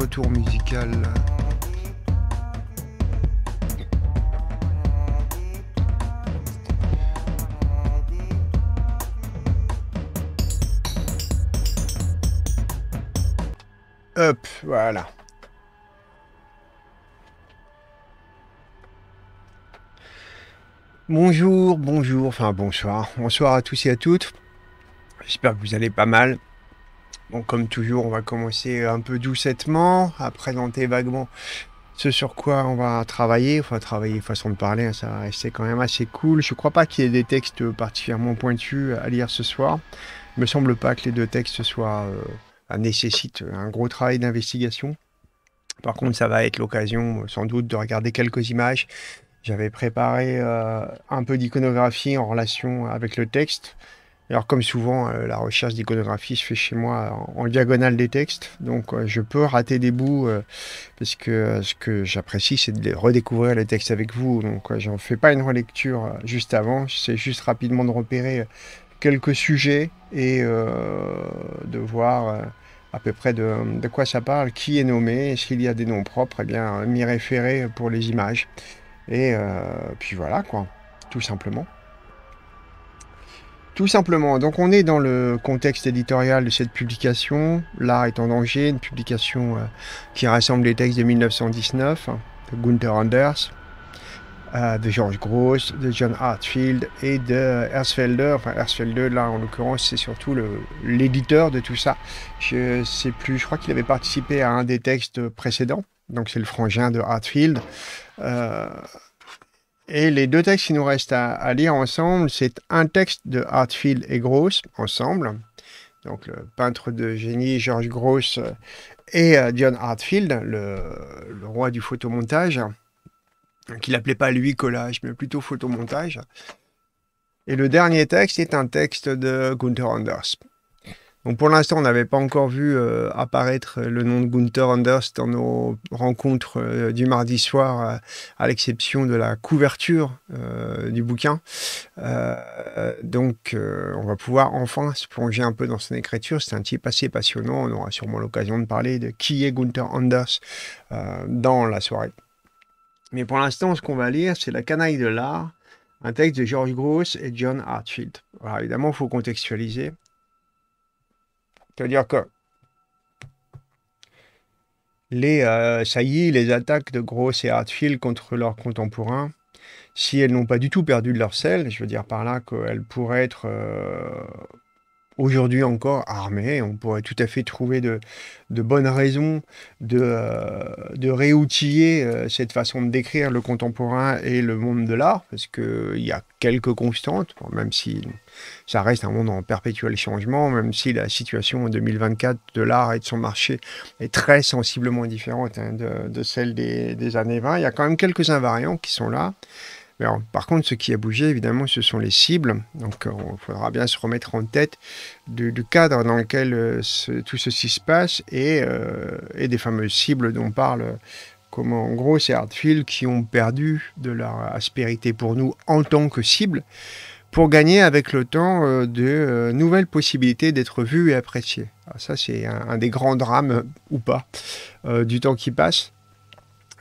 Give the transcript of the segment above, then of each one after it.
Retour musical. Hop, voilà. Bonjour, bonjour, enfin bonsoir, bonsoir à tous et à toutes. J'espère que vous allez pas mal comme toujours, on va commencer un peu doucettement à présenter vaguement ce sur quoi on va travailler, enfin travailler façon de parler, hein, ça va rester quand même assez cool. Je ne crois pas qu'il y ait des textes particulièrement pointus à lire ce soir. Il me semble pas que les deux textes soient euh, bah, nécessitent un gros travail d'investigation. Par contre, ça va être l'occasion euh, sans doute de regarder quelques images. J'avais préparé euh, un peu d'iconographie en relation avec le texte. Alors comme souvent, euh, la recherche d'iconographie se fait chez moi en, diagonale des textes, donc euh, je peux rater des bouts euh, parce que ce que j'apprécie, c'est de redécouvrir les textes avec vous. Donc j'en fais pas une relecture juste avant, c'est juste rapidement de repérer quelques sujets et de voir à peu près de, quoi ça parle, qui est nommé, s'il y a des noms propres, et eh bien m'y référer pour les images. Et puis voilà quoi, tout simplement. Tout simplement. Donc on est dans le contexte éditorial de cette publication. L'art est en danger, une publication euh, qui rassemble les textes de 1919 hein, de Gunther Anders, euh, de George Gross, de John Hartfield et de Hersfelder. Enfin Hersfelder, là en l'occurrence, c'est surtout l'éditeur de tout ça. Je sais plus, je crois qu'il avait participé à un des textes précédents. Donc c'est le frangin de Hartfield. Euh, et les deux textes qui nous restent à, lire ensemble, c'est un texte de Hartfield et Gross ensemble, donc le peintre de génie George Gross et euh, John Hartfield, le, roi du photomontage, qu'il n'appelait pas lui collage, mais plutôt photomontage. Et le dernier texte est un texte de Gunther Anders, pour l'instant, on n'avait pas encore vu euh, apparaître le nom de Gunther Anders dans nos rencontres euh, du mardi soir, euh, à l'exception de la couverture du bouquin. donc on va pouvoir enfin se plonger un peu dans son écriture. C'est un type assez passionnant. On aura sûrement l'occasion de parler de qui est Gunther Anders dans la soirée. Mais pour l'instant, ce qu'on va lire, c'est La canaille de l'art, un texte de George Gross et John Hartfield. évidemment, il faut contextualiser. C'est-à-dire que les saillies, euh, les attaques de Gross et Hartfield contre leurs contemporains, si elles n'ont pas du tout perdu de leur sel, je veux dire par là qu'elles pourraient être euh, aujourd'hui encore armé, On pourrait tout à fait trouver de, bonnes raisons de, euh, de réoutiller euh, cette façon de décrire le contemporain et le monde de l'art, parce qu'il euh, y a quelques constantes, même si ça reste un monde en perpétuel changement, même si la situation en 2024 de l'art et de son marché est très sensiblement différente hein, de, celle des, des années 20. Il y a quand même quelques invariants qui sont là par contre, ce qui a bougé, évidemment, ce sont les cibles. Donc, il euh, faudra bien se remettre en tête du, cadre dans lequel euh, tout ceci se passe et, euh, des fameuses cibles dont parle comment en gros c'est hardfields qui ont perdu de leur aspérité pour nous en tant que cibles pour gagner avec le temps de nouvelles possibilités d'être vues et appréciées. Ah, ça c'est un, des grands drames ou pas du temps qui passe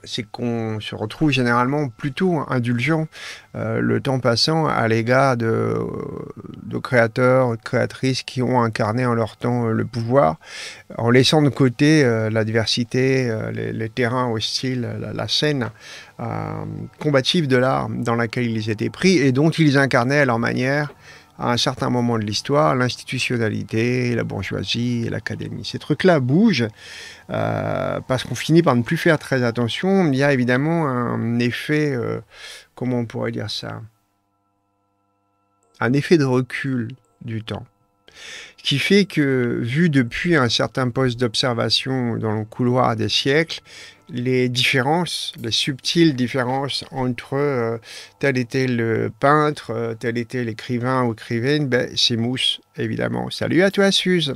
c'est qu'on se retrouve généralement plutôt indulgent, euh, le temps passant, à l'égard de, créateurs, de créatrices qui ont incarné en leur temps euh, le pouvoir, en laissant de côté euh, l'adversité, les, terrains hostiles, la, la scène combative de l'art dans laquelle ils étaient pris et dont ils incarnaient à leur manière à un certain moment de l'histoire, l'institutionnalité, la bourgeoisie, l'académie. Ces trucs-là bougent euh, parce qu'on finit par ne plus faire très attention. Il y a évidemment un effet, euh, comment on pourrait dire ça Un effet de recul du temps. Ce qui fait que, vu depuis un certain poste d'observation dans le couloir des siècles, les différences, les subtiles différences entre euh, tel était le peintre, euh, tel était l'écrivain ou écrivaine, ben, mousse évidemment. Salut à toi Suze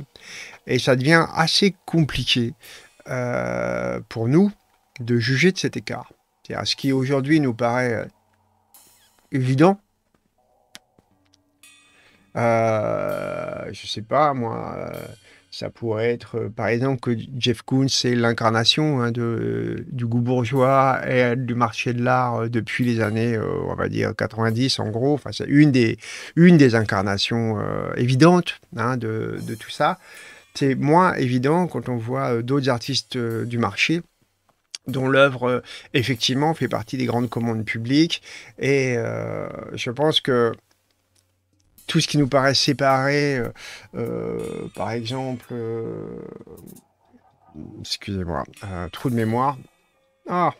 Et ça devient assez compliqué euh, pour nous de juger de cet écart. -à ce qui aujourd'hui nous paraît évident, je sais pas moi ça pourrait être, euh, par exemple, que Jeff Koons c'est l'incarnation hein, de, euh, du goût bourgeois et du marché de l'art euh, depuis les années, on va dire, 90 en gros. Enfin, c'est une des, une des incarnations évidentes hein, de, de, tout ça. C'est moins évident quand on voit d'autres artistes du marché dont l'œuvre, effectivement, fait partie des grandes commandes publiques. Et je pense que tout ce qui nous paraît séparé, euh, euh, par exemple, euh, excusez-moi, trou de mémoire. Ah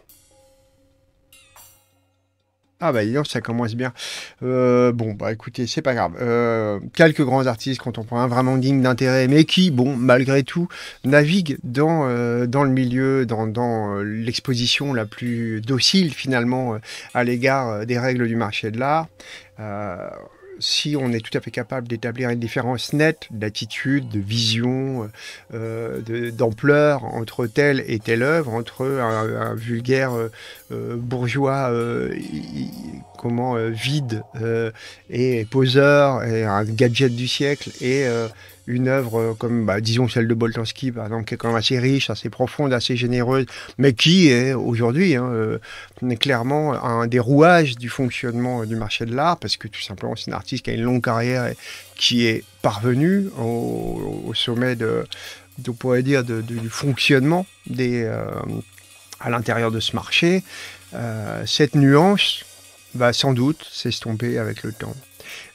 ah bah ça commence bien. bon, bah écoutez, c'est pas grave. quelques grands artistes contemporains vraiment dignes d'intérêt, mais qui, bon, malgré tout, naviguent dans, dans le milieu, dans, dans l'exposition la plus docile finalement à l'égard des règles du marché de l'art si on est tout à fait capable d'établir une différence nette d'attitude, de vision, euh, d'ampleur entre telle et telle œuvre, entre un, vulgaire euh, euh, bourgeois comment vide et poseur et un gadget du siècle et une œuvre euh, comme, bah, disons, celle de Boltanski, par exemple, qui est quand même assez riche, assez profonde, assez généreuse, mais qui est aujourd'hui hein, euh, clairement un des du fonctionnement euh, du marché de l'art, parce que tout simplement, c'est un artiste qui a une longue carrière et qui est parvenu au, sommet de, de, dire, du fonctionnement des, à l'intérieur de ce marché. cette nuance va sans doute s'estomper avec le temps.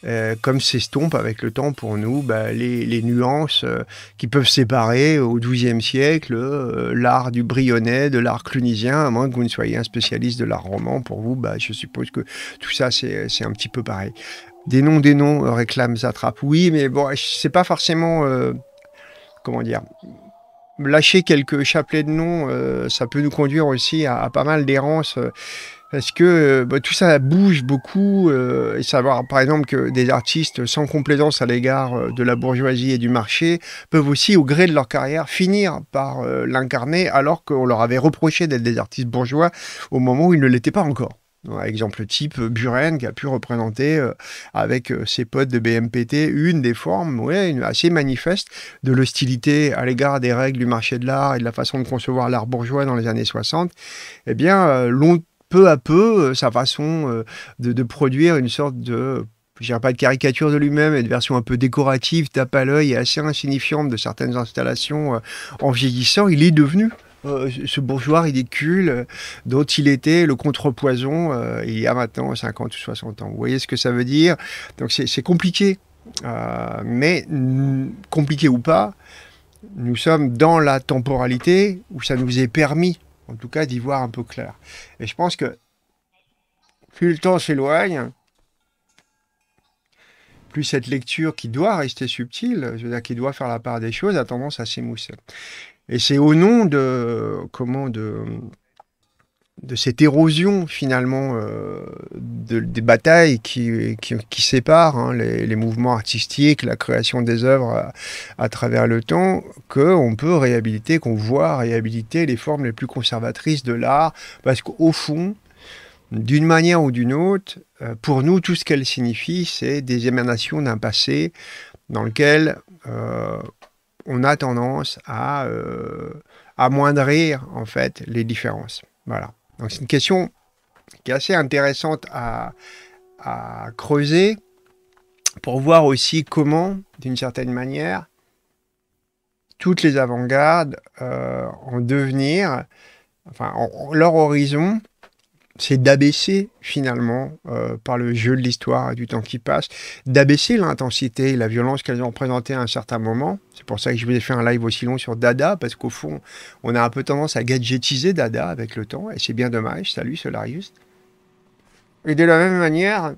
Euh, comme s'estompent avec le temps pour nous bah, les, nuances euh, qui peuvent séparer au XIIe siècle euh, l'art du Brionnais de l'art clunisien, à moins que vous ne soyez un spécialiste de l'art roman. Pour vous, bah, je suppose que tout ça, c'est un petit peu pareil. Des noms, des noms, réclame Zatrap. Oui, mais bon, c'est pas forcément. comment dire Lâcher quelques chapelets de noms, ça peut nous conduire aussi à, à pas mal d'errances parce que euh, bah, tout ça bouge beaucoup euh, et savoir par exemple que des artistes sans complaisance à l'égard euh, de la bourgeoisie et du marché peuvent aussi au gré de leur carrière finir par l'incarner alors qu'on leur avait reproché d'être des artistes bourgeois au moment où ils ne l'étaient pas encore. exemple type Buren qui a pu représenter avec ses potes de BMPT une des formes ouais, assez manifeste de l'hostilité à l'égard des règles du marché de l'art et de la façon de concevoir l'art bourgeois dans les années 60. Eh bien, peu à peu euh, sa façon euh, de, produire une sorte de je pas de caricature de lui-même, mais de version un peu décorative, tape à l'œil et assez insignifiante de certaines installations euh, en vieillissant, il est devenu ce bourgeois ridicule dont il était le contrepoison il y a maintenant 50 ou 60 ans. Vous voyez ce que ça veut dire Donc c'est compliqué, mais compliqué ou pas, nous sommes dans la temporalité où ça nous est permis en tout cas, d'y voir un peu clair. Et je pense que plus le temps s'éloigne, plus cette lecture qui doit rester subtile, je veux dire, qui doit faire la part des choses, a tendance à s'émousser. Et c'est au nom de, comment, de, de cette érosion finalement euh, des batailles qui, séparent hein, les, mouvements artistiques, la création des œuvres à, travers le temps, qu'on peut réhabiliter, qu'on voit réhabiliter les formes les plus conservatrices de l'art, parce qu'au fond, d'une manière ou d'une autre, euh, pour nous, tout ce qu'elle signifie, c'est des émanations d'un passé dans lequel euh, on a tendance à amoindrir en fait les différences. Voilà. Donc c'est une question qui est assez intéressante à, creuser pour voir aussi comment, d'une certaine manière, toutes les avant-gardes euh, en devenir, enfin, leur horizon c'est d'abaisser finalement, euh, par le jeu de l'histoire et du temps qui passe, d'abaisser l'intensité et la violence qu'elles ont présentées à un certain moment. C'est pour ça que je vous ai fait un live aussi long sur Dada, parce qu'au fond, on a un peu tendance à gadgetiser Dada avec le temps, et c'est bien dommage. Salut Solarius. Et de la même manière,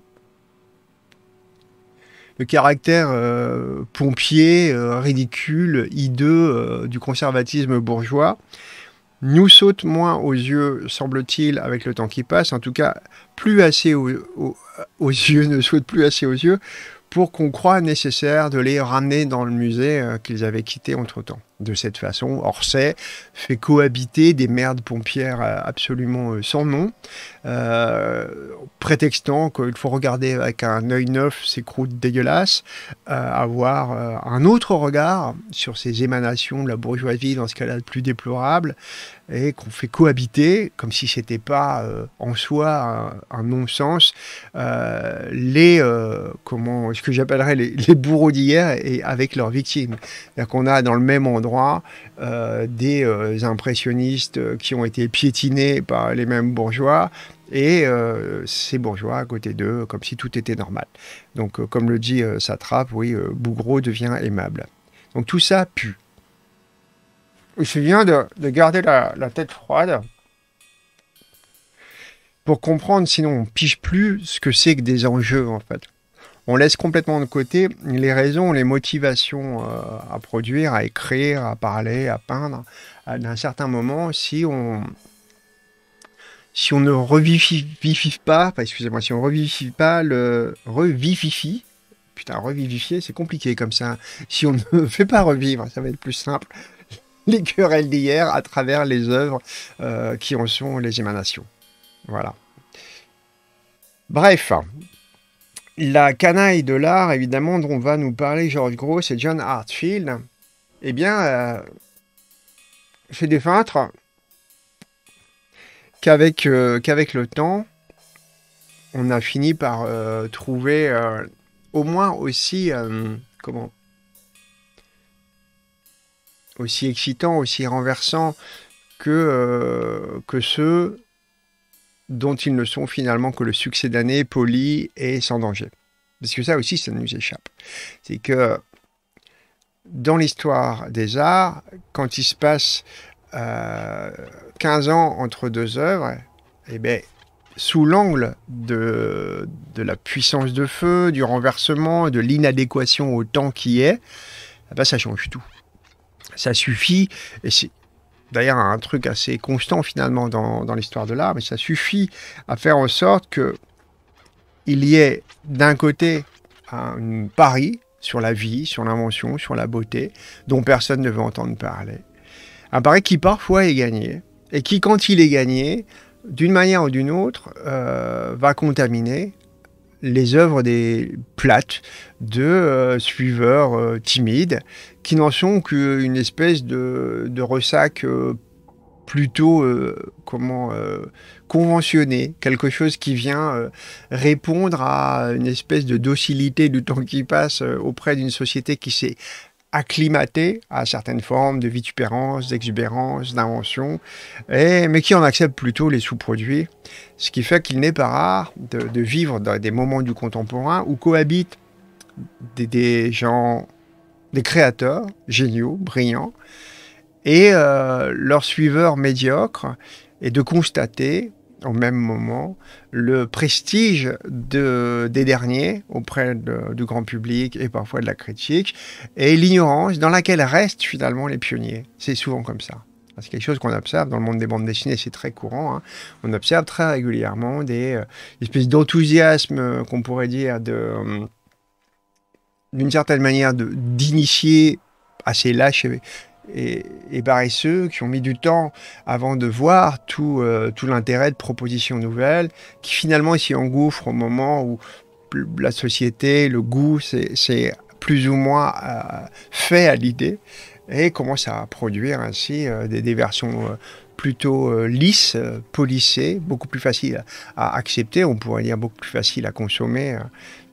le caractère euh, pompier, euh, ridicule, hideux du conservatisme bourgeois, nous saute moins aux yeux, semble-t-il, avec le temps qui passe. En tout cas, plus assez aux yeux, ne saute plus assez aux yeux pour qu'on croie nécessaire de les ramener dans le musée euh, qu'ils avaient quitté entre-temps. De cette façon, Orsay fait cohabiter des merdes pompières euh, absolument euh, sans nom, euh, prétextant qu'il faut regarder avec un œil neuf ces croûtes dégueulasses, euh, avoir euh, un autre regard sur ces émanations de la bourgeoisie dans ce cas-là le plus déplorable, et qu'on fait cohabiter, comme si c'était pas en soi un, non-sens, les comment, ce que j'appellerais les, bourreaux d'hier et avec leurs victimes. cest à qu'on a dans le même endroit des impressionnistes qui ont été piétinés par les mêmes bourgeois, et euh, ces bourgeois à côté d'eux, comme si tout était normal. Donc, euh, comme le dit euh, oui, euh, Bougreau devient aimable. Donc, tout ça pue. Il suffit de, de garder la, tête froide pour comprendre, sinon on pige plus ce que c'est que des enjeux, en fait. On laisse complètement de côté les raisons, les motivations à produire, à écrire, à parler, à peindre, à, un certain moment, si on si on ne revivifie pas, pas excusez-moi, si on revivifie pas le revivifie, putain, revivifier, c'est compliqué comme ça. Hein. Si on ne fait pas revivre, ça va être plus simple. Les querelles d'hier à travers les œuvres euh, qui en sont les émanations. Voilà. Bref, la canaille de l'art, évidemment, dont va nous parler George Gross et John Hartfield, eh bien, euh, c'est des peintres qu'avec euh, qu'avec le temps, on a fini par euh, trouver euh, au moins aussi comment aussi excitant, aussi renversant que que ceux dont ils ne sont finalement que le succès d'année poli et sans danger. Parce que ça aussi, ça nous échappe. C'est que dans l'histoire des arts, quand il se passe quinze 15 ans entre deux œuvres, eh bien, sous l'angle de, de, la puissance de feu, du renversement, de l'inadéquation au temps qui est, eh ben, ça change tout. Ça suffit, et c'est d'ailleurs un truc assez constant finalement dans, l'histoire de l'art, mais ça suffit à faire en sorte que il y ait d'un côté un pari sur la vie, sur l'invention, sur la beauté, dont personne ne veut entendre parler un qui parfois est gagné et qui, quand il est gagné, d'une manière ou d'une autre, euh, va contaminer les œuvres des plates de euh, suiveurs euh, timides qui n'en sont qu'une espèce de, de ressac plutôt comment conventionné, quelque chose qui vient répondre à une espèce de docilité du temps qui passe auprès d'une société qui s'est acclimatés à certaines formes de vitupérance, d'exubérance, d'invention, mais qui en acceptent plutôt les sous-produits, ce qui fait qu'il n'est pas rare de, vivre dans des moments du contemporain où cohabitent des, gens, des créateurs géniaux, brillants, et euh, leurs suiveurs médiocres, et de constater au même moment le prestige des derniers auprès du grand public et parfois de la critique, et l'ignorance dans laquelle restent finalement les pionniers. C'est souvent comme ça. C'est quelque chose qu'on observe dans le monde des bandes dessinées, c'est très courant. Hein. On observe très régulièrement des euh, espèces d'enthousiasme euh, qu'on pourrait dire euh, d'une certaine manière d'initier assez lâche et, et, qui ont mis du temps avant de voir tout, euh, tout l'intérêt de propositions nouvelles, qui finalement s'y engouffrent au moment où la société, le goût, c'est plus ou moins euh, fait à l'idée et commence à produire ainsi euh, des, versions plutôt lisses, polissées, beaucoup plus faciles à accepter, on pourrait dire beaucoup plus faciles à consommer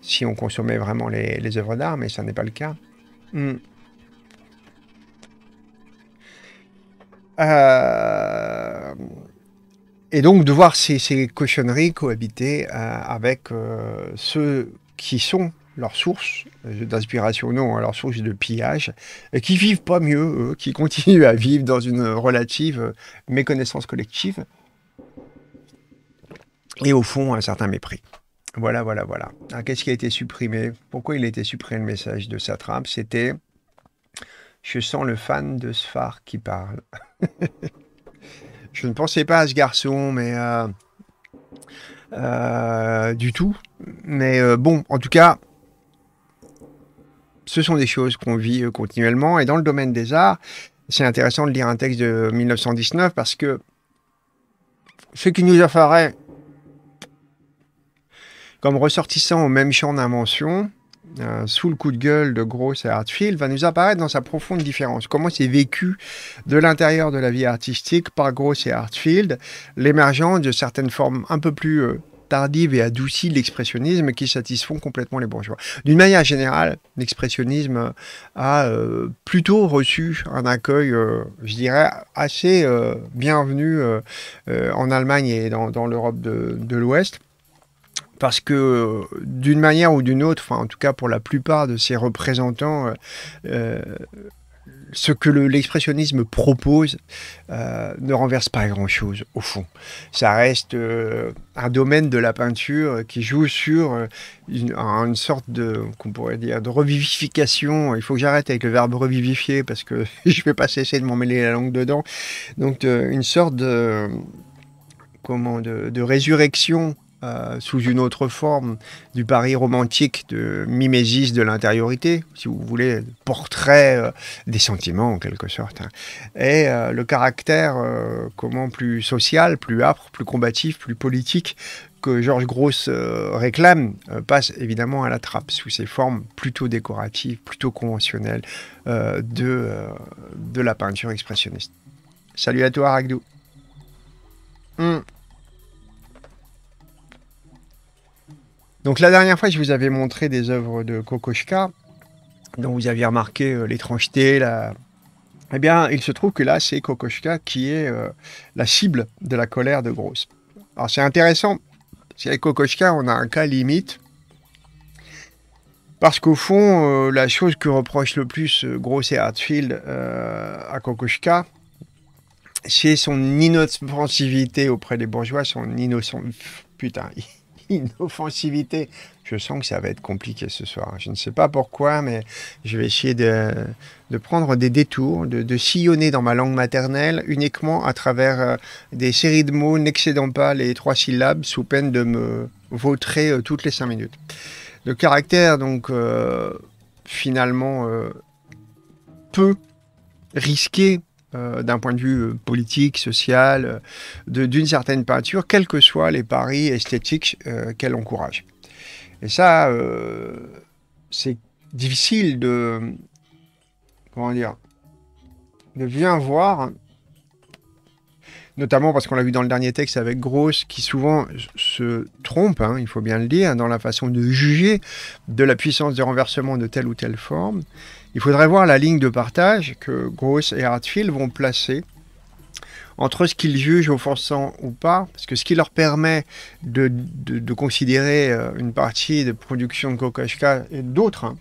si on consommait vraiment les, œuvres d'art, mais ça n'est pas le cas. Mmh. Euh, et donc de voir ces, ces cochonneries cohabiter euh, avec euh, ceux qui sont leur source d'inspiration, non, hein, leur source de pillage, et qui vivent pas mieux, qui continuent à vivre dans une relative méconnaissance collective, et au fond un certain mépris. Voilà, voilà, voilà. Ah, qu'est-ce qui a été supprimé Pourquoi il a été supprimé le message de Satrap C'était Je sens le fan de Sfar qui parle. je ne pensais pas à ce garçon, mais euh, euh, du tout. Mais euh, bon, en tout cas, ce sont des choses qu'on vit continuellement. Et dans le domaine des arts, c'est intéressant de lire un texte de 1919 parce que ce qui nous apparaît comme ressortissant au même champ d'invention, euh, sous le coup de gueule de Gross et Hartfield va nous apparaître dans sa profonde différence. Comment c'est vécu de l'intérieur de la vie artistique par Gross et Hartfield, l'émergence de certaines formes un peu plus euh, tardives et adoucies de l'expressionnisme qui satisfont complètement les bourgeois. D'une manière générale, l'expressionnisme a euh, plutôt reçu un accueil, je dirais, assez bienvenu en Allemagne et dans, l'Europe de l'Ouest parce que d'une manière ou d'une autre, en tout cas pour la plupart de ses représentants, euh, euh, ce que l'expressionnisme propose euh, ne renverse pas grand-chose au fond. Ça reste un domaine de la peinture qui joue sur une, sorte de, qu'on pourrait dire, de revivification. Il faut que j'arrête avec le verbe revivifier parce que je ne vais pas cesser de m'en mêler la langue dedans. Donc une sorte de, comment, de résurrection euh, sous une autre forme du pari romantique de mimésis de l'intériorité, si vous voulez, portrait euh, des sentiments en quelque sorte, hein. et euh, le caractère comment plus social, plus âpre, plus combatif, plus politique que Georges Grosse réclame passe évidemment à la trappe sous ces formes plutôt décoratives, plutôt conventionnelles de, de la peinture expressionniste. Salut à toi, Ragdou. Hum. Donc la dernière fois, je vous avais montré des œuvres de Kokoschka, dont vous aviez remarqué euh, l'étrangeté, la... Eh bien, il se trouve que là, c'est Kokoschka qui est euh, la cible de la colère de Gross. Alors c'est intéressant, C'est qu'avec Kokoschka, on a un cas limite, parce qu'au fond, euh, la chose que reproche le plus Gross et Hartfield à Kokoschka, c'est son inoffensivité auprès des bourgeois, son innocence. Putain, offensivité Je sens que ça va être compliqué ce soir. Je ne sais pas pourquoi, mais je vais essayer de, prendre des détours, de, sillonner dans ma langue maternelle uniquement à travers euh, des séries de mots n'excédant pas les trois syllabes sous peine de me vautrer euh, toutes les cinq minutes. Le caractère, donc, euh, finalement, peu risqué euh, d'un point de vue euh, politique, social, euh, d'une certaine peinture, quels que soient les paris esthétiques qu'elle encourage. Et ça, c'est difficile de. Comment dire De bien voir, notamment parce qu'on l'a vu dans le dernier texte avec Gross, qui souvent se trompe, hein, il faut bien le dire, dans la façon de juger de la puissance de renversement de telle ou telle forme. Il faudrait voir la ligne de partage que Gross et Hartfield vont placer entre ce qu'ils jugent offensant ou pas, parce que ce qui leur permet de, considérer euh, une partie de production de Kokoschka et d'autres hein,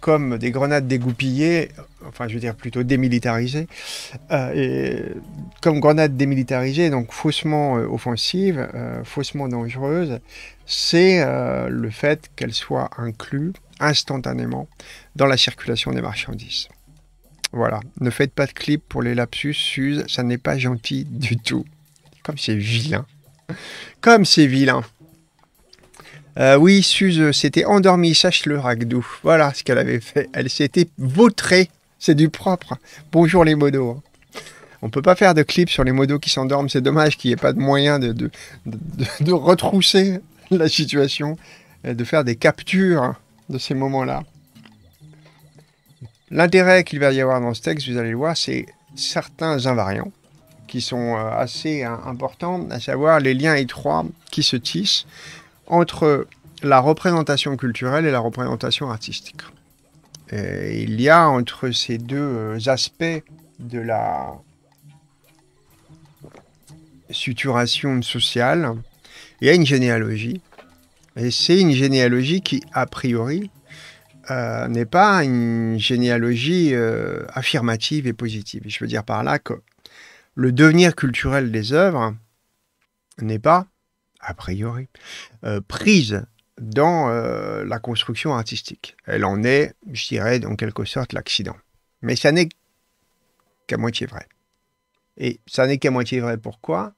comme des grenades dégoupillées, enfin je veux dire plutôt démilitarisées, euh, et comme grenades démilitarisées, donc faussement euh, offensives, faussement dangereuses, c'est le fait qu'elles soient incluses instantanément dans la circulation des marchandises. Voilà, ne faites pas de clip pour les lapsus, Suze, ça n'est pas gentil du tout. Comme c'est vilain. Comme c'est vilain. Euh, oui, Suze s'était endormie, sache-le, Ragdou. Voilà ce qu'elle avait fait. Elle s'était vautrée. C'est du propre. Bonjour les modos. On peut pas faire de clip sur les modos qui s'endorment. C'est dommage qu'il n'y ait pas de moyen de, de, retrousser la situation, de faire des captures de ces moments-là. L'intérêt qu'il va y avoir dans ce texte, vous allez le voir, c'est certains invariants qui sont euh, assez euh, importants, à savoir les liens étroits qui se tissent entre la représentation culturelle et la représentation artistique. il y a entre ces deux euh, aspects de la suturation sociale, il y a une généalogie. Et c'est une généalogie qui, a priori, euh, n'est pas une généalogie euh, affirmative et positive. Je veux dire par là que le devenir culturel des œuvres n'est pas, a priori, euh, prise dans la construction artistique. Elle en est, je dirais, en quelque sorte l'accident. Mais ça n'est qu'à moitié vrai. Et ça n'est qu'à moitié vrai pourquoi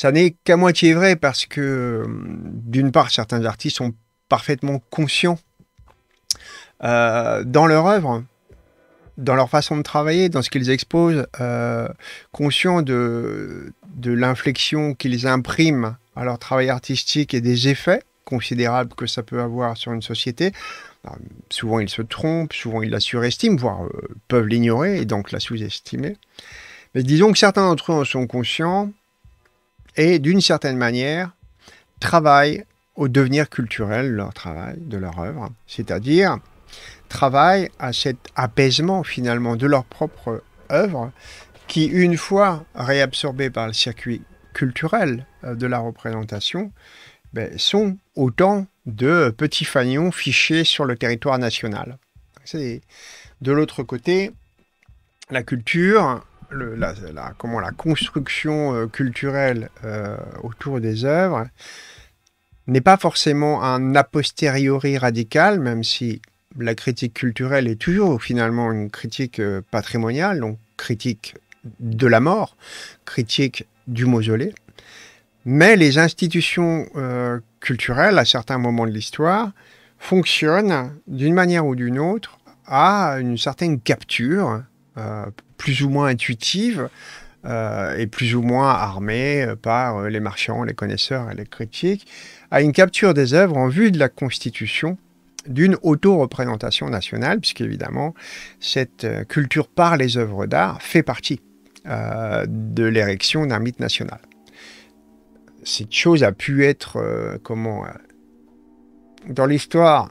Ça n'est qu'à moitié vrai parce que, euh, d'une part, certains artistes sont parfaitement conscients euh, dans leur œuvre, dans leur façon de travailler, dans ce qu'ils exposent, euh, conscients de, l'inflexion qu'ils impriment à leur travail artistique et des effets considérables que ça peut avoir sur une société. souvent ils se trompent, souvent ils la surestiment, voire peuvent l'ignorer et donc la sous-estimer. Mais disons que certains d'entre eux en sont conscients, et d'une certaine manière travaillent au devenir culturel de leur travail, de leur œuvre, c'est-à-dire travaillent à cet apaisement finalement de leur propre œuvre qui, une fois réabsorbée par le circuit culturel euh, de la représentation, ben, sont autant de petits fanions fichés sur le territoire national. C'est-à-dire, De l'autre côté, la culture la, comment, la construction euh, culturelle euh, autour des œuvres n'est pas forcément un a posteriori radical, même si la critique culturelle est toujours finalement une critique euh, patrimoniale, donc critique de la mort, critique du mausolée. Mais les institutions culturelles, à certains moments de l'histoire, fonctionnent d'une manière ou d'une autre à une certaine capture, plus ou moins intuitive euh, et plus ou moins armée euh, par euh, les marchands, les connaisseurs et les critiques, à une capture des œuvres en vue de la constitution d'une auto-représentation nationale, puisqu'évidemment, cette culture par les œuvres d'art fait partie de l'érection d'un mythe national. Cette chose a pu être, comment, dans l'histoire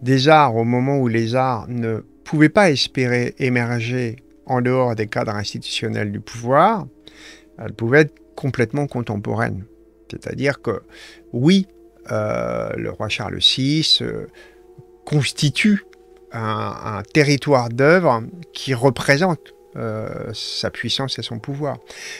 des arts, au moment où les arts ne pouvait pas espérer émerger en dehors des cadres institutionnels du pouvoir, elle pouvait être complètement contemporaine. C'est-à-dire que, oui, euh, le roi Charles VI euh, constitue un, un territoire d'œuvre qui représente euh, sa puissance et son pouvoir.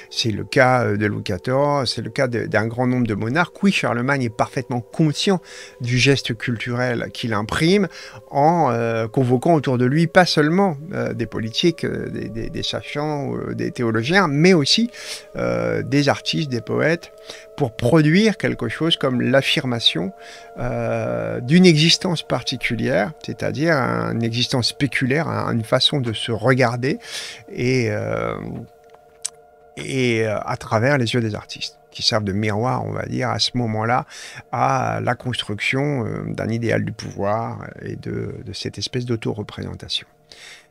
C'est le cas euh, de Louis XIV, c'est le cas d'un grand nombre de monarques. Oui, Charlemagne est parfaitement conscient du geste culturel qu'il imprime en euh, convoquant autour de lui pas seulement des politiques, des, des, des, sachants, des théologiens, mais aussi des artistes, des poètes, pour produire quelque chose comme l'affirmation euh, d'une existence particulière, c'est-à-dire une existence spéculaire, une façon de se regarder et, euh, euh, à travers les yeux des artistes qui servent de miroir, on va dire, à ce moment-là, à la construction d'un idéal du pouvoir et de, de cette espèce d'auto-représentation.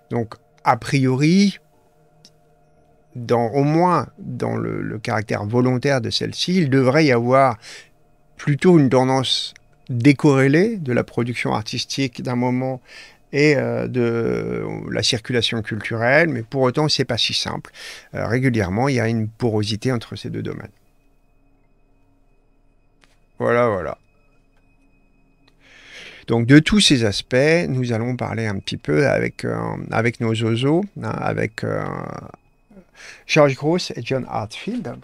Donc, a priori, au moins dans le, caractère volontaire de celle-ci, il devrait y avoir plutôt une tendance décorrélée de la production artistique d'un moment et euh, de la circulation culturelle, mais pour autant, c'est pas si simple. Euh, régulièrement, il y a une porosité entre ces deux domaines. Voilà, voilà. Donc de tous ces aspects, nous allons parler un petit peu avec, euh, avec nos oiseaux, hein, avec, George Gross et John Hartfield,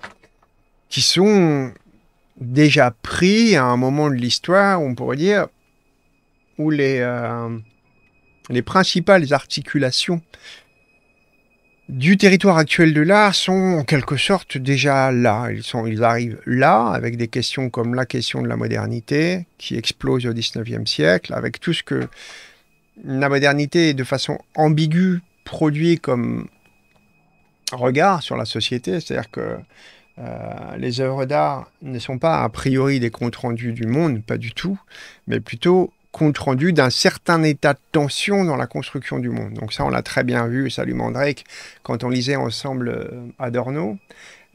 qui sont déjà pris à un moment de l'histoire, on pourrait dire, où les, euh, les principales articulations du territoire actuel de l'art sont en quelque sorte déjà là. Ils, sont, ils arrivent là avec des questions comme la question de la modernité qui explose au XIXe siècle, avec tout ce que la modernité de façon ambiguë produit comme regard sur la société, c'est-à-dire que euh, les œuvres d'art ne sont pas a priori des comptes rendus du monde, pas du tout, mais plutôt compte rendus d'un certain état de tension dans la construction du monde. Donc ça, on l'a très bien vu, salut Mandrake, quand on lisait ensemble Adorno. Euh,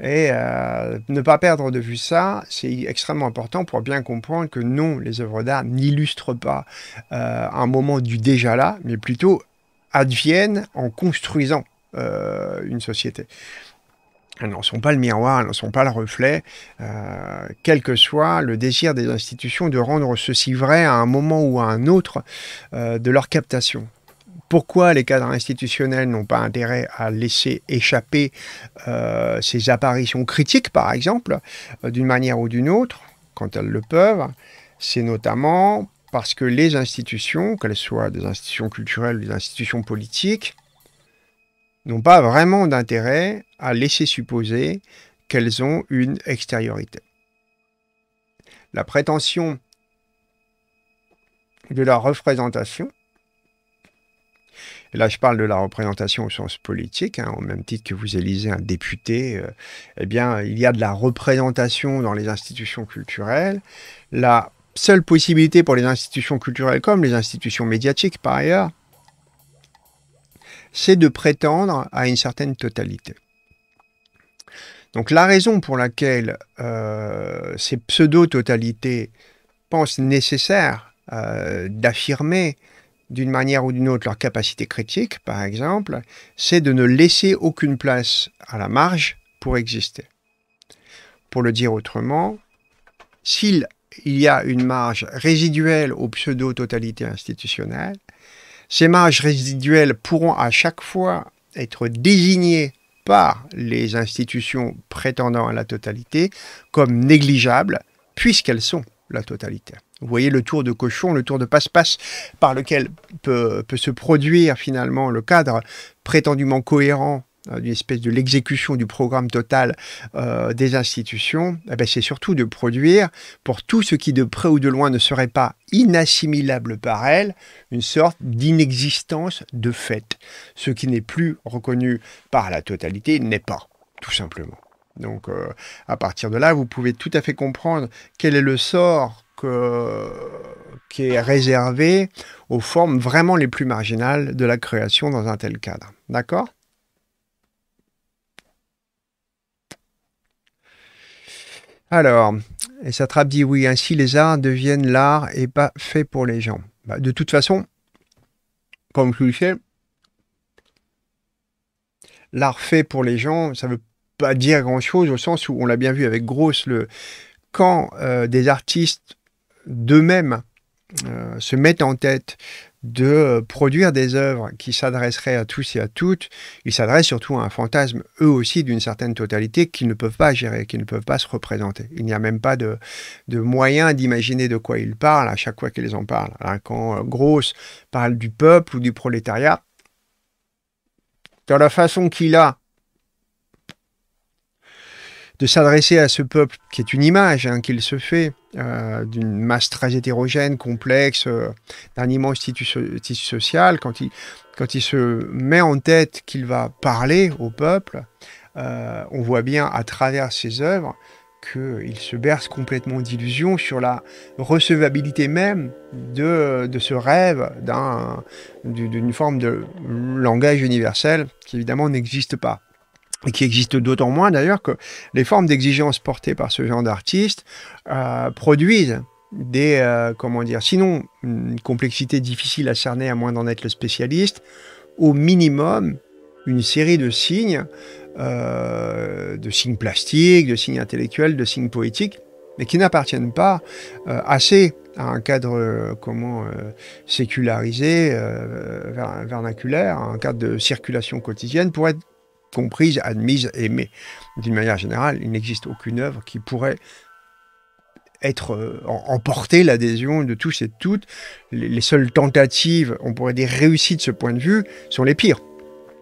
et euh, ne pas perdre de vue ça, c'est extrêmement important pour bien comprendre que non, les œuvres d'art n'illustrent pas un moment du déjà là, mais plutôt adviennent en construisant. Euh, une société. Elles n'en sont pas le miroir, elles n'en sont pas le reflet, euh, quel que soit le désir des institutions de rendre ceci vrai à un moment ou à un autre euh, de leur captation. Pourquoi les cadres institutionnels n'ont pas intérêt à laisser échapper ces apparitions critiques, par exemple, d'une manière ou d'une autre, quand elles le peuvent, c'est notamment parce que les institutions, qu'elles soient des institutions culturelles ou des institutions politiques, n'ont pas vraiment d'intérêt à laisser supposer qu'elles ont une extériorité. La prétention de la représentation, et là je parle de la représentation au sens politique, hein, au même titre que vous élisez un député, euh, eh bien il y a de la représentation dans les institutions culturelles. La seule possibilité pour les institutions culturelles comme les institutions médiatiques par ailleurs, c'est de prétendre à une certaine totalité. Donc la raison pour laquelle euh, ces pseudo-totalités pensent nécessaire euh, d'affirmer d'une manière ou d'une autre leur capacité critique, par exemple, c'est de ne laisser aucune place à la marge pour exister. Pour le dire autrement, s'il y a une marge résiduelle aux pseudo-totalités institutionnelles, ces marges résiduelles pourront à chaque fois être désignées par les institutions prétendant à la totalité comme négligeables puisqu'elles sont la totalité. Vous voyez le tour de cochon, le tour de passe-passe par lequel peut, peut, se produire finalement le cadre prétendument cohérent d'une euh, espèce de l'exécution du programme total euh, des institutions, eh ben, c'est surtout de produire, pour tout ce qui de près ou de loin ne serait pas inassimilable par elle, une sorte d'inexistence de fait. Ce qui n'est plus reconnu par la totalité n'est pas, tout simplement. Donc euh, à partir de là, vous pouvez tout à fait comprendre quel est le sort que, qui est réservé aux formes vraiment les plus marginales de la création dans un tel cadre. D'accord Alors, et Satrap dit oui, ainsi les arts deviennent l'art et pas fait pour les gens. Bah, de toute façon, comme je le sais, l'art fait pour les gens, ça ne veut pas dire grand-chose au sens où on l'a bien vu avec Grosse, le, quand euh, des artistes d'eux-mêmes euh, se mettent en tête de euh, produire des œuvres qui s'adresseraient à tous et à toutes, ils s'adressent surtout à un fantasme, eux aussi, d'une certaine totalité qu'ils ne peuvent pas gérer, qu'ils ne peuvent pas se représenter. Il n'y a même pas de, de moyen d'imaginer de quoi ils parlent à chaque fois qu'ils en parlent. Hein, quand euh, Grosse parle du peuple ou du prolétariat, dans la façon qu'il a de s'adresser à ce peuple qui est une image hein, qu'il se fait euh, d'une masse très hétérogène, complexe, euh, d'un immense tissu, social, quand il, se met en tête qu'il va parler au peuple, euh, on voit bien à travers ses œuvres qu'il se berce complètement d'illusions sur la recevabilité même de, ce rêve d'une forme de langage universel qui évidemment n'existe pas et qui existe d'autant moins d'ailleurs que les formes d'exigence portées par ce genre d'artistes euh, produisent des, euh, comment dire, sinon une complexité difficile à cerner à moins d'en être le spécialiste, au minimum une série de signes, euh, de signes plastiques, de signes intellectuels, de signes poétiques, mais qui n'appartiennent pas euh, assez à un cadre comment sécularisé, euh, vernaculaire, un cadre de circulation quotidienne pour être comprise, admise, aimée. D'une manière générale, il n'existe aucune œuvre qui pourrait être euh, emporter l'adhésion de tous et toutes. Les, les, seules tentatives, on pourrait dire réussies de ce point de vue, sont les pires.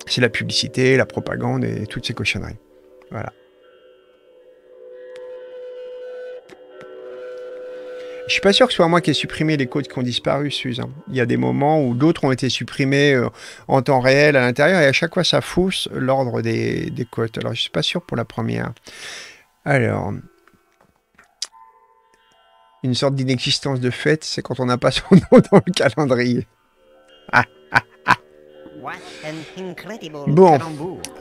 C'est la publicité, la propagande et toutes ces cochonneries. Voilà. Je suis pas sûr que ce soit moi qui ai supprimé les codes qui ont disparu, Suze. Hein. Il y a des moments où d'autres ont été supprimés euh, en temps réel à l'intérieur et à chaque fois ça fausse l'ordre des, des Alors je suis pas sûr pour la première. Alors, une sorte d'inexistence de fait, c'est quand on n'a pas son nom dans le calendrier. Bon,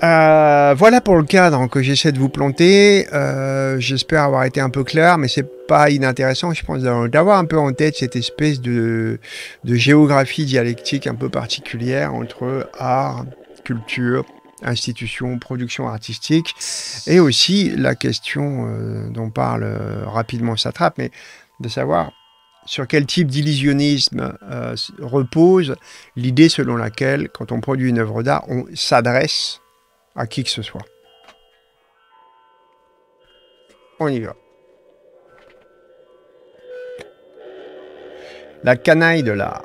euh, voilà pour le cadre hein, que j'essaie de vous planter. Euh, j'espère avoir été un peu clair, mais c'est pas inintéressant, je pense, d'avoir un peu en tête cette espèce de, géographie dialectique un peu particulière entre art, culture, institution, production artistique, et aussi la question euh, dont parle rapidement s'attrape, mais de savoir sur quel type d'illusionnisme euh, repose l'idée selon laquelle, quand on produit une œuvre d'art, on s'adresse à qui que ce soit. On y va. La canaille de l'art.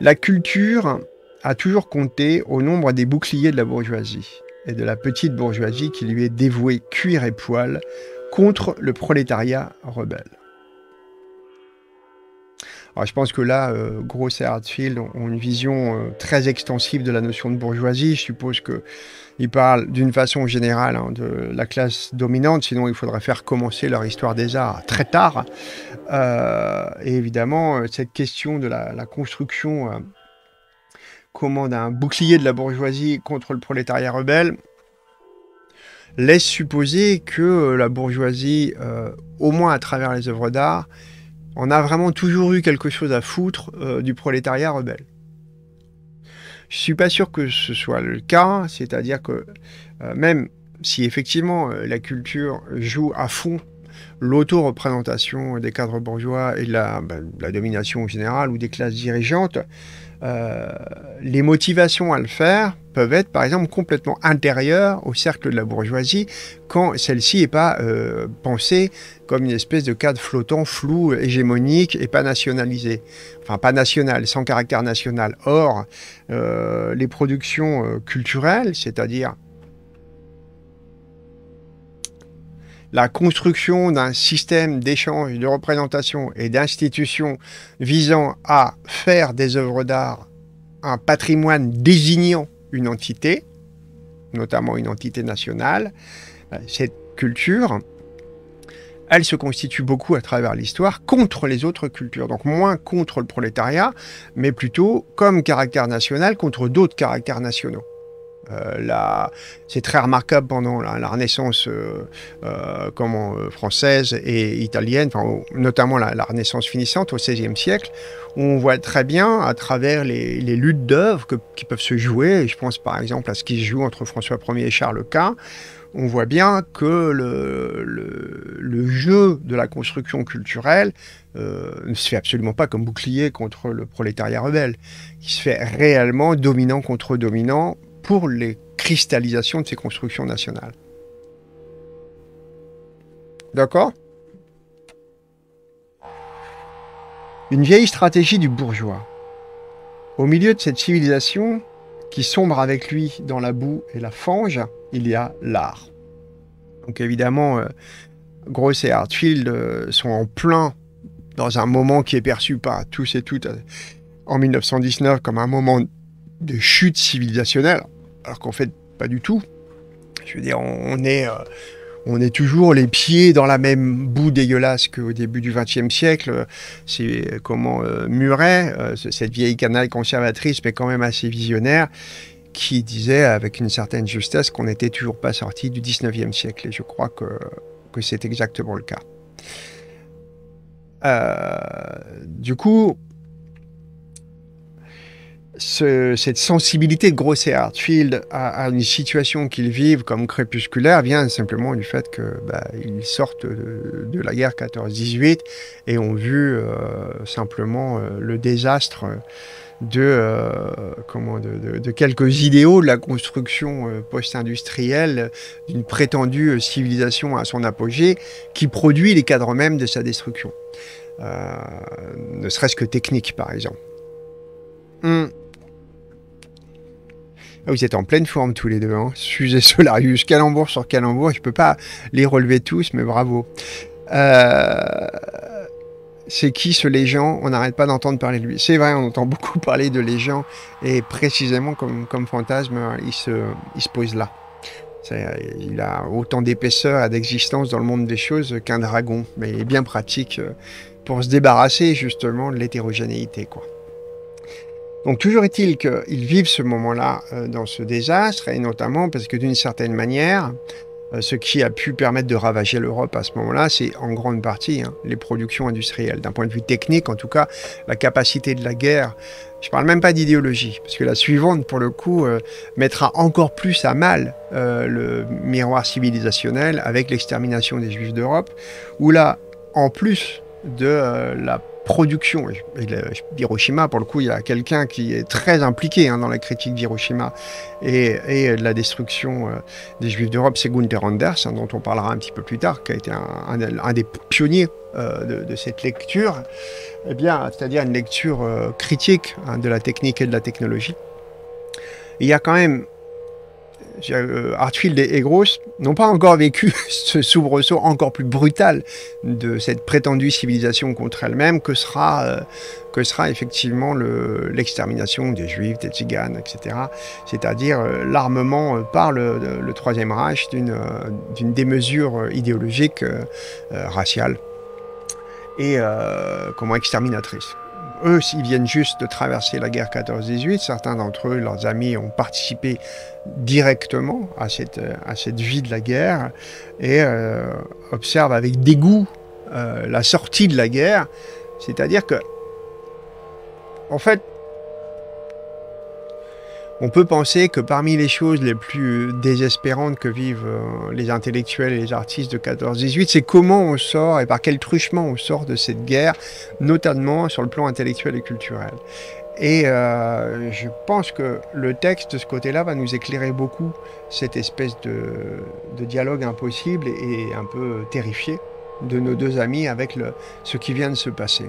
La culture a toujours compté au nombre des boucliers de la bourgeoisie et de la petite bourgeoisie qui lui est dévouée cuir et poil contre le prolétariat rebelle je pense que là, euh, Grosse et Hartfield ont une vision euh, très extensive de la notion de bourgeoisie. Je suppose qu'ils parlent d'une façon générale hein, de la classe dominante, sinon il faudrait faire commencer leur histoire des arts très tard. Euh, et évidemment, cette question de la, construction comment d'un bouclier de la bourgeoisie contre le prolétariat rebelle laisse supposer que la bourgeoisie, au moins à travers les œuvres d'art, on a vraiment toujours eu quelque chose à foutre euh, du prolétariat rebelle. Je suis pas sûr que ce soit le cas, c'est-à-dire que euh, même si effectivement euh, la culture joue à fond l'auto-représentation des cadres bourgeois et ben, de la, domination générale ou des classes dirigeantes, euh, les motivations à le faire peuvent être par exemple complètement intérieures au cercle de la bourgeoisie quand celle-ci n'est pas euh, pensée comme une espèce de cadre flottant, flou, hégémonique et pas nationalisé. Enfin pas national, sans caractère national. Or, euh, les productions culturelles, c'est-à-dire la construction d'un système d'échange, de représentation et d'institutions visant à faire des œuvres d'art un patrimoine désignant une entité, notamment une entité nationale, euh, cette culture, elle se constitue beaucoup à travers l'histoire contre les autres cultures. Donc moins contre le prolétariat, mais plutôt comme caractère national contre d'autres caractères nationaux. Euh, c'est très remarquable pendant la, Renaissance euh, euh, française et italienne, notamment la, Renaissance finissante au XVIe siècle, où on voit très bien à travers les, luttes d'œuvres qui peuvent se jouer, je pense par exemple à ce qui se joue entre François Ier et Charles Quint, on voit bien que le, le, jeu de la construction culturelle ne se fait absolument pas comme bouclier contre le prolétariat rebelle, qui se fait réellement dominant contre dominant pour les cristallisations de ces constructions nationales. D'accord Une vieille stratégie du bourgeois. Au milieu de cette civilisation qui sombre avec lui dans la boue et la fange, il y a l'art. Donc évidemment, euh, Gross et Hartfield euh, sont en plein dans un moment qui est perçu par tous et toutes euh, en 1919 comme un moment de chute civilisationnelle, alors qu'en fait, pas du tout. Je veux dire, on est, euh, on est toujours les pieds dans la même boue dégueulasse qu'au début du XXe siècle. C'est comment euh, Muret, euh, cette vieille canaille conservatrice, mais quand même assez visionnaire, qui disait avec une certaine justesse qu'on n'était toujours pas sorti du XIXe siècle. Et je crois que, que c'est exactement le cas. du coup, cette sensibilité de Gross et Hartfield à, une situation qu'ils vivent comme crépusculaire vient simplement du fait qu'ils bah, sortent de, la guerre 14-18 et ont vu euh, simplement euh, le désastre de, euh, comment, de, quelques idéaux de la construction post-industrielle, d'une prétendue civilisation à son apogée, qui produit les cadres mêmes de sa destruction. ne serait-ce que technique, par exemple. Hum. Ah, vous êtes en pleine forme tous les deux. Hein. Sujet Solarius, calembour sur calembour. Je peux pas les relever tous, mais bravo. Euh, c'est qui ce Légion On n'arrête pas d'entendre parler de lui. C'est vrai, on entend beaucoup parler de Légion. Et précisément, comme, comme fantasme, il se, il se pose là. Il a autant d'épaisseur et d'existence dans le monde des choses qu'un dragon, mais il est bien pratique euh, pour se débarrasser justement de l'hétérogénéité. quoi. Donc toujours est-il qu'ils vivent ce moment-là euh, dans ce désastre, et notamment parce que d'une certaine manière, euh, ce qui a pu permettre de ravager l'Europe à ce moment-là, c'est en grande partie hein, les productions industrielles. D'un point de vue technique, en tout cas, la capacité de la guerre, je ne parle même pas d'idéologie, parce que la suivante, pour le coup, euh, mettra encore plus à mal le miroir civilisationnel avec l'extermination des Juifs d'Europe, où là, en plus de la production. Hiroshima, pour le coup, il y a quelqu'un qui est très impliqué hein, dans la critique d'Hiroshima et, de la destruction euh, des Juifs d'Europe, c'est Gunther Anders, hein, dont on parlera un petit peu plus tard, qui a été un, des pionniers euh, de, cette lecture, eh bien, c'est-à-dire une lecture euh, critique hein, de la technique et de la technologie. il y a quand même euh, Hartfield et Gross n'ont pas encore vécu ce soubresaut encore plus brutal de cette prétendue civilisation contre elle-même que sera, euh, effectivement l'extermination des Juifs, des Tziganes, etc. C'est-à-dire euh, l'armement par le, le, Troisième Reich d'une démesure idéologique, raciale et comment exterminatrice eux, ils viennent juste de traverser la guerre 14-18. Certains d'entre eux, leurs amis, ont participé directement à cette, à cette vie de la guerre et euh, observent avec dégoût euh, la sortie de la guerre. C'est-à-dire que, en fait, on peut penser que parmi les choses les plus désespérantes que vivent euh, les intellectuels et les artistes de 14-18, c'est comment on sort et par quel truchement on sort de cette guerre, notamment sur le plan intellectuel et culturel. Et euh, je pense que le texte de ce côté-là va nous éclairer beaucoup cette espèce de, dialogue impossible et un peu terrifié de nos deux amis avec ce qui vient de se passer.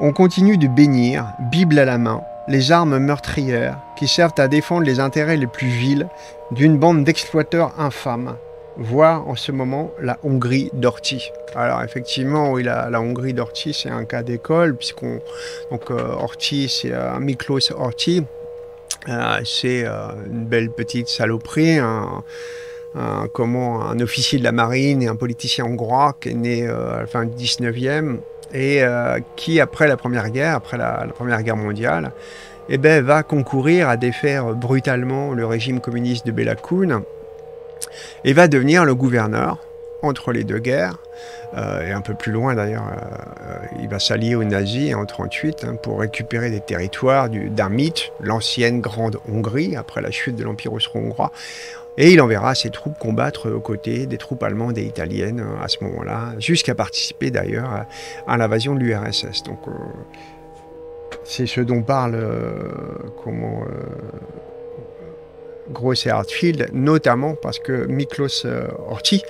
On continue de bénir, Bible à la main, les armes meurtrières qui servent à défendre les intérêts les plus vils d'une bande d'exploiteurs infâmes, voire en ce moment la Hongrie d'Orti. Alors effectivement, oui, la, Hongrie d'Orti, c'est un cas d'école, puisqu'on... Donc euh, Orti, c'est euh, Miklos Orti, euh, c'est euh, une belle petite saloperie, un... comment, un officier de la marine et un politicien hongrois qui est né à la fin du 19e, et euh, qui, après la Première Guerre, après la, Première Guerre mondiale, eh ben, va concourir à défaire brutalement le régime communiste de Béla et va devenir le gouverneur entre les deux guerres, euh, et un peu plus loin d'ailleurs, euh, il va s'allier aux nazis en 1938 hein, pour récupérer des territoires d'Armit, l'ancienne Grande Hongrie, après la chute de l'Empire austro-hongrois. Et il enverra ses troupes combattre aux côtés des troupes allemandes et italiennes euh, à ce moment-là, jusqu'à participer d'ailleurs à, l'invasion de l'URSS. Donc euh, c'est ce dont parle euh, comment, Gross et Hartfield, notamment parce que Miklos Horthy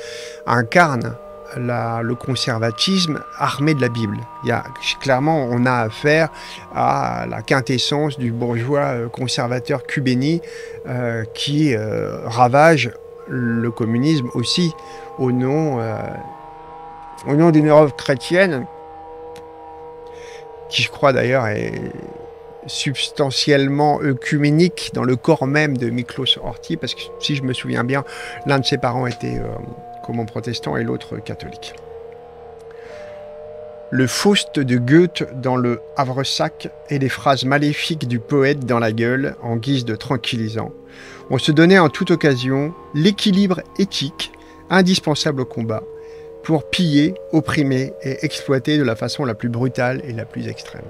incarne le conservatisme armé de la Bible. Il y a, clairement, on a affaire à la quintessence du bourgeois euh, conservateur cubéni euh, qui euh, ravage le communisme aussi au nom, au nom d'une Europe chrétienne qui, je crois d'ailleurs, est substantiellement œcuménique dans le corps même de Miklos Horthy, parce que si je me souviens bien, l'un de ses parents était comme protestant et l'autre catholique. Le Faust de Goethe dans le Havresac et les phrases maléfiques du poète dans la gueule en guise de tranquillisant. On se donnait en toute occasion l'équilibre éthique indispensable au combat pour piller, opprimer et exploiter de la façon la plus brutale et la plus extrême.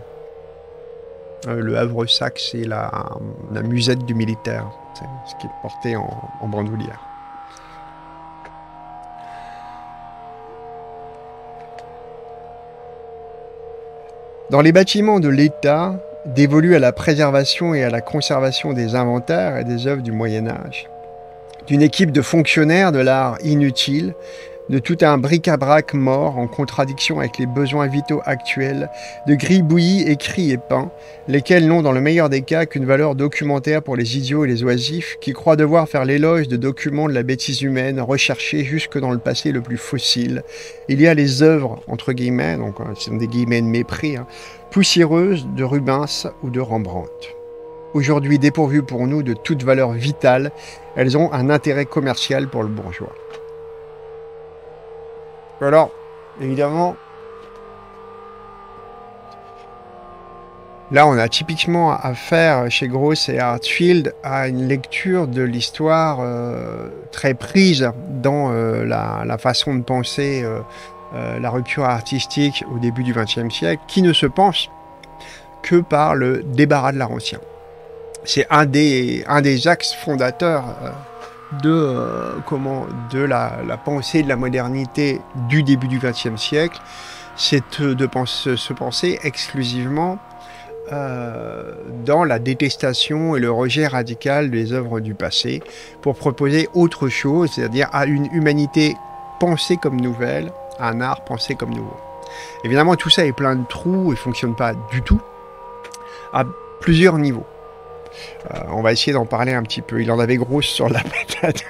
Euh, le Havresac, c'est la, musette du militaire, ce qu'il portait en bandoulière. Dans les bâtiments de l'État, dévolus à la préservation et à la conservation des inventaires et des œuvres du Moyen Âge, d'une équipe de fonctionnaires de l'art inutile de tout un bric-à-brac mort en contradiction avec les besoins vitaux actuels, de gris-bouillis écrits et peints, lesquels n'ont dans le meilleur des cas qu'une valeur documentaire pour les idiots et les oisifs qui croient devoir faire l'éloge de documents de la bêtise humaine recherchés jusque dans le passé le plus fossile. Il y a les œuvres, entre guillemets, donc hein, ce sont des guillemets de mépris, hein, poussiéreuses de Rubens ou de Rembrandt aujourd'hui dépourvues pour nous de toute valeur vitale, elles ont un intérêt commercial pour le bourgeois alors, évidemment... Là, on a typiquement affaire chez Gross et Hartfield à une lecture de l'histoire euh, très prise dans euh, la, façon de penser euh, la rupture artistique au début du XXe siècle, qui ne se pense que par le débarras de l'art ancien. C'est un des axes fondateurs de, euh, comment, de la, pensée de la modernité du début du XXe siècle, c'est de penser, se penser exclusivement euh, dans la détestation et le rejet radical des œuvres du passé, pour proposer autre chose, c'est-à-dire à une humanité pensée comme nouvelle, à un art pensé comme nouveau. Évidemment, tout ça est plein de trous et fonctionne pas du tout à plusieurs niveaux. Euh, on va essayer d'en parler un petit peu. Il en avait grosse sur la patate.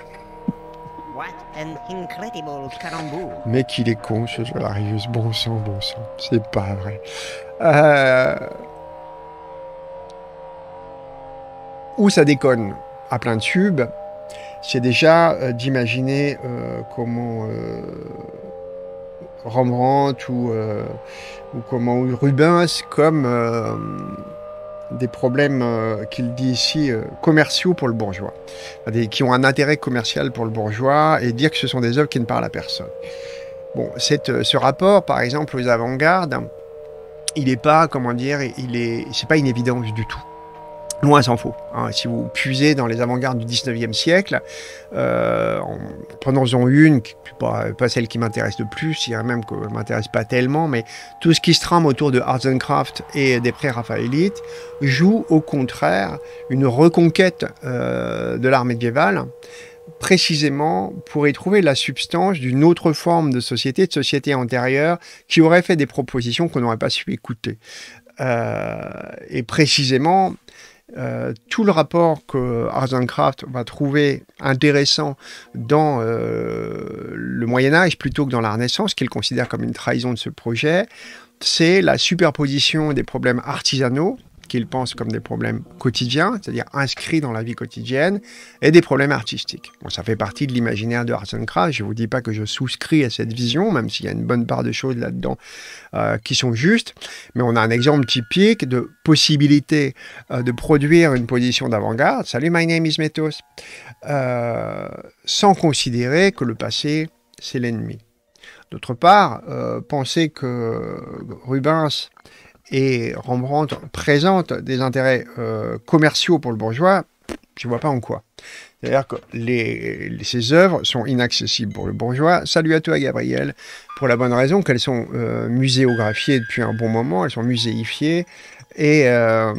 Mais qu'il est con, ce Jolarius. Bon sang, bon sang. C'est pas vrai. Euh, où ça déconne à plein de subs. c'est déjà euh, d'imaginer comment Rembrandt ou, ou comment Rubens comme des problèmes euh, qu'il dit ici euh, commerciaux pour le bourgeois, qui ont un intérêt commercial pour le bourgeois, et dire que ce sont des œuvres qui ne parlent à personne. Bon, euh, ce rapport, par exemple, aux avant-gardes, il n'est pas, comment dire, il est, c'est pas une évidence du tout. Loin s'en faut. Hein. Si vous puisez dans les avant-gardes du 19e siècle, euh, prenons-en une, pas, pas celle qui m'intéresse le plus, il y a même que m'intéresse pas tellement, mais tout ce qui se trame autour de Arts and et des pré-raphaélites joue au contraire une reconquête euh, de l'art médiéval, précisément pour y trouver la substance d'une autre forme de société, de société antérieure, qui aurait fait des propositions qu'on n'aurait pas su écouter. Euh, et précisément, euh, tout le rapport que Arzenkraft va trouver intéressant dans euh, le Moyen Âge plutôt que dans la Renaissance, qu'il considère comme une trahison de ce projet, c'est la superposition des problèmes artisanaux qu'ils pensent comme des problèmes quotidiens, c'est-à-dire inscrits dans la vie quotidienne, et des problèmes artistiques. Bon, ça fait partie de l'imaginaire de Hasenkrantz. Je ne vous dis pas que je souscris à cette vision, même s'il y a une bonne part de choses là-dedans euh, qui sont justes. Mais on a un exemple typique de possibilité euh, de produire une position d'avant-garde. Salut, my name is Metos. Euh, sans considérer que le passé, c'est l'ennemi. D'autre part, penser que Rubens et Rembrandt présente des intérêts euh, commerciaux pour le bourgeois, je ne vois pas en quoi. C'est-à-dire que les, ces œuvres sont inaccessibles pour le bourgeois. Salut à toi, Gabriel, pour la bonne raison qu'elles sont euh, muséographiées depuis un bon moment, elles sont muséifiées, et euh,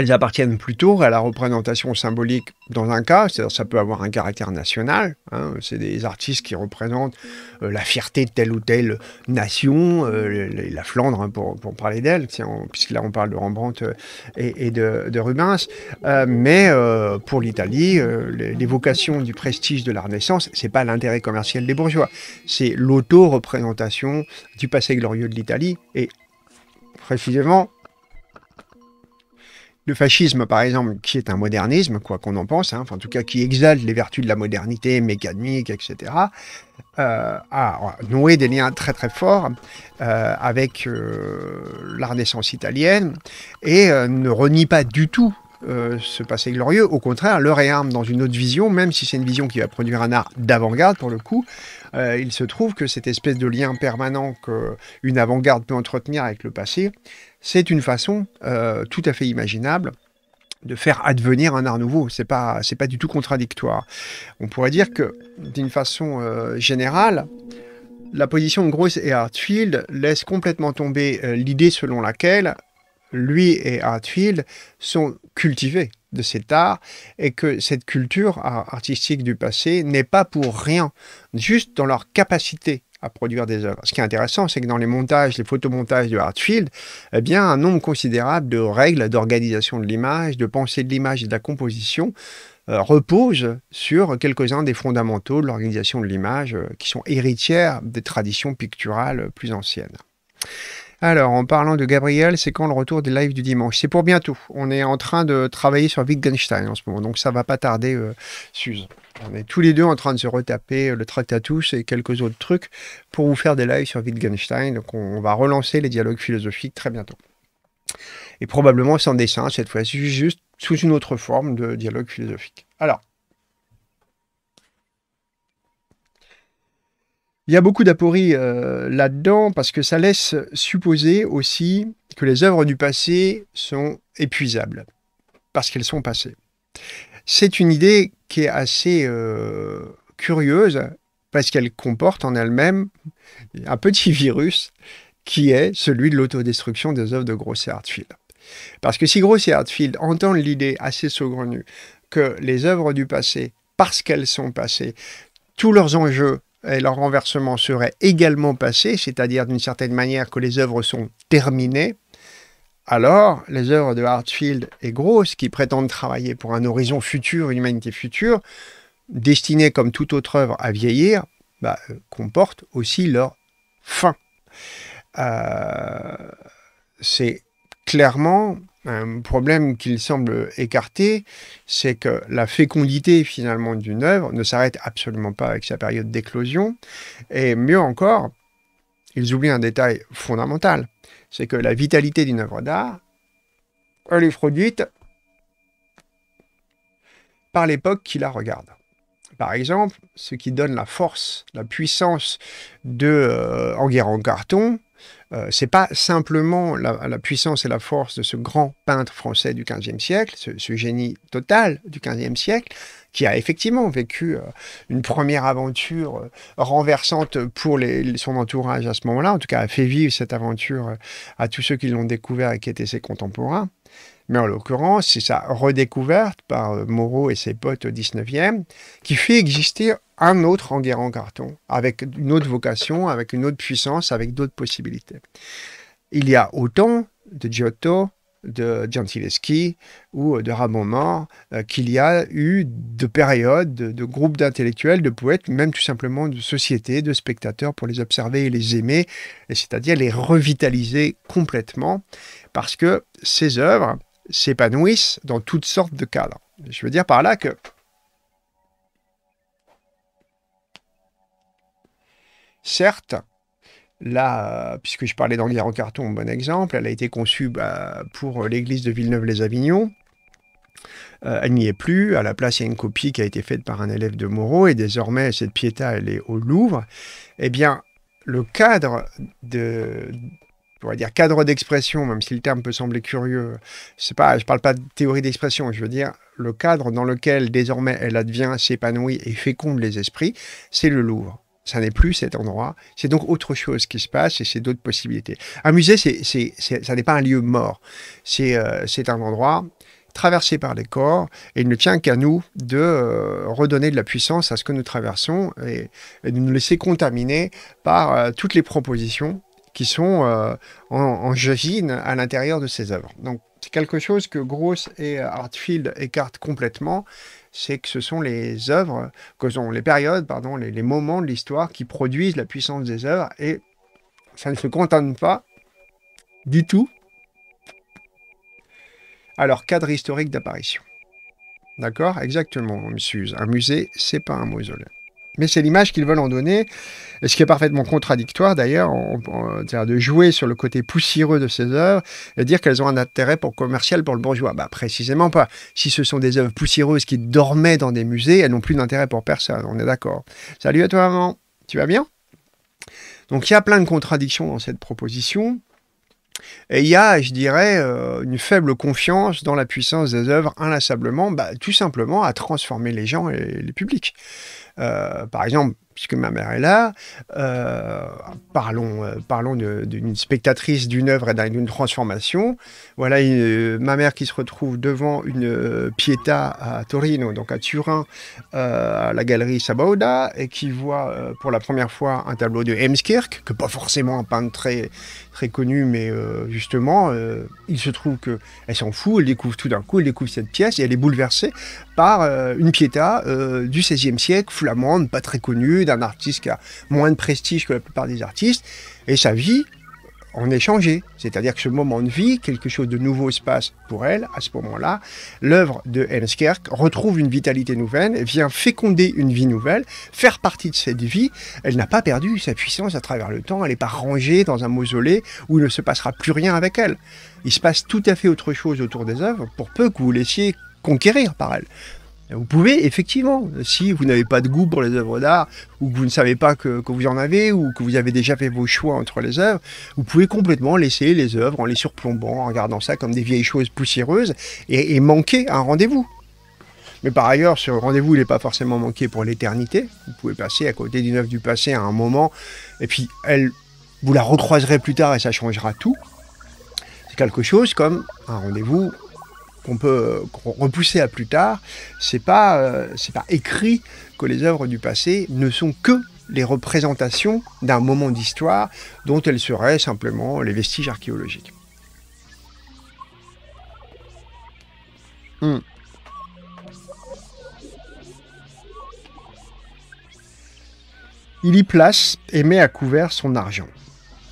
elles appartiennent plutôt à la représentation symbolique dans un cas, c'est-à-dire ça peut avoir un caractère national, hein, c'est des artistes qui représentent euh, la fierté de telle ou telle nation, euh, la Flandre hein, pour, parler d'elle, puisque là on parle de Rembrandt euh, et, de, Rubens, mais pour l'Italie, l'évocation du prestige de la Renaissance, c'est pas l'intérêt commercial des bourgeois, c'est l'auto-représentation du passé glorieux de l'Italie et précisément le fascisme, par exemple, qui est un modernisme, quoi qu'on en pense, hein, enfin, en tout cas qui exalte les vertus de la modernité mécanique, etc., euh, a noué des liens très très forts euh, avec euh, la Renaissance italienne et ne renie pas du tout ce passé glorieux, au contraire, le réarme dans une autre vision, même si c'est une vision qui va produire un art d'avant-garde pour le coup. il se trouve que cette espèce de lien permanent qu'une avant-garde peut entretenir avec le passé, c'est une façon euh, tout à fait imaginable de faire advenir un art nouveau. C'est pas c'est pas du tout contradictoire. On pourrait dire que d'une façon euh, générale, la position de Gross et Hartfield laisse complètement tomber euh, l'idée selon laquelle lui et Hartfield sont cultivés de cet art et que cette culture artistique du passé n'est pas pour rien, juste dans leur capacité à produire des œuvres. Ce qui est intéressant, c'est que dans les montages, les photomontages de Hartfield, eh bien, un nombre considérable de règles d'organisation de l'image, de pensée de l'image et de la composition euh, reposent sur quelques-uns des fondamentaux de l'organisation de l'image euh, qui sont héritières des traditions picturales plus anciennes. Alors, en parlant de Gabriel, c'est quand le retour des lives du dimanche C'est pour bientôt. On est en train de travailler sur Wittgenstein en ce moment, donc ça ne va pas tarder, euh, Suze. On est tous les deux en train de se retaper euh, le Tractatus et quelques autres trucs pour vous faire des lives sur Wittgenstein. Donc on, va relancer les dialogues philosophiques très bientôt. Et probablement sans dessin cette fois-ci, juste sous une autre forme de dialogue philosophique. Alors, Il y a beaucoup d'apories euh, là-dedans parce que ça laisse supposer aussi que les œuvres du passé sont épuisables parce qu'elles sont passées. C'est une idée qui est assez euh, curieuse parce qu'elle comporte en elle-même un petit virus qui est celui de l'autodestruction des œuvres de Gross et Hartfield. Parce que si Gross et Hartfield entend l'idée assez saugrenue que les œuvres du passé, parce qu'elles sont passées, tous leurs enjeux et leur renversement seraient également passés, c'est-à-dire d'une certaine manière que les œuvres sont terminées, alors les œuvres de Hartfield et Gross, qui prétendent travailler pour un horizon futur, une humanité future, destinées comme toute autre œuvre à vieillir, bah, euh, comportent aussi leur fin. Euh, c'est clairement un problème qu'il semble écarter, c'est que la fécondité finalement d'une œuvre ne s'arrête absolument pas avec sa période d'éclosion, et mieux encore, ils oublient un détail fondamental, c'est que la vitalité d'une œuvre d'art, elle est produite par l'époque qui la regarde. Par exemple, ce qui donne la force, la puissance de euh, En guerre en carton, euh, c'est pas simplement la, puissance et la force de ce grand peintre français du XVe siècle, ce, génie total du XVe siècle, qui a effectivement vécu euh, une première aventure euh, renversante pour son entourage à ce moment-là, en tout cas a fait vivre cette aventure à tous ceux qui l'ont découvert et qui étaient ses contemporains. Mais en l'occurrence, c'est sa redécouverte par euh, Moreau et ses potes au 19e qui fait exister un autre Enguerrand Carton, avec une autre vocation, avec une autre puissance, avec d'autres possibilités. Il y a autant de Giotto, de Gentileschi ou euh, de ramon mort euh, qu'il y a eu de périodes, de, groupes d'intellectuels, de poètes, même tout simplement de sociétés, de spectateurs pour les observer et les aimer, c'est-à-dire les revitaliser complètement, parce que ces œuvres, s'épanouissent dans toutes sortes de cadres. Je veux dire par là que certes, là, puisque je parlais d'Anguillère en carton, bon exemple, elle a été conçue bah, pour l'église de Villeneuve-les-Avignon. Euh, elle n'y est plus. À la place, il y a une copie qui a été faite par un élève de Moreau, et désormais, cette Pietà, elle est au Louvre. Eh bien, le cadre de, on va dire cadre d'expression, même si le terme peut sembler curieux, c'est pas, je parle pas de théorie d'expression, je veux dire le cadre dans lequel désormais elle advient, s'épanouit et féconde les esprits, c'est le Louvre. Ça n'est plus cet endroit, c'est donc autre chose qui se passe et c'est d'autres possibilités. Un musée, c'est, c'est, ça n'est pas un lieu mort, c'est, euh, c'est un endroit traversé par les corps, et il ne tient qu'à nous de euh, redonner de la puissance à ce que nous traversons et, de nous laisser contaminer par euh, toutes les propositions qui sont euh, en, en à l'intérieur de ces œuvres. Donc c'est quelque chose que Gross et euh, Hartfield écartent complètement, c'est que ce sont les œuvres, que sont les périodes, pardon, les, moments de l'histoire qui produisent la puissance des œuvres et ça ne se contente pas du tout à leur cadre historique d'apparition. D'accord Exactement, s'use. Un musée, c'est pas un mausolée. Mais c'est l'image qu'ils veulent en donner, ce qui est parfaitement contradictoire d'ailleurs, de jouer sur le côté poussiéreux de ces œuvres et dire qu'elles ont un intérêt pour commercial pour le bourgeois. Bah, précisément pas. Si ce sont des œuvres poussiéreuses qui dormaient dans des musées, elles n'ont plus d'intérêt pour personne, on est d'accord. Salut à toi maman, tu vas bien Donc il y a plein de contradictions dans cette proposition. Et il y a, je dirais, euh, une faible confiance dans la puissance des œuvres inlassablement, bah, tout simplement à transformer les gens et les publics. Euh, par exemple, puisque ma mère est là, euh, parlons, euh, parlons d'une spectatrice d'une œuvre et d'une transformation. Voilà ma mère qui se retrouve devant une Pietà à Torino, donc à Turin, à la galerie Sabauda, et qui voit pour la première fois un tableau de Hemskirk, que pas forcément un peintre très, très connue, mais euh, justement, euh, il se trouve qu'elle s'en fout, elle découvre tout d'un coup, elle découvre cette pièce et elle est bouleversée par euh, une piéta du XVIe siècle, flamande, pas très connue, d'un artiste qui a moins de prestige que la plupart des artistes, et sa vie en changé, C'est-à-dire que ce moment de vie, quelque chose de nouveau se passe pour elle à ce moment-là. L'œuvre de Enskerk retrouve une vitalité nouvelle, vient féconder une vie nouvelle, faire partie de cette vie. Elle n'a pas perdu sa puissance à travers le temps, elle n'est pas rangée dans un mausolée où il ne se passera plus rien avec elle. Il se passe tout à fait autre chose autour des œuvres pour peu que vous laissiez conquérir par elle. Vous pouvez, effectivement, si vous n'avez pas de goût pour les œuvres d'art, ou que vous ne savez pas que, vous en avez, ou que vous avez déjà fait vos choix entre les œuvres, vous pouvez complètement laisser les œuvres en les surplombant, en regardant ça comme des vieilles choses poussiéreuses, et, manquer un rendez-vous. Mais par ailleurs, ce rendez-vous, n'est pas forcément manqué pour l'éternité. Vous pouvez passer à côté d'une œuvre du passé à un moment, et puis elle, vous la recroiserez plus tard et ça changera tout. C'est quelque chose comme un rendez-vous qu'on peut repousser à plus tard, c'est pas, euh, c'est pas écrit que les œuvres du passé ne sont que les représentations d'un moment d'histoire dont elles seraient simplement les vestiges archéologiques. Hmm. Il y place et met à couvert son argent.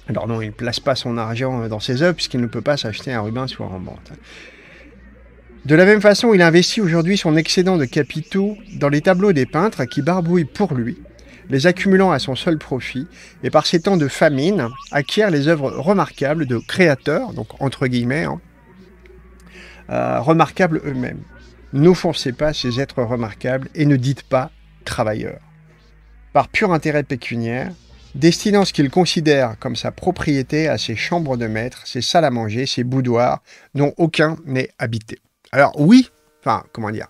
Alors non, il ne place pas son argent dans ses œuvres puisqu'il ne peut pas s'acheter un ruban sur un Rembrandt. De la même façon, il investit aujourd'hui son excédent de capitaux dans les tableaux des peintres qui barbouillent pour lui, les accumulant à son seul profit, et par ces temps de famine, acquiert les œuvres remarquables de créateurs, donc entre guillemets, hein, euh, remarquables eux-mêmes. N'offensez pas ces êtres remarquables et ne dites pas travailleurs. Par pur intérêt pécuniaire, destinant ce qu'il considère comme sa propriété à ses chambres de maître, ses salles à manger, ses boudoirs, dont aucun n'est habité. Alors oui, enfin, comment dire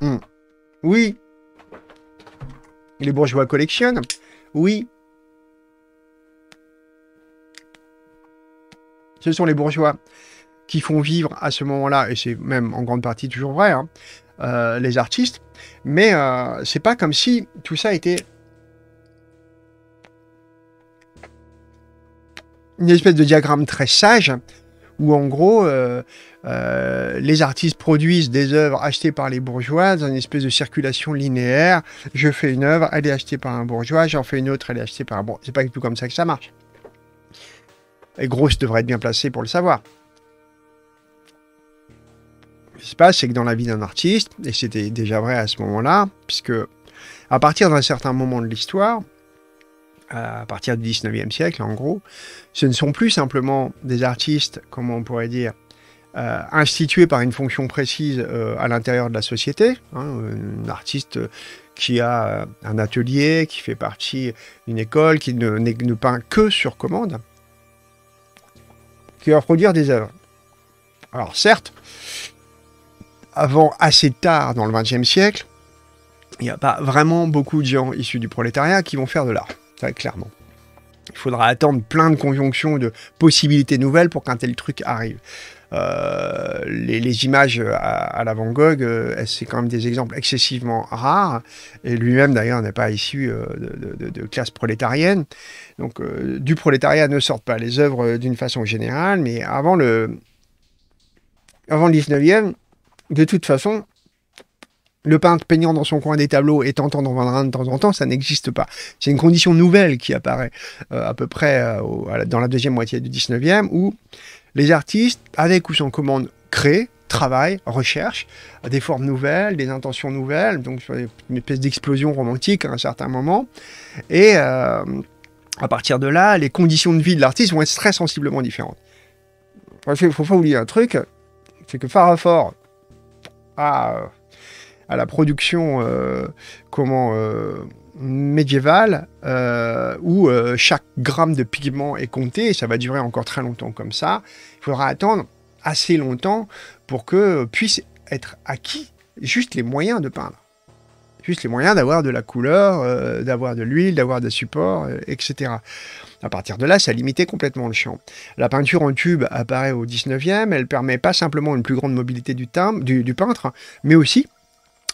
hmm. Oui. Les bourgeois collectionnent, Oui. Ce sont les bourgeois qui font vivre à ce moment-là, et c'est même en grande partie toujours vrai, hein, euh, les artistes. Mais euh, c'est pas comme si tout ça était une espèce de diagramme très sage où en gros euh, euh, les artistes produisent des œuvres achetées par les bourgeois dans une espèce de circulation linéaire. Je fais une œuvre, elle est achetée par un bourgeois, j'en fais une autre, elle est achetée par un bourgeois. C'est pas du tout comme ça que ça marche. Et Grosse devrait être bien placé pour le savoir. Ce qui se passe, c'est que dans la vie d'un artiste, et c'était déjà vrai à ce moment-là, puisque à partir d'un certain moment de l'histoire, à partir du 19e siècle, en gros, ce ne sont plus simplement des artistes, comment on pourrait dire, euh, institués par une fonction précise euh, à l'intérieur de la société. Hein, un artiste qui a euh, un atelier, qui fait partie d'une école, qui ne, ne, peint que sur commande, qui va produire des œuvres. Alors certes, avant assez tard dans le XXe siècle, il n'y a pas vraiment beaucoup de gens issus du prolétariat qui vont faire de l'art. Ça, clairement. Il faudra attendre plein de conjonctions, de possibilités nouvelles pour qu'un tel truc arrive. Euh, les, images à, à, la Van Gogh, euh, c'est quand même des exemples excessivement rares. Et lui-même, d'ailleurs, n'est pas issu euh, de, classe prolétarienne. Donc, du prolétariat ne sortent pas les œuvres d'une façon générale. Mais avant le, avant le 19e, de toute façon, le peintre peignant dans son coin des tableaux et tentant d'en vendre un de temps en temps, ça n'existe pas. C'est une condition nouvelle qui apparaît euh, à peu près euh, dans la deuxième moitié du 19e, où les artistes, avec ou sans commande, créent, travaillent, recherchent des formes nouvelles, des intentions nouvelles, donc une espèce d'explosion romantique à un certain moment. Et euh, à partir de là, les conditions de vie de l'artiste vont être très sensiblement différentes. Il ne faut pas oublier un truc, c'est que a à la production euh, comment euh, médiévale euh, où chaque gramme de pigment est compté et ça va durer encore très longtemps comme ça. Il faudra attendre assez longtemps pour que puissent être acquis juste les moyens de peindre. Juste les moyens d'avoir de la couleur, d'avoir de l'huile, d'avoir des supports, etc. À partir de là, ça limitait complètement le champ. La peinture en tube apparaît au 19e, elle permet pas simplement une plus grande mobilité du, du, du peintre, mais aussi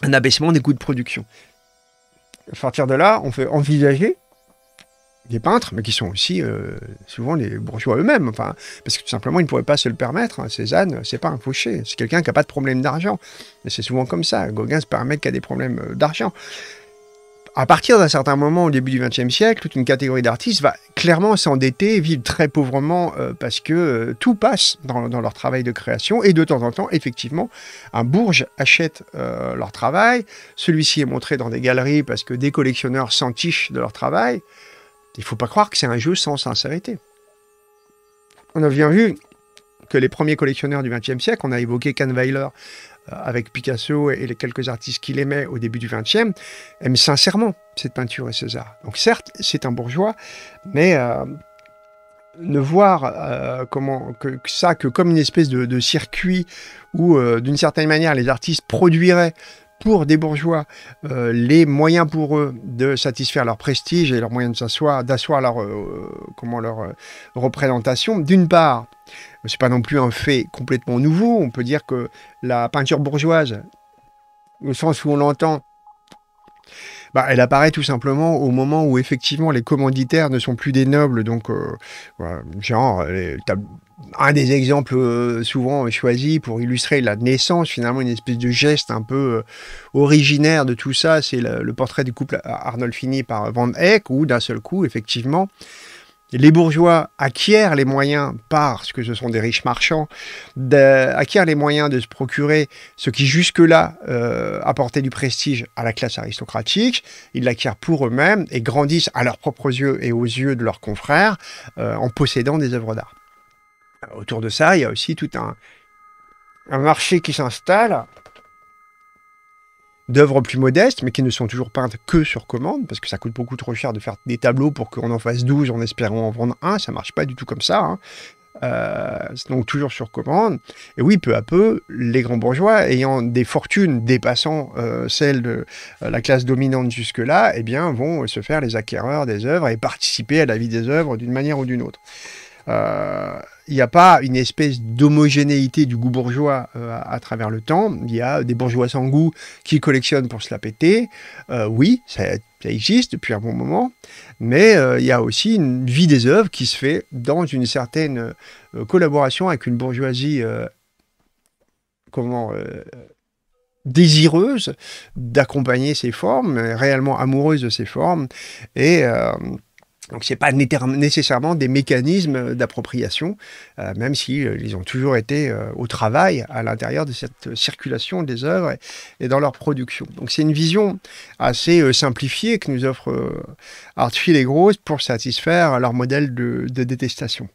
un abaissement des coûts de production. À partir de là, on fait envisager des peintres, mais qui sont aussi euh, souvent les bourgeois eux-mêmes. Enfin, parce que tout simplement, ils ne pourraient pas se le permettre. Hein. Cézanne, c'est pas un fauché, c'est quelqu'un qui n'a pas de problème d'argent. Et c'est souvent comme ça. Gauguin se permet qu'il a des problèmes euh, d'argent à partir d'un certain moment, au début du XXe siècle, toute une catégorie d'artistes va clairement s'endetter, vivre très pauvrement euh, parce que euh, tout passe dans, leur travail de création. Et de temps en temps, effectivement, un bourge achète euh, leur travail. Celui-ci est montré dans des galeries parce que des collectionneurs s'entichent de leur travail. Il ne faut pas croire que c'est un jeu sans sincérité. On a bien vu que les premiers collectionneurs du XXe siècle, on a évoqué Kahnweiler, euh, avec Picasso et les quelques artistes qu'il aimait au début du XXe, aime sincèrement cette peinture et ces arts. Donc certes, c'est un bourgeois, mais euh, ne voir euh, comment que, ça que comme une espèce de, circuit où, d'une certaine manière, les artistes produiraient pour des bourgeois les moyens pour eux de satisfaire leur prestige et leurs moyens d'asseoir leur, comment leur représentation, d'une part, ce n'est pas non plus un fait complètement nouveau. On peut dire que la peinture bourgeoise, au sens où on l'entend, bah, elle apparaît tout simplement au moment où effectivement les commanditaires ne sont plus des nobles. Donc, euh, genre, un des exemples euh, souvent choisis pour illustrer la naissance, finalement, une espèce de geste un peu euh, originaire de tout ça, c'est le, portrait du couple Arnolfini par Van Eyck, où d'un seul coup, effectivement, les bourgeois acquièrent les moyens, parce que ce sont des riches marchands, acquièrent les moyens de se procurer ce qui jusque-là euh, apportait du prestige à la classe aristocratique, ils l'acquièrent pour eux-mêmes et grandissent à leurs propres yeux et aux yeux de leurs confrères euh, en possédant des œuvres d'art. Autour de ça, il y a aussi tout un marché qui s'installe d'œuvres plus modestes, mais qui ne sont toujours peintes que sur commande, parce que ça coûte beaucoup trop cher de faire des tableaux pour qu'on en fasse 12 en espérant en vendre un, ça marche pas du tout comme ça. Hein. Euh, donc toujours sur commande. Et oui, peu à peu, les grands bourgeois ayant des fortunes dépassant euh, celles de euh, la classe dominante jusque-là, eh bien, vont se faire les acquéreurs des œuvres et participer à la vie des œuvres d'une manière ou d'une autre il n'y a pas une espèce d'homogénéité du goût bourgeois euh, à, travers le temps. Il y a des bourgeois sans goût qui collectionnent pour se la péter. Euh, oui, ça, existe depuis un bon moment, mais euh, il y a aussi une vie des œuvres qui se fait dans une certaine collaboration avec une bourgeoisie comment désireuse d'accompagner ces formes, réellement amoureuse de ces formes et donc, ce n'est pas nécessairement des mécanismes d'appropriation, euh, même s'ils euh, ils ont toujours été euh, au travail à l'intérieur de cette circulation des œuvres et, dans leur production. Donc, c'est une vision assez simplifiée que nous offre Artfield et Gross pour satisfaire leur modèle de, détestation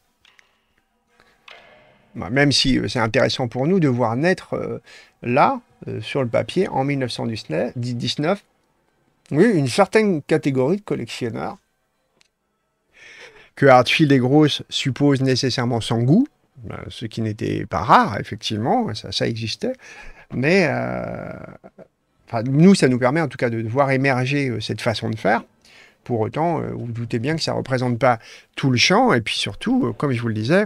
bah, même si c'est intéressant pour nous de voir naître là, sur le papier, en 1919, oui, une certaine catégorie de collectionneurs que Hartfield et grosse supposent nécessairement sans goût, ben, ce qui n'était pas rare, effectivement, hein, ça, existait. Mais euh, nous, ça nous permet en tout cas de voir émerger euh, cette façon de faire. Pour autant, euh, vous, doutez bien que ça ne représente pas tout le champ. Et puis surtout, comme je vous le disais,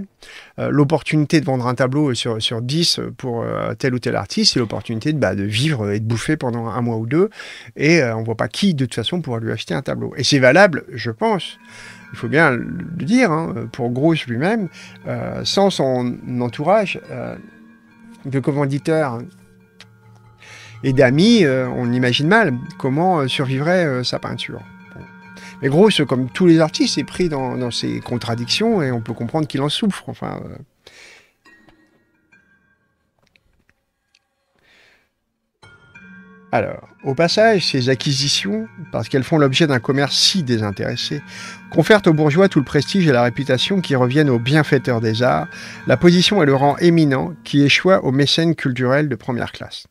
l'opportunité de vendre un tableau sur, sur 10 pour tel ou tel artiste, c'est l'opportunité de, bah, de, vivre et de bouffer pendant un mois ou deux. Et on ne voit pas qui, de toute façon, pourra lui acheter un tableau. Et c'est valable, je pense, il faut bien le dire, hein, pour Grosse lui-même, euh, sans son entourage euh, de commanditeurs et d'amis, euh, on imagine mal comment survivrait sa peinture. Mais Grosse, comme tous les artistes, est pris dans, dans ses contradictions et on peut comprendre qu'il en souffre. Enfin. Alors, au passage, ces acquisitions, parce qu'elles font l'objet d'un commerce si désintéressé, confèrent aux bourgeois tout le prestige et la réputation qui reviennent aux bienfaiteurs des arts, la position et le rang éminent qui échoient aux mécènes culturels de première classe.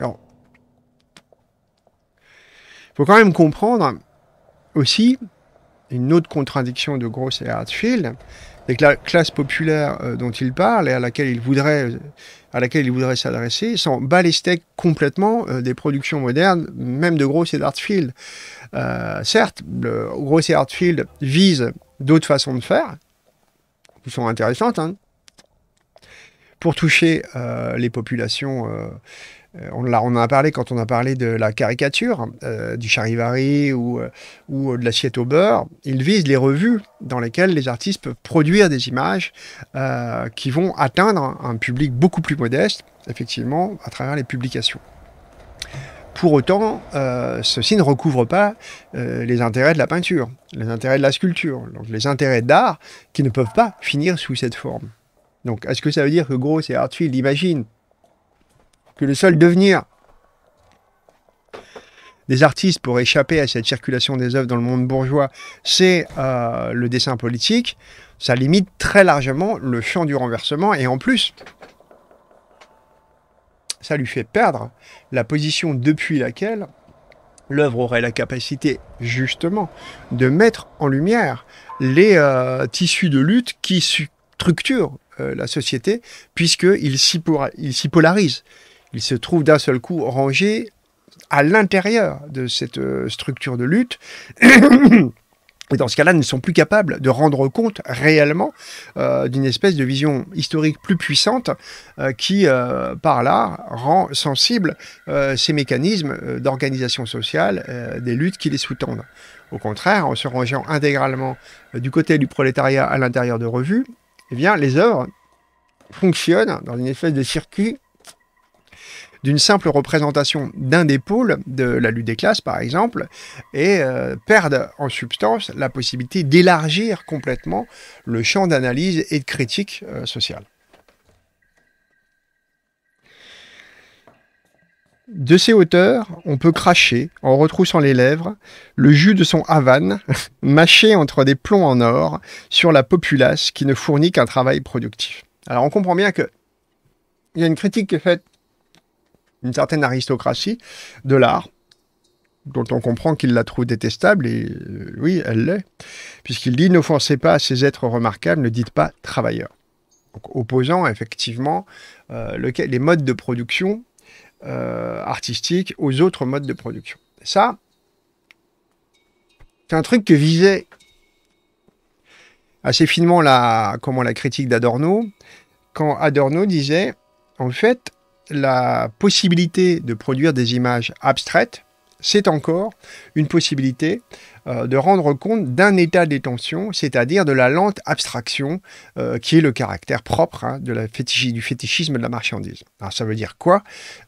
Alors, il faut quand même comprendre aussi une autre contradiction de Gross et Hartfield, c'est que la classe populaire euh, dont il parle et à laquelle il voudrait euh, à laquelle il voudrait s'adresser s'en bat complètement euh, des productions modernes, même de Gross et d'Artfield. Euh, certes, le Gross et Artfield visent d'autres façons de faire, qui sont intéressantes, hein, pour toucher euh, les populations euh, on, en a parlé quand on a parlé de la caricature, euh, du charivari euh, ou, de l'assiette au beurre. Il vise les revues dans lesquelles les artistes peuvent produire des images qui vont atteindre un public beaucoup plus modeste, effectivement, à travers les publications. Pour autant, ceci ne recouvre pas les intérêts de la peinture, les intérêts de la sculpture, les intérêts d'art qui ne peuvent pas finir sous cette forme. Donc, est-ce que ça veut dire que Gross et Hartfield imaginent le seul devenir des artistes pour échapper à cette circulation des œuvres dans le monde bourgeois, c'est euh, le dessin politique, ça limite très largement le champ du renversement et en plus, ça lui fait perdre la position depuis laquelle l'œuvre aurait la capacité justement de mettre en lumière les euh, tissus de lutte qui structurent euh, la société puisqu'il s'y polarise ils se trouve d'un seul coup rangé à l'intérieur de cette euh, structure de lutte. Et dans ce cas-là, ne sont plus capables de rendre compte réellement euh, d'une espèce de vision historique plus puissante euh, qui, par là, rend sensible ces mécanismes d'organisation sociale des luttes qui les sous-tendent. Au contraire, en se rangeant intégralement du côté du prolétariat à l'intérieur de revues, eh bien, les œuvres fonctionnent dans une espèce de circuit d'une simple représentation d'un des pôles de la lutte des classes, par exemple, et euh, perdent en substance la possibilité d'élargir complètement le champ d'analyse et de critique euh, sociale. De ces hauteurs, on peut cracher, en retroussant les lèvres, le jus de son havane, mâché entre des plombs en or, sur la populace qui ne fournit qu'un travail productif. Alors on comprend bien que il y a une critique qui est faite une certaine aristocratie de l'art, dont on comprend qu'il la trouve détestable, et euh, oui, elle l'est, puisqu'il dit N'offensez pas ces êtres remarquables, ne dites pas travailleurs. Donc, opposant effectivement euh, les modes de production euh, artistiques aux autres modes de production. Ça, c'est un truc que visait assez finement la, comment, la critique d'Adorno, quand Adorno disait En fait, la possibilité de produire des images abstraites, c'est encore une possibilité euh, de rendre compte d'un état des tensions, c'est-à-dire de la lente abstraction euh, qui est le caractère propre hein, de la du fétichisme de la marchandise. Alors ça veut dire quoi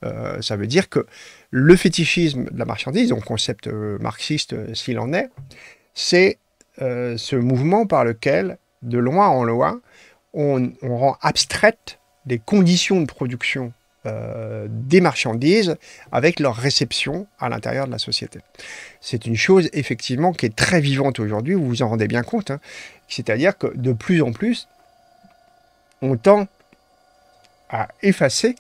euh, Ça veut dire que le fétichisme de la marchandise, donc concept marxiste s'il en est, c'est ce mouvement par lequel, de loin en loin, on, on rend abstraites les conditions de production euh, des marchandises avec leur réception à l'intérieur de la société. C'est une chose effectivement qui est très vivante aujourd'hui, vous vous en rendez bien compte, hein. c'est-à-dire que de plus en plus, on tend à effacer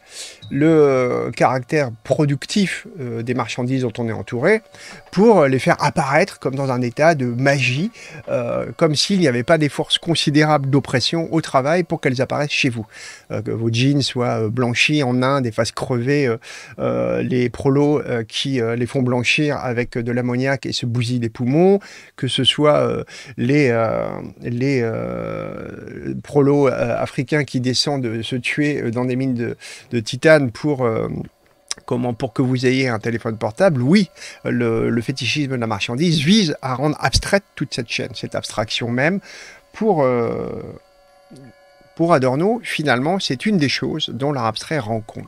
le caractère productif euh, des marchandises dont on est entouré pour les faire apparaître comme dans un état de magie, euh, comme s'il n'y avait pas des forces considérables d'oppression au travail pour qu'elles apparaissent chez vous. Euh, que vos jeans soient blanchis en Inde et fassent crever les prolos qui les font blanchir avec de l'ammoniac et se bousillent les poumons, que ce soit les, les prolos africains qui descendent se tuer dans des mines de, titane pour euh, comment pour que vous ayez un téléphone portable, oui, le, fétichisme de la marchandise vise à rendre abstraite toute cette chaîne, cette abstraction même. Pour, euh, pour Adorno, finalement, c'est une des choses dont l'art abstrait rend compte.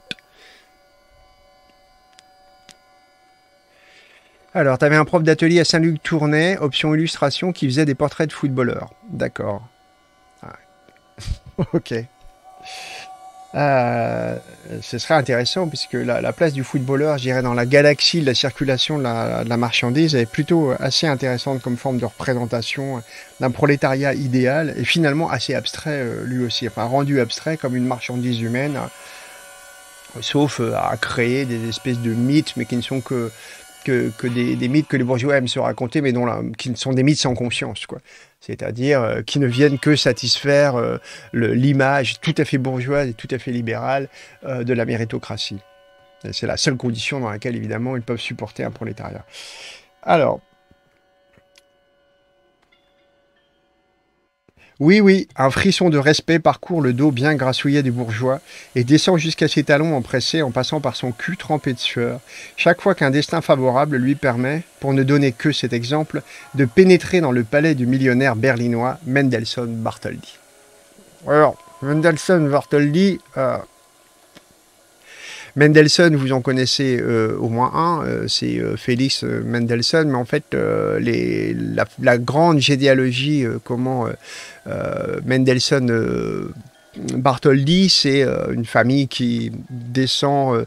Alors, tu avais un prof d'atelier à Saint-Luc Tournai, option illustration, qui faisait des portraits de footballeurs. D'accord. Ah. ok. Euh, ce serait intéressant puisque la, place du footballeur, je dirais, dans la galaxie de la circulation de la, marchandise est plutôt assez intéressante comme forme de représentation d'un prolétariat idéal et finalement assez abstrait euh, lui aussi, enfin rendu abstrait comme une marchandise humaine, euh, sauf à créer des espèces de mythes mais qui ne sont que que, des, mythes que les bourgeois aiment se raconter, mais dont qui sont des mythes sans conscience, quoi. C'est-à-dire euh, qui ne viennent que satisfaire euh, l'image tout à fait bourgeoise et tout à fait libérale euh, de la méritocratie. C'est la seule condition dans laquelle, évidemment, ils peuvent supporter un prolétariat. Alors, Oui, oui, un frisson de respect parcourt le dos bien grassouillé du bourgeois et descend jusqu'à ses talons empressés en passant par son cul trempé de sueur, chaque fois qu'un destin favorable lui permet, pour ne donner que cet exemple, de pénétrer dans le palais du millionnaire berlinois Mendelssohn Bartholdy. Alors, Mendelssohn Bartholdy, euh, Mendelssohn, vous en connaissez euh, au moins un, euh, c'est euh, Félix Mendelssohn, mais en fait, les, la, la, grande généalogie, comment Mendelssohn Bartholdi, c'est euh, une famille qui descend euh,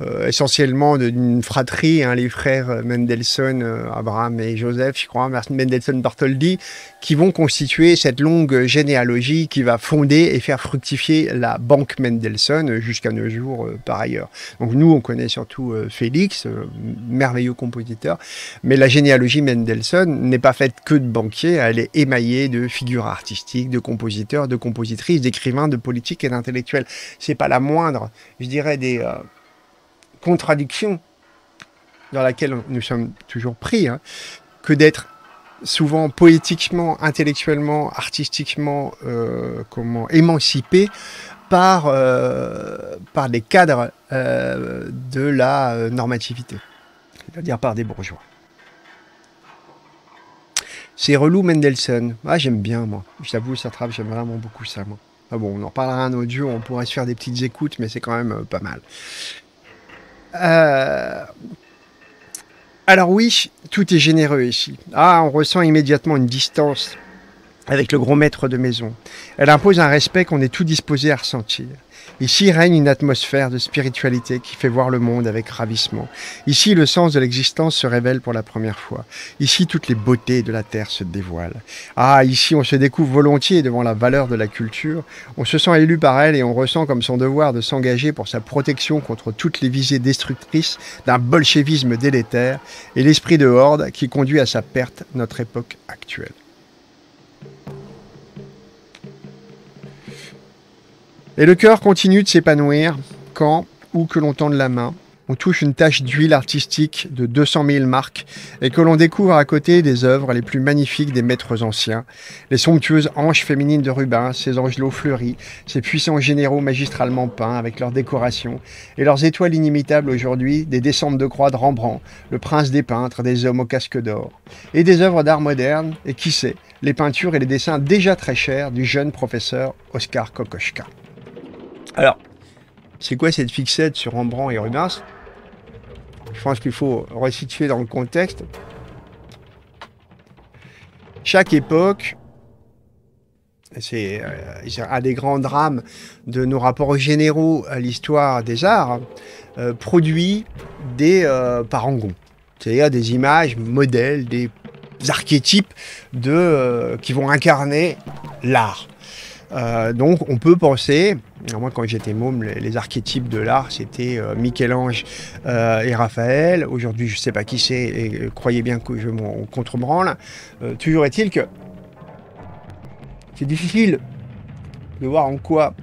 euh, essentiellement d'une fratrie, hein, les frères Mendelssohn, Abraham et Joseph, je crois, Mendelssohn Bartholdi, qui vont constituer cette longue généalogie qui va fonder et faire fructifier la banque Mendelssohn jusqu'à nos jours par ailleurs. Donc nous, on connaît surtout Félix, merveilleux compositeur, mais la généalogie Mendelssohn n'est pas faite que de banquiers, elle est émaillée de figures artistiques, de compositeurs, de compositrices, d'écrivains de politique et d'intellectuel. C'est pas la moindre, je dirais, des euh, contradictions dans laquelle nous sommes toujours pris, hein, que d'être souvent poétiquement, intellectuellement, artistiquement, euh, comment émancipé par euh, des par les cadres de la normativité, c'est-à-dire par des bourgeois. C'est relou Mendelssohn. Ah, j'aime bien moi. J'avoue, ça trappe, j'aime vraiment beaucoup ça moi. Ah bon, on en parlera un audio, on pourrait se faire des petites écoutes, mais c'est quand même euh, pas mal. Euh, alors oui, tout est généreux ici. Ah, on ressent immédiatement une distance avec le gros maître de maison. Elle impose un respect qu'on est tout disposé à ressentir. Ici règne une atmosphère de spiritualité qui fait voir le monde avec ravissement. Ici, le sens de l'existence se révèle pour la première fois. Ici, toutes les beautés de la terre se dévoilent. Ah, ici, on se découvre volontiers devant la valeur de la culture. On se sent élu par elle et on ressent comme son devoir de s'engager pour sa protection contre toutes les visées destructrices d'un bolchevisme délétère et l'esprit de horde qui conduit à sa perte notre époque actuelle. Et le cœur continue de s'épanouir quand, ou que l'on tende la main, on touche une tache d'huile artistique de 200 000 marques et que l'on découvre à côté des œuvres les plus magnifiques des maîtres anciens, les somptueuses hanches féminines de Rubens, ses angelots fleuris, ses puissants généraux magistralement peints avec leurs décorations et leurs étoiles inimitables aujourd'hui des descentes de croix de Rembrandt, le prince des peintres, des hommes au casque d'or, et des œuvres d'art moderne et qui sait, les peintures et les dessins déjà très chers du jeune professeur Oscar Kokoschka. Alors, c'est quoi cette fixette sur Rembrandt et Rubens Je pense qu'il faut resituer dans le contexte. Chaque époque, euh, c'est un des grands drames de nos rapports généraux à l'histoire des arts, hein, euh, produit des euh, parangons, c'est-à-dire des images modèles, des archétypes de, qui vont incarner l'art. donc on peut penser moi, quand j'étais môme, les, archétypes de l'art, c'était euh, Michel-Ange euh, et Raphaël. Aujourd'hui, je ne sais pas qui c'est, et croyez bien que je m'en contre euh, toujours est-il que c'est difficile de voir en quoi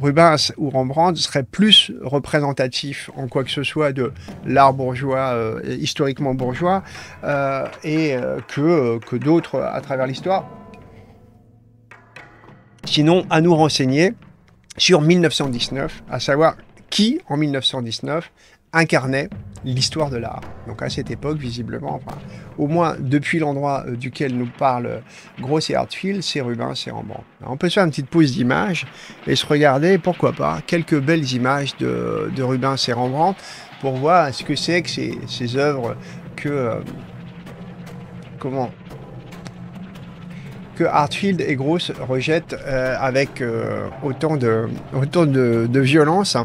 Rubens ou Rembrandt seraient plus représentatifs en quoi que ce soit de l'art bourgeois, historiquement bourgeois, et que, que d'autres à travers l'histoire. Sinon, à nous renseigner, sur 1919, à savoir qui, en 1919, incarnait l'histoire de l'art. Donc à cette époque, visiblement, au moins depuis l'endroit euh, duquel nous parle euh, Grosse et Hartfield, c'est Rubens et Rembrandt. On peut se faire une petite pause d'image et se regarder, pourquoi pas, quelques belles images de, de Rubens et Rembrandt pour voir ce que c'est que ces, ces œuvres que... Euh, comment Hartfield et Gross rejettent euh, avec euh, autant, de, violence.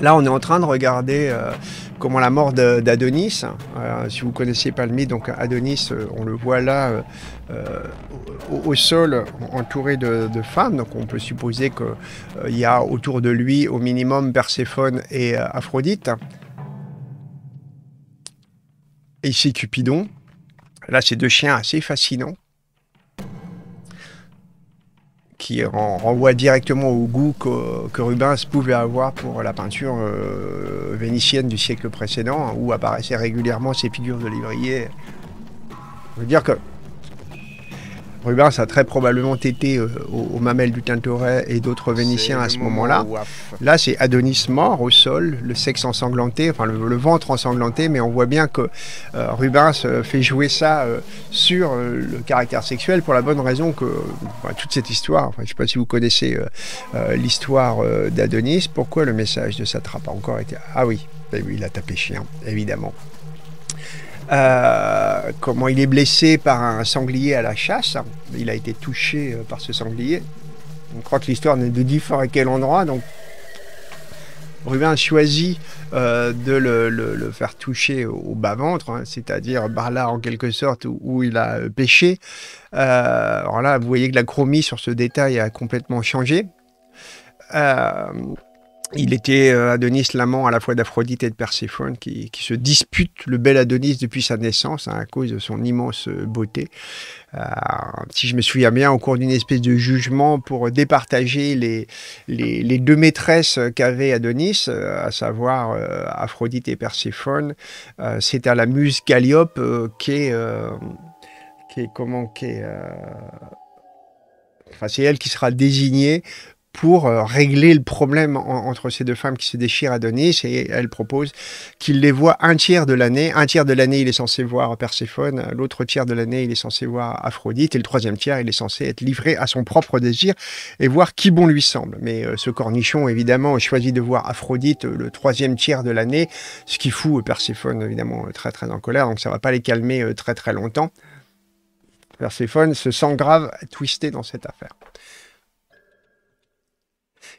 Là, on est en train de regarder euh, comment la mort d'Adonis, si vous connaissez Palmy, donc Adonis, on le voit là au, sol entouré de, femmes, donc on peut supposer qu'il y a autour de lui au minimum Perséphone et Aphrodite. Et ici Cupidon, Là, c'est deux chiens assez fascinants qui renvoie directement au goût que, Rubens pouvait avoir pour la peinture euh, vénitienne du siècle précédent, où apparaissaient régulièrement ces figures de livriers. Je veux dire que Rubens a très probablement été euh, aux, mamelles du Tintoret et d'autres Vénitiens à ce moment-là. Là, c'est Adonis mort au sol, le sexe ensanglanté, enfin le, ventre ensanglanté, mais on voit bien que euh, Rubens euh, fait jouer ça sur le caractère sexuel pour la bonne raison que bah, toute cette histoire, je ne sais pas si vous connaissez l'histoire d'Adonis, pourquoi le message de Satrap a encore été... Ah oui, ben oui, il a tapé chien, évidemment. Euh, comment il est blessé par un sanglier à la chasse. Il a été touché euh, par ce sanglier. On croit que l'histoire n'est de fort à quel endroit, donc Rubin choisit euh, de le, faire toucher au, bas-ventre, hein, c'est-à-dire par là en quelque sorte où, il a pêché. alors là, vous voyez que la chromie sur ce détail a complètement changé il était euh, Adonis l'amant à la fois d'Aphrodite et de Perséphone, qui, se dispute le bel Adonis depuis sa naissance hein, à cause de son immense euh, beauté. Euh, si je me souviens bien, au cours d'une espèce de jugement pour départager les, les, deux maîtresses qu'avait Adonis, à savoir Aphrodite et Perséphone, c'est à la muse Calliope qui est, qui comment qui Enfin, c'est elle qui sera désignée pour euh, régler le problème entre ces deux femmes qui se déchirent à donner Et elle propose qu'il les voit un tiers de l'année. Un tiers de l'année, il est censé voir Perséphone. L'autre tiers de l'année, il est censé voir Aphrodite. Et le troisième tiers, il est censé être livré à son propre désir et voir qui bon lui semble. Mais euh, ce cornichon, évidemment, choisit de voir Aphrodite le troisième tiers de l'année, ce qui fout euh, Perséphone, évidemment, très, très en colère. Donc ça va pas les calmer très, très longtemps. Perséphone se sent grave twisté dans cette affaire.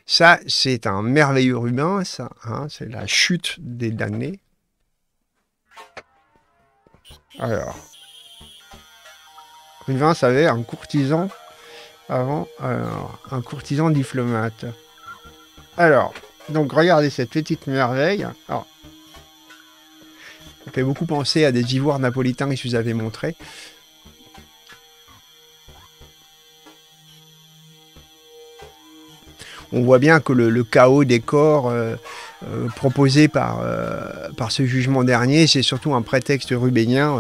Ça, c'est un merveilleux Rubin, ça. Hein, c'est la chute des damnés. Alors. Rubin avait un courtisan avant. un courtisan diplomate. Alors, donc regardez cette petite merveille. ça fait beaucoup penser à des ivoires napolitains que je vous avais montrés. on voit bien que le, chaos des corps euh, euh, proposé par, euh, par ce jugement dernier, c'est surtout un prétexte rubénien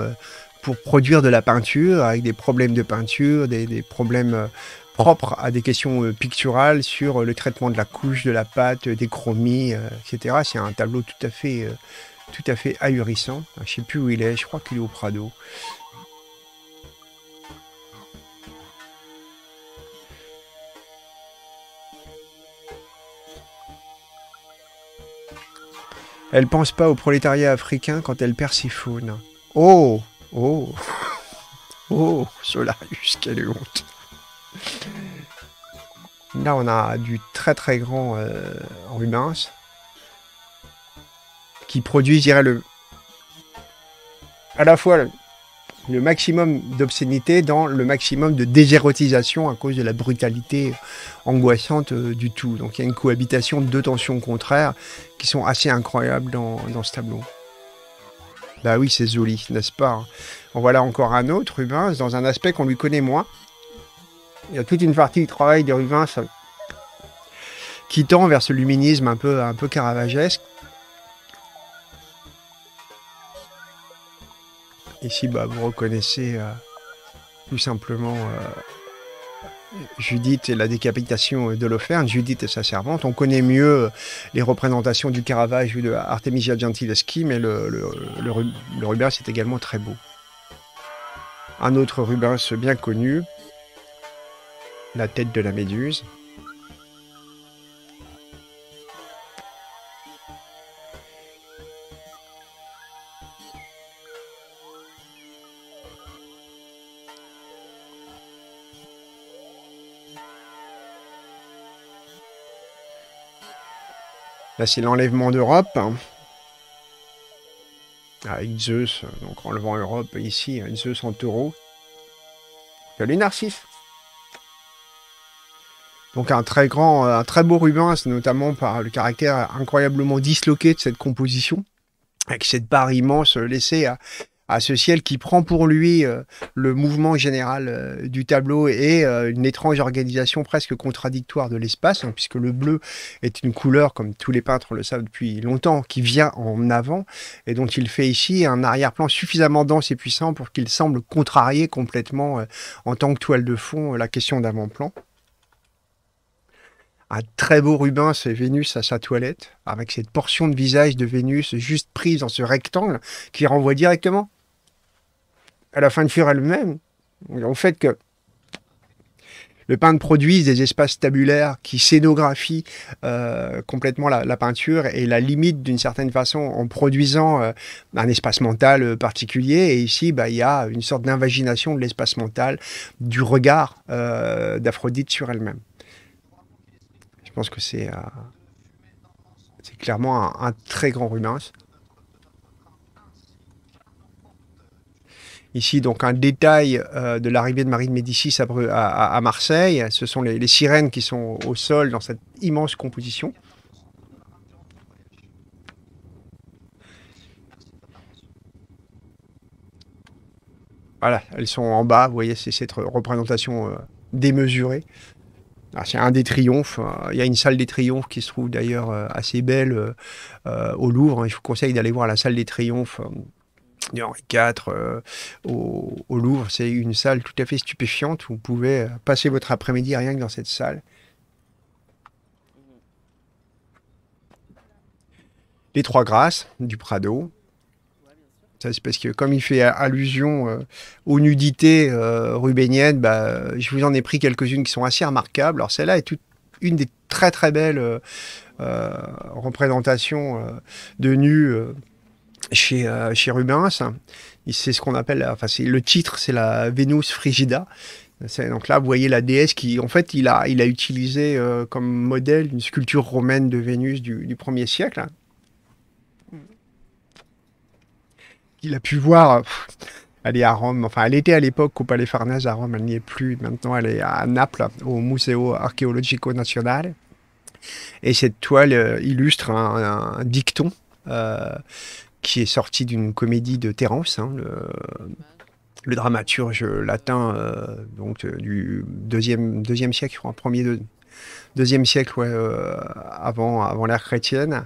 pour produire de la peinture, avec des problèmes de peinture, des, problèmes propres à des questions picturales sur le traitement de la couche, de la pâte, des chromies, etc. C'est un tableau tout à fait, tout à fait ahurissant. Je ne sais plus où il est, je crois qu'il est au Prado. Elle pense pas au prolétariat africain quand elle faunes. Oh Oh Oh Solarius, quelle honte Là, on a du très très grand euh, qui produit, je dirais, le... à la fois le le maximum d'obscénité dans le maximum de désérotisation à cause de la brutalité angoissante euh, du tout. Donc il y a une cohabitation de deux tensions contraires qui sont assez incroyables dans, ce tableau. Bah oui, c'est joli, n'est-ce pas hein En voilà encore un autre, Rubens, dans un aspect qu'on lui connaît moins. Il y a toute une partie du travail de Rubens qui tend vers ce luminisme un peu, un peu caravagesque Ici, bah, vous reconnaissez euh, tout simplement euh, Judith et la décapitation de d'Holoferne, Judith et sa servante. On connaît mieux euh, les représentations du Caravage ou de Artemisia Gentileschi, mais le, le Rubens est également très beau. Un autre Rubens bien connu, la tête de la Méduse. c'est l'enlèvement d'Europe. Avec Zeus, donc enlevant Europe ici, Zeus en taureau. Il y les Donc un très grand, un très beau ruban, c'est notamment par le caractère incroyablement disloqué de cette composition, avec cette barre immense laissée à à ce ciel qui prend pour lui euh, le mouvement général euh, du tableau et euh, une étrange organisation presque contradictoire de l'espace, hein, puisque le bleu est une couleur, comme tous les peintres le savent depuis longtemps, qui vient en avant et dont il fait ici un arrière-plan suffisamment dense et puissant pour qu'il semble contrarier complètement en tant que toile de fond la question d'avant-plan. Un très beau rubin, c'est Vénus à sa toilette, avec cette portion de visage de Vénus juste prise dans ce rectangle qui renvoie directement à la fin de Fur elle-même, au fait que le peintre produise des espaces tabulaires qui scénographient euh, complètement la, peinture et la limite d'une certaine façon en produisant euh, un espace mental euh, particulier. Et ici, bah, il y a une sorte d'invagination de l'espace mental, du regard d'Aphrodite sur elle-même. Je pense que c'est euh, c'est clairement un, très grand Rubens. Ici, donc, un détail euh, de l'arrivée de Marie de Médicis à, Marseille. Ce sont les, sirènes qui sont au sol dans cette immense composition. Voilà, elles sont en bas, vous voyez, c'est cette représentation euh, démesurée ah, c'est un des triomphes. Hein. Il y a une salle des triomphes qui se trouve d'ailleurs euh, assez belle euh, euh, au Louvre. Hein. Je vous conseille d'aller voir la salle des triomphes de Henri IV au, Louvre. C'est une salle tout à fait stupéfiante vous pouvez passer votre après-midi rien que dans cette salle. Les Trois Grâces du Prado, c'est parce que comme il fait allusion euh, aux nudités euh, rubéniennes, bah, je vous en ai pris quelques-unes qui sont assez remarquables. Alors celle-là est une des très très belles euh, représentations de nu chez, chez Rubens. C'est ce qu'on appelle, enfin c'est le titre, c'est la Vénus Frigida. Donc là, vous voyez la déesse qui, en fait, il a, il a utilisé comme modèle une sculpture romaine de Vénus du, du 1er siècle, il a pu voir. elle à Rome, enfin elle était à l'époque au Palais Farnèse à Rome, elle n'y est plus, maintenant elle est à Naples, au Museo Archeologico Nazionale. Et cette toile euh, illustre un, dicton euh, qui est sorti d'une comédie de Terence, hein, le, dramaturge latin euh, donc, du deuxième, deuxième siècle, premier siècle avant, avant l'ère chrétienne.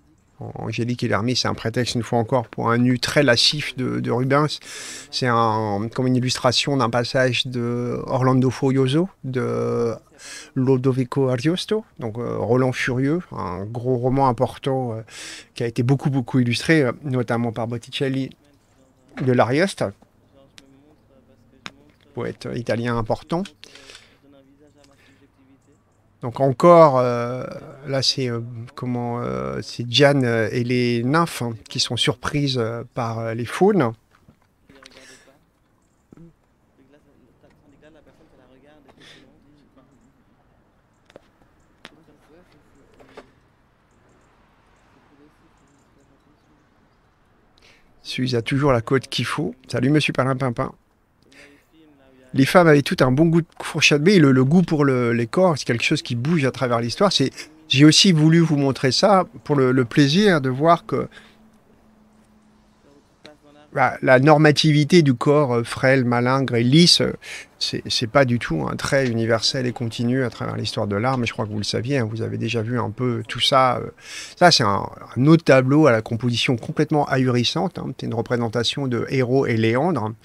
Angélique et l'armée c'est un prétexte une fois encore pour un nu très lascif de, Rubens. C'est comme une illustration d'un passage de Orlando Furioso de Lodovico Ariosto, donc euh, Roland Furieux, un gros roman important euh, qui a été beaucoup beaucoup illustré, euh, notamment par Botticelli de l'Arioste, poète italien important. Donc encore, euh, là c'est euh, comment euh, c'est Diane et les nymphes qui sont surprises par les faunes. Suze a toujours la côte qu'il faut. Salut Monsieur Palin Pimpin les femmes avaient tout un bon goût de fourchette mais le, goût pour les corps, c'est quelque chose qui bouge à travers l'histoire. j'ai aussi voulu vous montrer ça pour le, plaisir de voir que bah, la normativité du corps euh, frêle, malingre et lisse, euh, c'est, pas du tout un trait universel et continu à travers l'histoire de l'art, mais je crois que vous le saviez, hein, vous avez déjà vu un peu tout ça. Euh. ça, c'est un, autre tableau à la composition complètement ahurissante. Hein. c'est une représentation de Héros et Léandre. Hein.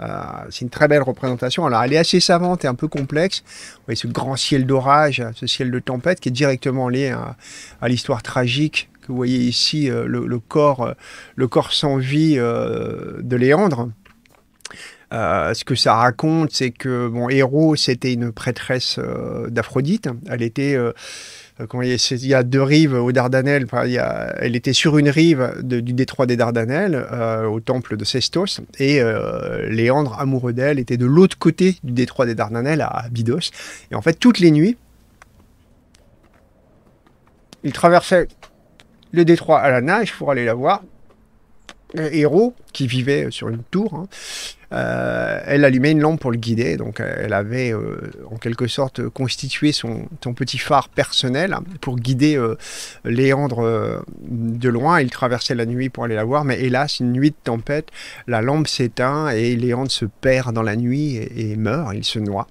Euh, c'est une très belle représentation. Alors, elle est assez savante et un peu complexe. Vous voyez ce grand ciel d'orage, ce ciel de tempête qui est directement lié à, l'histoire tragique que vous voyez ici, euh, le, corps, euh, le corps sans vie de Léandre. ce que ça raconte, c'est que mon héros, c'était une prêtresse d'Aphrodite. Elle était euh, il y a deux rives aux Dardanelles. elle était sur une rive du détroit des Dardanelles, euh, au temple de Sestos, et euh, Léandre, amoureux d'elle, était de l'autre côté du détroit des Dardanelles, à Bidos, Et en fait, toutes les nuits, il traversait le détroit à la nage pour aller la voir, héros qui vivait sur une tour. Hein. Euh, elle allumait une lampe pour le guider, donc euh, elle avait euh, en quelque sorte constitué son, petit phare personnel pour guider Léandre de loin. Il traversait la nuit pour aller la voir, mais hélas, une nuit de tempête, la lampe s'éteint et Léandre se perd dans la nuit et meurt, il se noie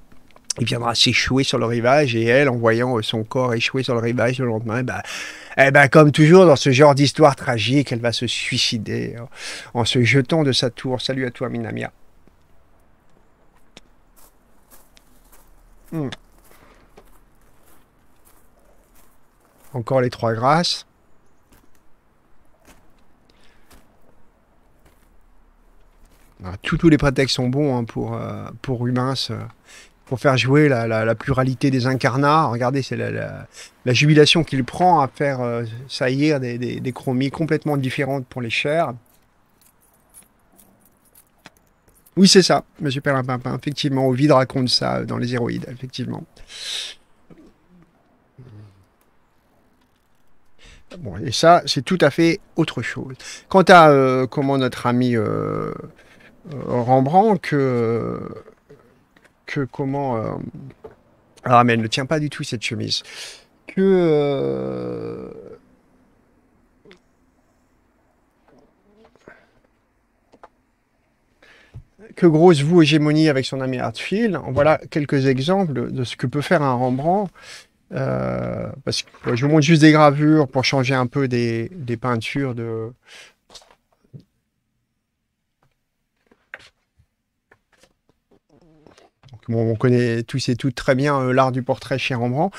il viendra s'échouer sur le rivage et elle, en voyant euh, son corps échouer sur le rivage le lendemain, bah, eh ben, comme toujours dans ce genre d'histoire tragique, elle va se suicider en se jetant de sa tour. Salut à toi, Minamia. Hmm. Encore les trois grâces. Ah, tous les prétextes sont bons hein, pour, euh, pour euh, pour faire jouer la, pluralité des incarnats. Regardez, c'est la, jubilation qu'il prend à faire euh, saillir des, chromies complètement différentes pour les chairs. Oui, c'est ça, Monsieur Perlimpinpin. Effectivement, Ovid raconte ça dans Les Héroïdes, effectivement. Bon, et ça, c'est tout à fait autre chose. Quant à euh, comment notre ami euh, Rembrandt, que comment. Euh, ah, mais elle ne tient pas du tout cette chemise. Que. Euh, que Grosse vous hégémonie avec son ami Hartfield. Voilà quelques exemples de ce que peut faire un Rembrandt. Euh, parce que bah, je vous montre juste des gravures pour changer un peu des peintures de, on connaît tous et toutes très bien euh, l'art du portrait chez Rembrandt,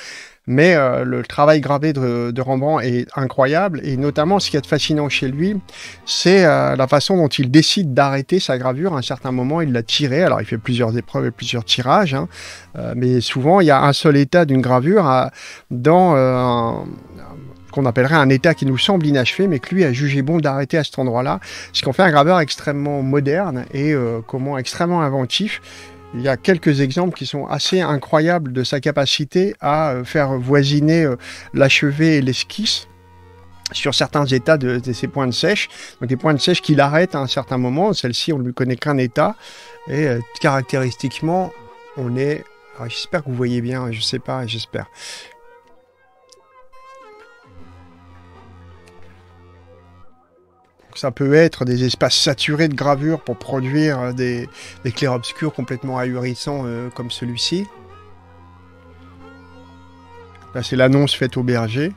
mais euh, le travail gravé de, Rembrandt est incroyable, et notamment ce qui est fascinant chez lui, c'est euh, la façon dont il décide d'arrêter sa gravure. À un certain moment, il l'a tirée, alors il fait plusieurs épreuves et plusieurs tirages, hein. mais souvent il y a un seul état d'une gravure dans qu'on appellerait un état qui nous semble inachevé, mais que lui a jugé bon d'arrêter à cet endroit-là, ce en fait un graveur extrêmement moderne et comment extrêmement inventif il y a quelques exemples qui sont assez incroyables de sa capacité à euh, faire voisiner euh, l'achevé et l'esquisse sur certains états de, de, points de sèche. Donc des de sèche qu'il arrête à un certain moment. Celle-ci, on ne lui connaît qu'un état. Et euh, caractéristiquement, on est... J'espère que vous voyez bien, je ne sais pas, j'espère. Ça peut être des espaces saturés de gravures pour produire euh, des, clairs-obscurs complètement ahurissants euh, comme celui-ci. Là, c'est l'annonce faite aux bergers.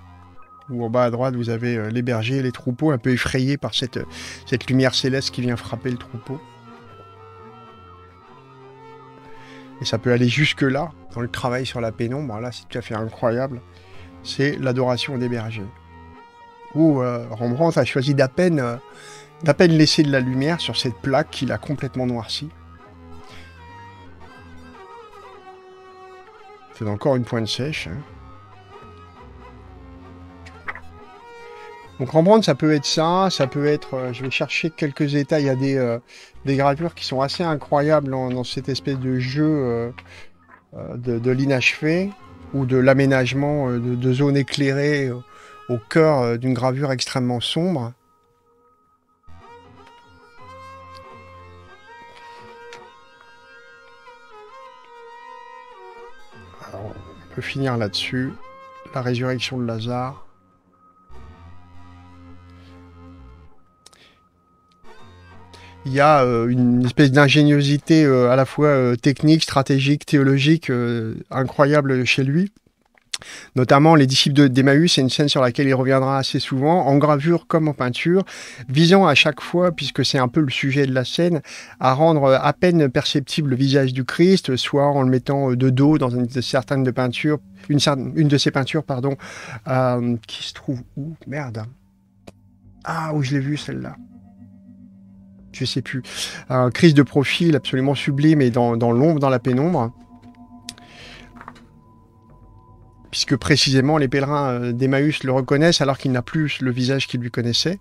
Où en bas à droite, vous avez euh, les bergers et les troupeaux, un peu effrayés par cette, cette lumière céleste qui vient frapper le troupeau. Et ça peut aller jusque-là, dans le travail sur la pénombre. Là, c'est tout à fait incroyable. C'est l'adoration des bergers. Euh, Rembrandt a choisi euh, d'à peine, laisser de la lumière sur cette plaque qu'il a complètement noirci. C'est encore une pointe sèche. Hein. Donc Rembrandt, ça peut être ça, ça peut être, euh, je vais chercher quelques états, il y a des, gravures qui sont assez incroyables dans, cette espèce de jeu de, de l'inachevé ou de l'aménagement de zones éclairées au cœur euh, d'une gravure extrêmement sombre. on peut finir là-dessus. La résurrection de Lazare. il y a euh, une espèce d'ingéniosité euh, à la fois technique, stratégique, théologique incroyable chez lui notamment les disciples d'Emmaüs, c'est une scène sur laquelle il reviendra assez souvent, en gravure comme en peinture, visant à chaque fois, puisque c'est un peu le sujet de la scène, à rendre à peine perceptible le visage du Christ, soit en le mettant euh, de dos dans une de de peintures, une, de ses peintures, pardon, euh, qui se trouve où Merde. Ah, où je l'ai vue celle-là Je sais plus. Un euh, Christ de profil absolument sublime et dans l'ombre, dans la pénombre. puisque précisément les pèlerins euh, d'Emmaüs le reconnaissent alors qu'il n'a plus le visage qu'il lui connaissait.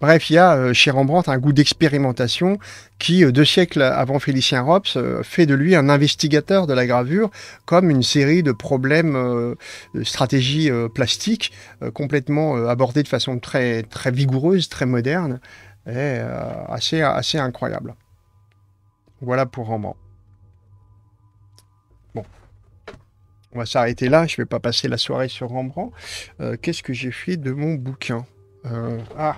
Bref, il y a euh, chez Rembrandt un goût d'expérimentation qui, euh, deux siècles avant Félicien Rops, fait de lui un investigateur de la gravure, comme une série de problèmes, de stratégies plastique, complètement abordés de façon très, très vigoureuse, très moderne, et assez, assez incroyable. Voilà pour Rembrandt. on va s'arrêter là, je ne vais pas passer la soirée sur Rembrandt. Euh, qu'est-ce que j'ai fait de mon bouquin euh, Ah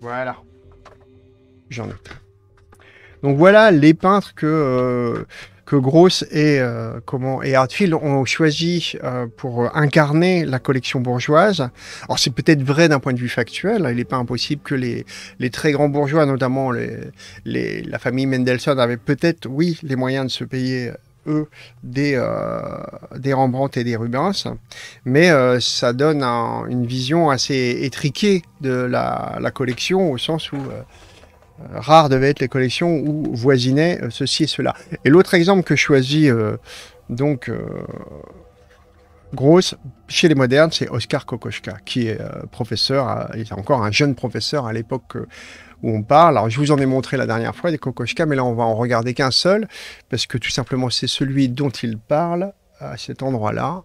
Voilà. J'en ai. Donc voilà les peintres que, euh, que Gross et, comment, et Hartfield ont choisi pour incarner la collection bourgeoise. Alors c'est peut-être vrai d'un point de vue factuel, hein, il n'est pas impossible que les, les, très grands bourgeois, notamment les, la famille Mendelssohn, avaient peut-être, oui, les moyens de se payer eux, des, euh, des Rembrandt et des Rubens. Mais euh, ça donne une vision assez étriquée de la, collection, au sens où euh, rares devaient être les collections où voisinaient ceci et cela. Et l'autre exemple que je choisis, donc, grosse, chez les modernes, c'est Oscar Kokoschka, qui est professeur, il est encore un jeune professeur à l'époque où on parle. Alors, je vous en ai montré la dernière fois des Kokoschka, mais là, on va en regarder qu'un seul, parce que tout simplement, c'est celui dont il parle à cet endroit-là.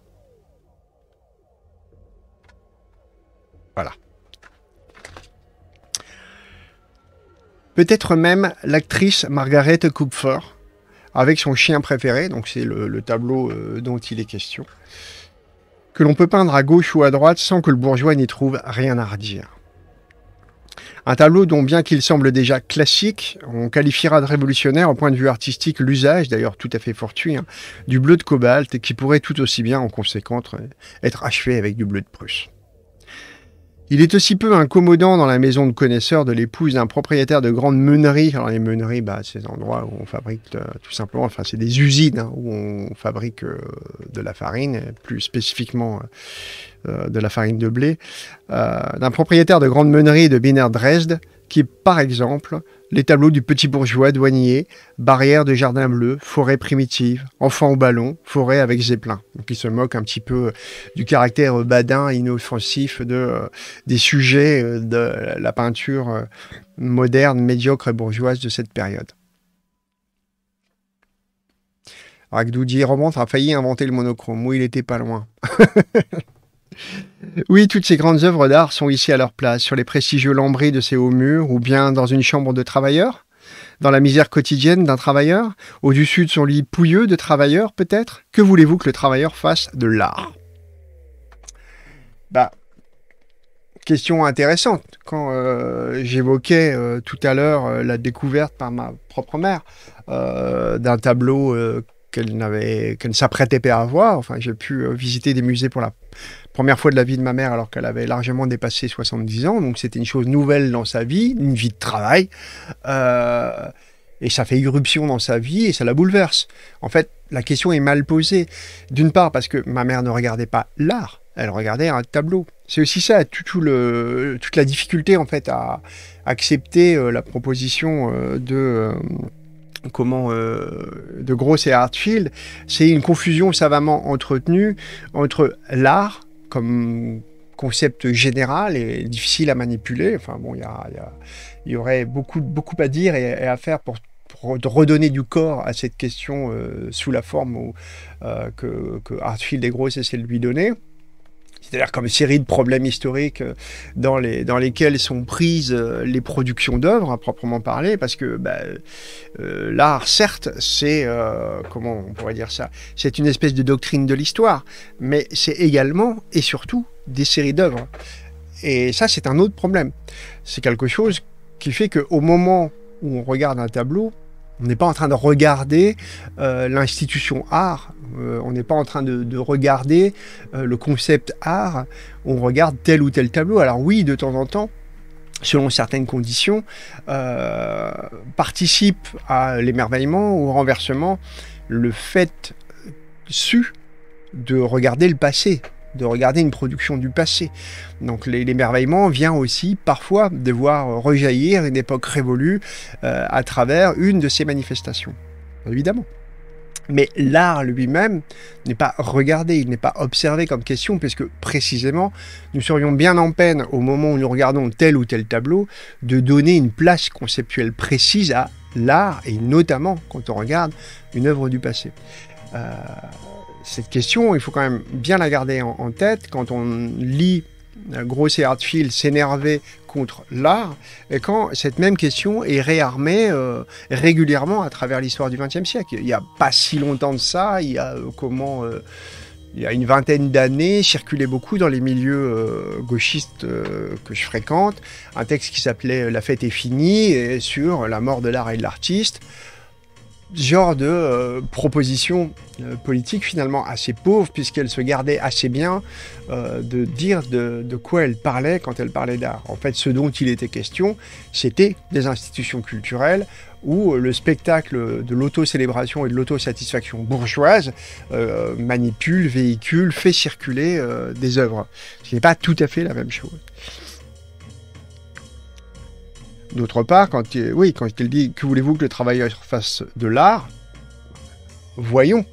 Voilà. Peut-être même l'actrice Margaret Kupfer, avec son chien préféré, donc c'est le, tableau euh, dont il est question, que l'on peut peindre à gauche ou à droite sans que le bourgeois n'y trouve rien à redire. Un tableau dont, bien qu'il semble déjà classique, on qualifiera de révolutionnaire au point de vue artistique l'usage, d'ailleurs tout à fait fortuit, hein, du bleu de cobalt, qui pourrait tout aussi bien, en conséquence, être achevé avec du bleu de Prusse. Il est aussi peu incommodant dans la maison de connaisseurs de l'épouse d'un propriétaire de grande meunerie. Alors les meuneries, bah, c'est des endroits où on fabrique euh, tout simplement, enfin c'est des usines hein, où on fabrique euh, de la farine, plus spécifiquement euh, euh, de la farine de blé, euh, d'un propriétaire de grande meunerie de binaire Dresde, qui par exemple les tableaux du petit bourgeois douanier, barrière de jardin bleu, forêt primitive, enfant au ballon, forêt avec zeppelin. Donc il se moque un petit peu euh, du caractère badin, inoffensif des sujets de la peinture moderne, médiocre et bourgeoise de cette période. Agdoudi Romante a failli inventer le monochrome. Oui, il n'était pas loin. Oui, toutes ces grandes œuvres d'art sont ici à leur place, sur les prestigieux lambris de ces hauts murs, ou bien dans une chambre de travailleur, dans la misère quotidienne d'un travailleur, au-dessus de son lit pouilleux de travailleurs peut-être. Que voulez-vous que le travailleur fasse de l'art Bah, question intéressante. Quand euh, j'évoquais euh, tout à l'heure euh, la découverte par ma propre mère d'un tableau qu'elle n'avait, qu'elle ne s'apprêtait pas à avoir. Enfin, j'ai pu euh, visiter des musées pour la première fois de la vie de ma mère alors qu'elle avait largement dépassé 70 ans. Donc c'était une chose nouvelle dans sa vie, une vie de travail. Euh, et ça fait irruption dans sa vie et ça la bouleverse. En fait, la question est mal posée. D'une part parce que ma mère ne regardait pas l'art, elle regardait un tableau. C'est aussi ça, tout, le, toute la difficulté en fait à accepter euh, la proposition de comment euh, de Gross et Hartfield, c'est une confusion savamment entretenue entre l'art comme concept général et difficile à manipuler. Enfin bon, il y, aurait beaucoup, beaucoup à dire et, à faire pour redonner du corps à cette question euh, sous la forme euh, que, que Hartfield et Gross essaient de lui donner c'est-à-dire comme série de problèmes historiques euh, dans, dans lesquels sont prises euh, les productions d'œuvres à proprement parler, parce que bah, euh, l'art, certes, c'est, comment on pourrait dire ça, c'est une espèce de doctrine de l'histoire, mais c'est également et surtout des séries d'œuvres. Et ça, c'est un autre problème. C'est quelque chose qui fait qu'au moment où on regarde un tableau, on n'est pas en train de regarder euh, l'institution art, euh, on n'est pas en train de, regarder euh, le concept art, on regarde tel ou tel tableau. Alors oui, de temps en temps, selon certaines conditions, participe à l'émerveillement ou au renversement le fait su de regarder le passé, de regarder une production du passé. Donc l'émerveillement vient aussi parfois de voir rejaillir une époque révolue euh, à travers une de ces manifestations, évidemment. Mais l'art lui-même n'est pas regardé, il n'est pas observé comme question, puisque précisément, nous serions bien en peine, au moment où nous regardons tel ou tel tableau, de donner une place conceptuelle précise à l'art, et notamment quand on regarde une œuvre du passé. Euh, cette question, il faut quand même bien la garder en, tête quand on lit et Hartfield s'énerver contre l'art, et quand cette même question est réarmée euh, régulièrement à travers l'histoire du XXe siècle. Il n'y a pas si longtemps de ça, il y a euh, comment... Euh, il y a une vingtaine d'années, circulait beaucoup dans les milieux gauchistes que je fréquente, un texte qui s'appelait La fête est finie, sur la mort de l'art et de l'artiste, genre de euh, proposition euh, politique finalement assez pauvre, puisqu'elle se gardait assez bien euh, de dire de, quoi elle parlait quand elle parlait d'art. En fait, ce dont il était question, c'était des institutions culturelles où le spectacle de l'auto-célébration et de l'auto-satisfaction bourgeoise manipule, véhicule, fait circuler des œuvres. Ce n'est pas tout à fait la même chose. D'autre part, quand il, oui, quand dit que voulez-vous que le travailleur fasse de l'art, voyons,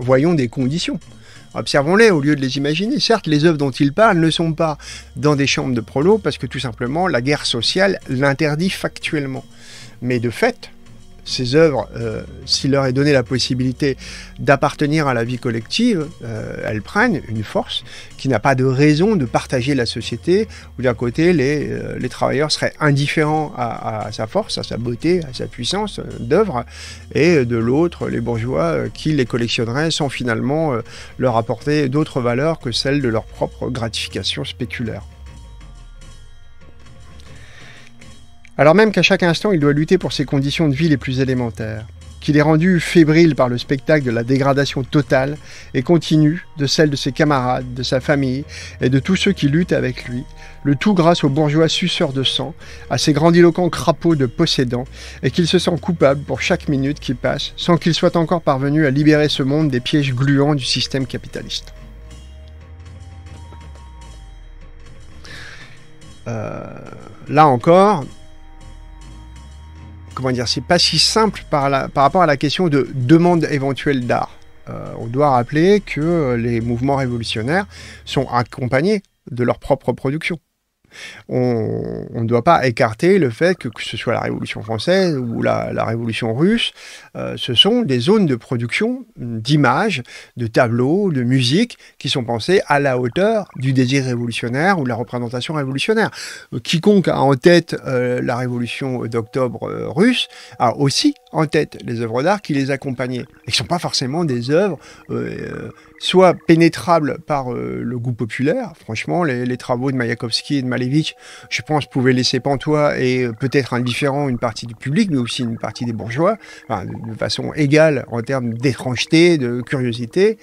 voyons des conditions. Observons-les au lieu de les imaginer. Certes, les œuvres dont il parle ne sont pas dans des chambres de prolo parce que tout simplement la guerre sociale l'interdit factuellement. Mais de fait, ces œuvres, euh, s'il leur est donné la possibilité d'appartenir à la vie collective, euh, elles prennent une force qui n'a pas de raison de partager la société, où d'un côté les, euh, travailleurs seraient indifférents à, à, sa force, à sa beauté, à sa puissance d'œuvre, et de l'autre les bourgeois qui les collectionneraient sans finalement leur apporter d'autres valeurs que celles de leur propre gratification spéculaire. alors même qu'à chaque instant il doit lutter pour ses conditions de vie les plus élémentaires, qu'il est rendu fébrile par le spectacle de la dégradation totale et continue de celle de ses camarades, de sa famille et de tous ceux qui luttent avec lui, le tout grâce aux bourgeois suceurs de sang, à ces grandiloquents crapauds de possédants, et qu'il se sent coupable pour chaque minute qui passe sans qu'il soit encore parvenu à libérer ce monde des pièges gluants du système capitaliste. Euh, là encore, comment dire, c'est pas si simple par, rapport à la question de demande éventuelle d'art. Euh, on doit rappeler que les mouvements révolutionnaires sont accompagnés de leur propre production. On, ne doit pas écarter le fait que, ce soit la Révolution française ou la, Révolution russe, euh, ce sont des zones de production d'images, de tableaux, de musique qui sont pensées à la hauteur du désir révolutionnaire ou de la représentation révolutionnaire. Euh, quiconque a en tête euh, la Révolution d'octobre russe a aussi en tête les œuvres d'art qui les accompagnaient, et qui ne sont pas forcément des œuvres euh, soit pénétrables par euh, le goût populaire. Franchement, les, travaux de Mayakovsky et de Malevich, je pense, pouvaient laisser pantois et euh, peut-être indifférent une partie du public, mais aussi une partie des bourgeois, de, de façon égale en termes d'étrangeté, de curiosité.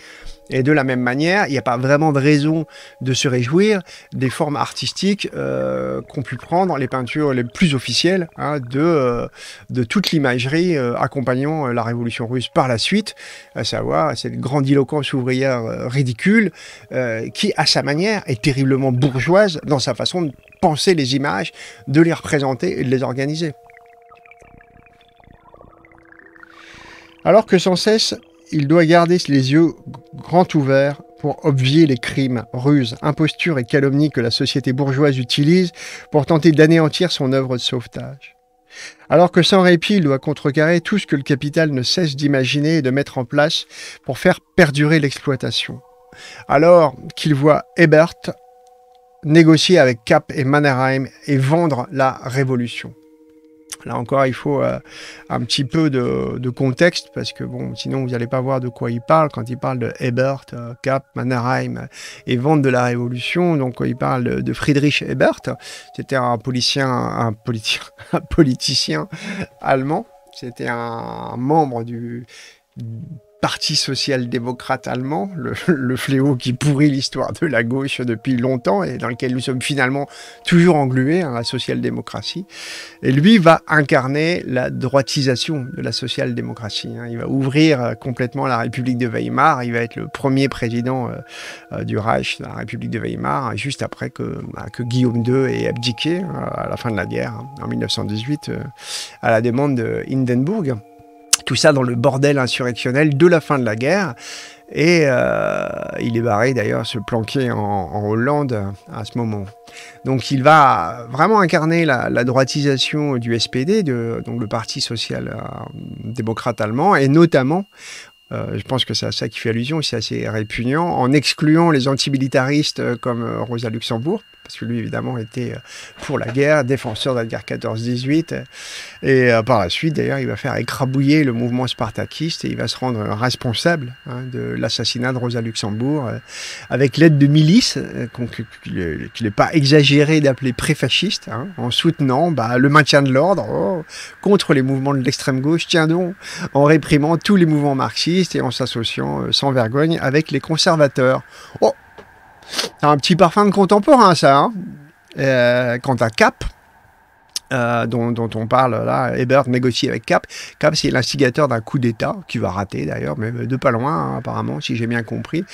Et de la même manière, il n'y a pas vraiment de raison de se réjouir des formes artistiques euh, qu'ont pu prendre les peintures les plus officielles hein, euh, de, toute l'imagerie euh, accompagnant la révolution russe par la suite, à savoir cette grandiloquence ouvrière ridicule qui, à sa manière, est terriblement bourgeoise dans sa façon de penser les images, de les représenter et de les organiser. Alors que sans cesse, il doit garder les yeux grands ouverts pour obvier les crimes, ruses, impostures et calomnies que la société bourgeoise utilise pour tenter d'anéantir son œuvre de sauvetage. Alors que sans répit, il doit contrecarrer tout ce que le capital ne cesse d'imaginer et de mettre en place pour faire perdurer l'exploitation. Alors qu'il voit Ebert négocier avec Cap et Mannerheim et vendre la révolution. Là encore, il faut euh, un petit peu de, contexte parce que bon, sinon vous n'allez pas voir de quoi il parle quand il parle de Ebert, Cap, euh, Kapp, Mannerheim euh, et vente de la Révolution. Donc il parle de, Friedrich Ebert, c'était un un, politicien allemand. C'était un membre du Parti social-démocrate allemand, le, fléau qui pourrit l'histoire de la gauche depuis longtemps et dans lequel nous sommes finalement toujours englués, hein, la social-démocratie. Et lui va incarner la droitisation de la social-démocratie. Hein. Il va ouvrir euh, complètement la République de Weimar. Il va être le premier président euh, euh, du Reich, la République de Weimar, hein, juste après que, bah, que Guillaume II ait abdiqué à la fin de la guerre, en 1918, à la demande de Hindenburg. Tout ça dans le bordel insurrectionnel de la fin de la guerre. Et euh, il est barré d'ailleurs se planquer en, Hollande à ce moment. Donc il va vraiment incarner la, droitisation du SPD, donc le Parti social-démocrate euh, allemand, et notamment euh, je pense que c'est à ça qu'il fait allusion, c'est assez répugnant, en excluant les antimilitaristes comme Rosa Luxembourg parce que lui, évidemment, était euh, pour la guerre, défenseur de la guerre 14-18. Et euh, par la suite, d'ailleurs, il va faire écrabouiller le mouvement spartakiste et il va se rendre responsable hein, de l'assassinat de Rosa Luxembourg euh, avec l'aide de milices, qu'il n'est pas exagéré d'appeler pré hein, en soutenant bah, le maintien de l'ordre oh, contre les mouvements de l'extrême gauche, tiens donc, en réprimant tous les mouvements marxistes et en s'associant sans vergogne avec les conservateurs. Oh, un petit parfum de contemporain, ça. Hein. Euh, quant à Cap, euh, dont, on parle là, Ebert négocie avec Cap. Cap, c'est l'instigateur d'un coup d'État, qui va rater d'ailleurs, mais de pas loin hein, apparemment, si j'ai bien compris.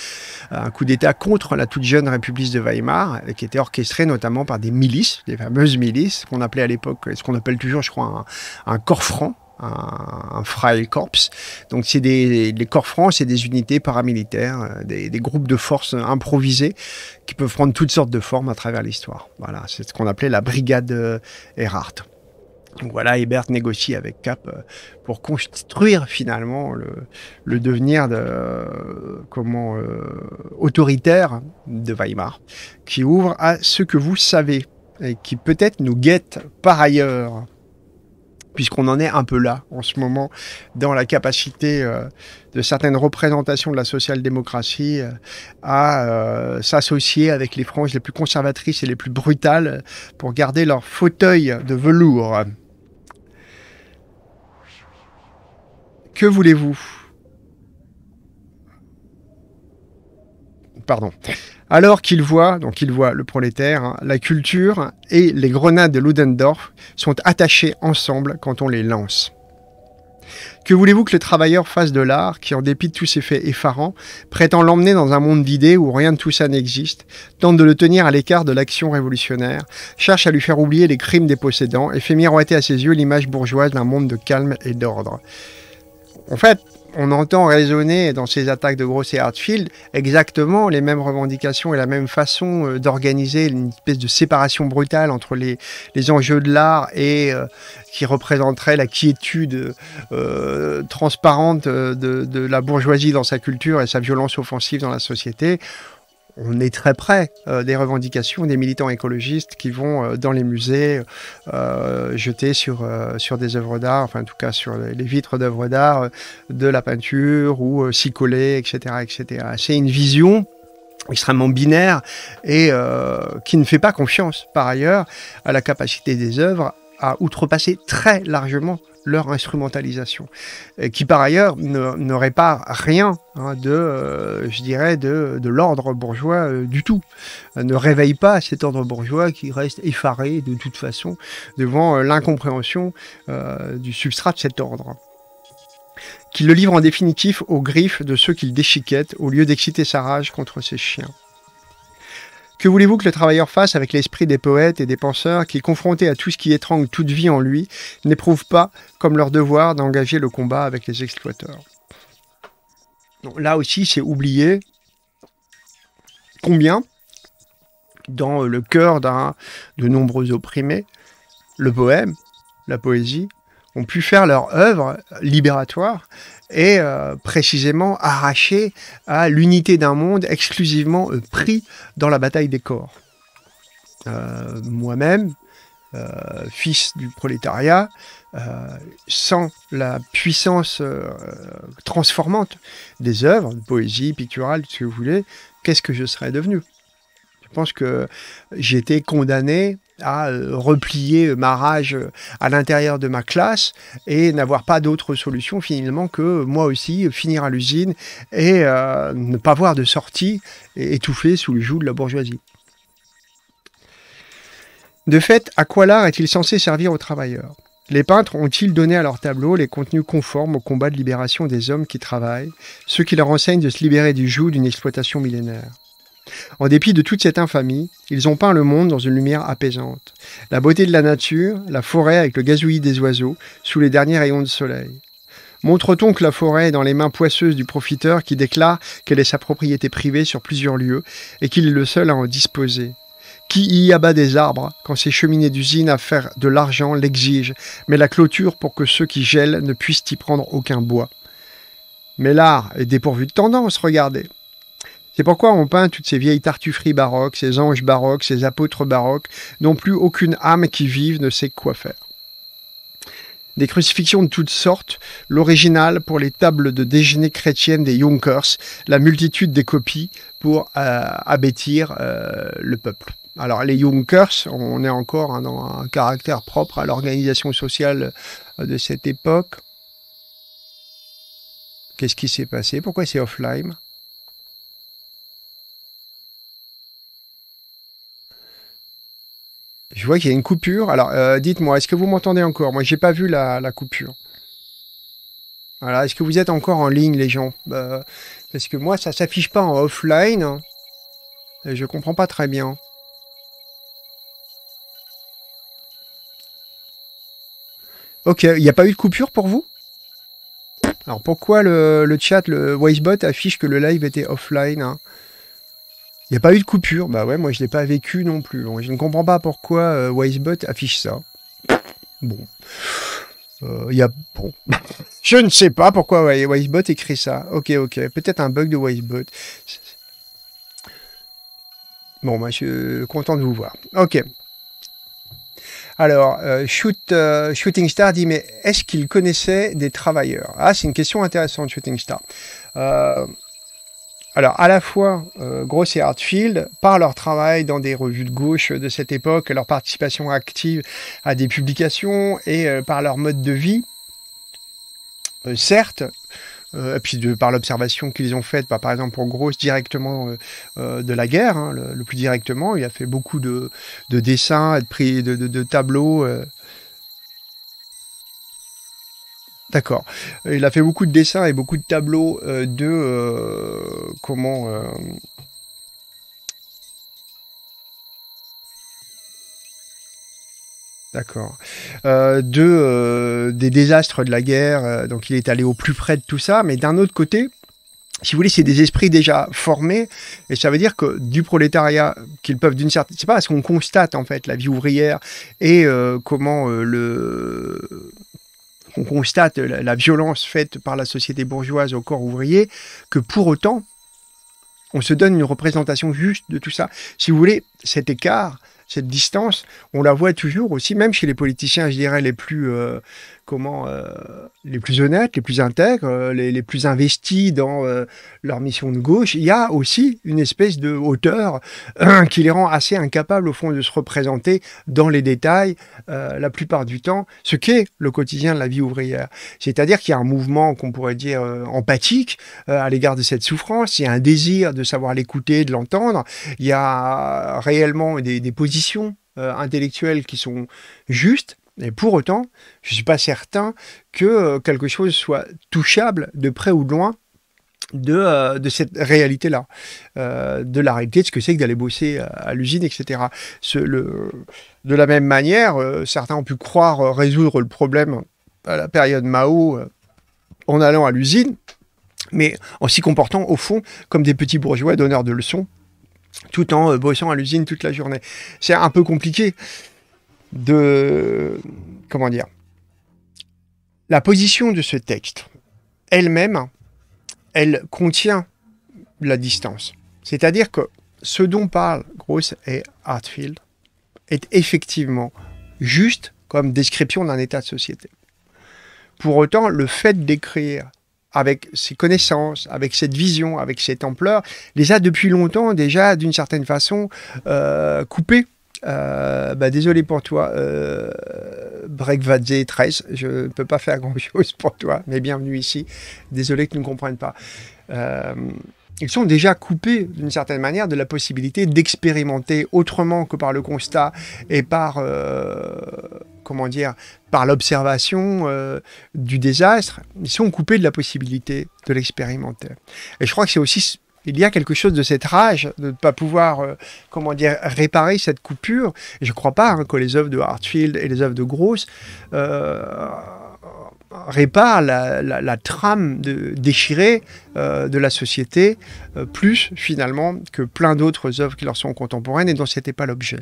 Euh, un coup d'État contre la toute jeune République de Weimar, qui était orchestré notamment par des milices, des fameuses milices, qu'on appelait à l'époque, ce qu'on appelle toujours, je crois, un corps franc, un, frail Corps. Donc, c'est des corps francs, c'est des unités paramilitaires, euh, des, groupes de forces improvisées qui peuvent prendre toutes sortes de formes à travers l'histoire. Voilà, c'est ce qu'on appelait la brigade euh, Erhardt. Donc voilà, Hébert négocie avec Cap euh, pour construire finalement le, devenir de, comment, autoritaire de Weimar, qui ouvre à ce que vous savez et qui peut-être nous guette par ailleurs puisqu'on en est un peu là en ce moment dans la capacité euh, de certaines représentations de la social-démocratie euh, à euh, s'associer avec les franges les plus conservatrices et les plus brutales pour garder leur fauteuil de velours. Que voulez-vous Pardon alors qu'il voit, donc il voit le prolétaire, hein, la culture et les grenades de Ludendorff sont attachées ensemble quand on les lance. Que voulez-vous que le travailleur fasse de l'art qui, en dépit de tous ces faits effarants, prétend l'emmener dans un monde d'idées où rien de tout ça n'existe, tente de le tenir à l'écart de l'action révolutionnaire, cherche à lui faire oublier les crimes des possédants et fait miroiter à ses yeux l'image bourgeoise d'un monde de calme et d'ordre En fait, on entend raisonner dans ces attaques de Gross et Hartfield exactement les mêmes revendications et la même façon euh, d'organiser une espèce de séparation brutale entre les, enjeux de l'art et euh, qui représenterait la quiétude euh, transparente de, de la bourgeoisie dans sa culture et sa violence offensive dans la société on est très près euh, des revendications des militants écologistes qui vont euh, dans les musées euh, jeter sur, sur des œuvres d'art, enfin en tout cas sur les vitres d'œuvres d'art, de la peinture ou s'y coller, etc. etc. C'est une vision extrêmement binaire et qui ne fait pas confiance par ailleurs à la capacité des œuvres à outrepasser très largement leur instrumentalisation, qui par ailleurs n'aurait pas rien hein, de, euh, je dirais, de, l'ordre bourgeois euh, du tout, euh, ne réveille pas cet ordre bourgeois qui reste effaré de toute façon devant l'incompréhension du substrat de cet ordre qui le livre en définitif aux griffes de ceux qu'il déchiquette au lieu d'exciter sa rage contre ses chiens. Que voulez-vous que le travailleur fasse avec l'esprit des poètes et des penseurs qui, confrontés à tout ce qui étrangle toute vie en lui, n'éprouvent pas comme leur devoir d'engager le combat avec les exploiteurs Là aussi, c'est oublier combien, dans euh, le cœur d'un de nombreux opprimés, le poème, la poésie, ont pu faire leur œuvre libératoire et euh, précisément arraché à l'unité d'un monde exclusivement euh, pris dans la bataille des corps. Euh, moi-même, fils du prolétariat, sans la puissance transformante des œuvres, de poésie, picturale, ce que vous voulez, qu'est-ce que je serais devenu Je pense que j'étais condamné à euh, replier ma rage à l'intérieur de ma classe et n'avoir pas d'autre solution finalement que moi aussi finir à l'usine et euh, ne pas voir de sortie étouffée sous le joug de la bourgeoisie. De fait, à quoi l'art est-il censé servir aux travailleurs les peintres ont-ils donné à leurs tableaux les contenus conformes au combat de libération des hommes qui travaillent, ceux qui leur enseignent de se libérer du joug d'une exploitation millénaire en dépit de toute cette infamie, ils ont peint le monde dans une lumière apaisante. La beauté de la nature, la forêt avec le gazouillis des oiseaux, sous les derniers rayons de soleil. Montre-t-on que la forêt est dans les mains poisseuses du profiteur qui déclare qu'elle est sa propriété privée sur plusieurs lieux et qu'il est le seul à en disposer Qui y abat des arbres quand ses cheminées d'usine à faire de l'argent l'exigent, mais la clôture pour que ceux qui gèlent ne puissent y prendre aucun bois Mais l'art est dépourvu de tendance, regardez. C'est pourquoi on peint toutes ces vieilles tartufferies baroques, ces anges baroques, ces apôtres baroques, dont plus aucune âme qui vive ne sait quoi faire. Des crucifixions de toutes sortes, l'original pour les tables de déjeuner chrétiennes des Junkers, la multitude des copies pour euh, euh le peuple. Alors les Junkers, on est encore hein, dans un caractère propre à l'organisation sociale euh, de cette époque. Qu'est-ce qui s'est passé Pourquoi c'est Offline Je vois qu'il y a une coupure. Alors, euh, dites-moi, est-ce que vous m'entendez encore Moi, je n'ai pas vu la, coupure. Voilà, est-ce que vous êtes encore en ligne, les gens bah, Parce que moi, ça s'affiche pas en offline. je comprends pas très bien. Ok, il n'y a pas eu de coupure pour vous Alors pourquoi le, chat, le voicebot affiche que le live était offline hein il n'y a pas eu de coupure. Bah ouais, moi je ne l'ai pas vécu non plus. je ne comprends pas pourquoi euh, Wisebot affiche ça. Bon. Il euh, y a... Bon. je ne sais pas pourquoi Wisebot écrit ça. Ok, ok. Peut-être un bug de Wisebot. Bon, moi je suis euh, content de vous voir. Ok. Alors, Shoot, Shooting Star dit, mais est-ce qu'il connaissait des travailleurs Ah, c'est une question intéressante, Shooting Star. Euh, alors à la fois euh, Gross et Hartfield, par leur travail dans des revues de gauche de cette époque, leur participation active à des publications et euh, par leur mode de vie, euh, certes, et puis de, par l'observation qu'ils ont faite, bah, par exemple pour Gross directement de la guerre, hein, le, plus directement, il a fait beaucoup de, dessins, de, de tableaux D'accord. Il a fait beaucoup de dessins et beaucoup de tableaux euh, de euh, comment euh, D'accord. de des désastres de la guerre. donc il est allé au plus près de tout ça, mais d'un autre côté, si vous voulez, c'est des esprits déjà formés, et ça veut dire que du prolétariat qu'ils peuvent d'une certaine, c'est pas parce qu'on constate en fait la vie ouvrière et comment le qu'on constate la, violence faite par la société bourgeoise au corps ouvrier, que pour autant, on se donne une représentation juste de tout ça. Si vous voulez, cet écart, cette distance, on la voit toujours aussi, même chez les politiciens, je dirais, les plus, euh, comment euh, les plus honnêtes, les plus intègres, euh, les, plus investis dans euh, leur mission de gauche, il y a aussi une espèce de hauteur qui les rend assez incapables au fond de se représenter dans les détails la plupart du temps ce qu'est le quotidien de la vie ouvrière. C'est-à-dire qu'il y a un mouvement qu'on pourrait dire empathique à l'égard de cette souffrance, il y a un désir de savoir l'écouter, de l'entendre, il y a réellement des positions intellectuelles qui sont justes, et pour autant, je ne suis pas certain que euh, quelque chose soit touchable de près ou de loin de, euh, cette réalité-là, euh, de la réalité de ce que c'est que d'aller bosser à, l'usine, etc. de la même manière, certains ont pu croire résoudre le problème à la période Mao en allant à l'usine, mais en s'y comportant au fond comme des petits bourgeois donneurs de leçons, tout en bossant à l'usine toute la journée. C'est un peu compliqué de comment dire la position de ce texte elle-même, elle contient la distance. C'est-à-dire que ce dont parlent Gross et Hartfield est effectivement juste comme description d'un état de société. Pour autant, le fait d'écrire avec ses connaissances, avec cette vision, avec cette ampleur, les a depuis longtemps déjà, d'une certaine façon, euh, coupés euh, bah, désolé pour toi, euh, Brekvadze 13, je ne peux pas faire grand-chose pour toi, mais bienvenue ici. Désolé que tu ne comprennes pas. Euh, ils sont déjà coupés d'une certaine manière de la possibilité d'expérimenter autrement que par le constat et par euh, comment dire par l'observation du désastre. Ils sont coupés de la possibilité de l'expérimenter. Et je crois que c'est aussi il y a quelque chose de cette rage de ne pas pouvoir, euh, comment dire, réparer cette coupure. je ne crois pas hein, que les œuvres de Hartfield et les œuvres de Gross euh, réparent la, trame déchirée euh, de la société, plus finalement que plein d'autres œuvres qui leur sont contemporaines et dont ce n'était pas l'objet.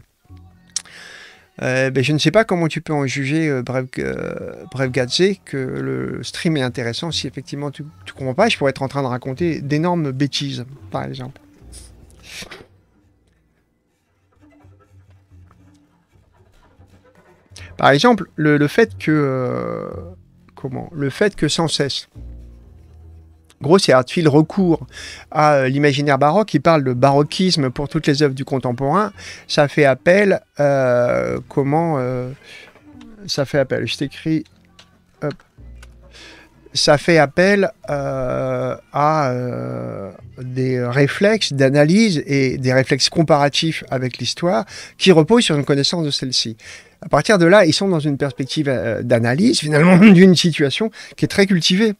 Euh, ben, je ne sais pas comment tu peux en juger, euh, bref, que le stream est intéressant si effectivement tu ne comprends pas. Je pourrais être en train de raconter d'énormes bêtises, par exemple. Par exemple, le, le fait que. Euh, comment Le fait que sans cesse grosse et Hartfield recourent à euh, l'imaginaire baroque. Il parle de baroquisme pour toutes les œuvres du contemporain. Ça fait appel. Euh, comment euh, Ça fait appel. Je t'écris. Ça fait appel à des réflexes d'analyse et des réflexes comparatifs avec l'histoire qui reposent sur une connaissance de celle-ci. À partir de là, ils sont dans une perspective d'analyse, finalement, d'une situation qui est très cultivée.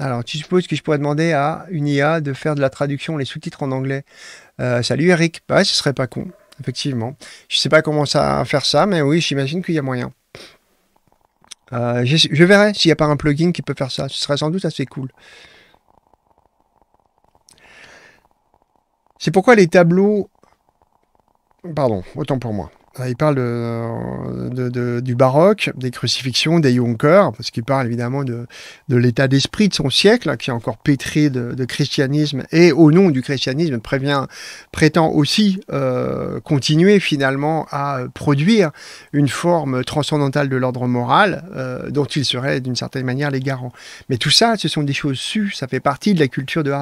Alors, tu supposes que je pourrais demander à une IA de faire de la traduction, les sous-titres en anglais. Euh, salut Eric. Bah, ce serait pas con, effectivement. Je ne sais pas comment ça faire ça, mais oui, j'imagine qu'il y a moyen. Euh, je, je, verrai s'il n'y a pas un plugin qui peut faire ça. Ce serait sans doute assez cool. C'est pourquoi les tableaux... Pardon, autant pour moi. Euh, il parle euh, de, du baroque, des crucifixions, des Junkers, parce qu'il parle évidemment de, l'état d'esprit de son siècle, qui est encore pétri de, christianisme, et au nom du christianisme prévient, prétend aussi euh, continuer finalement à produire une forme transcendantale de l'ordre moral, dont il serait d'une certaine manière les garants. Mais tout ça, ce sont des choses sues, ça fait partie de la culture de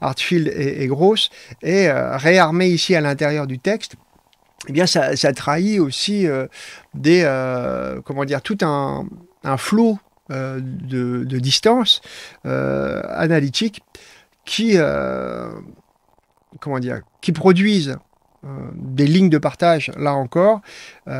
Hartfield et, Gross, et réarmé ici à l'intérieur du texte, eh bien, ça, trahit aussi euh, des, euh, comment dire, tout un, flot euh, de, de, distance analytique qui, comment dire, qui produisent des lignes de partage, là encore, qui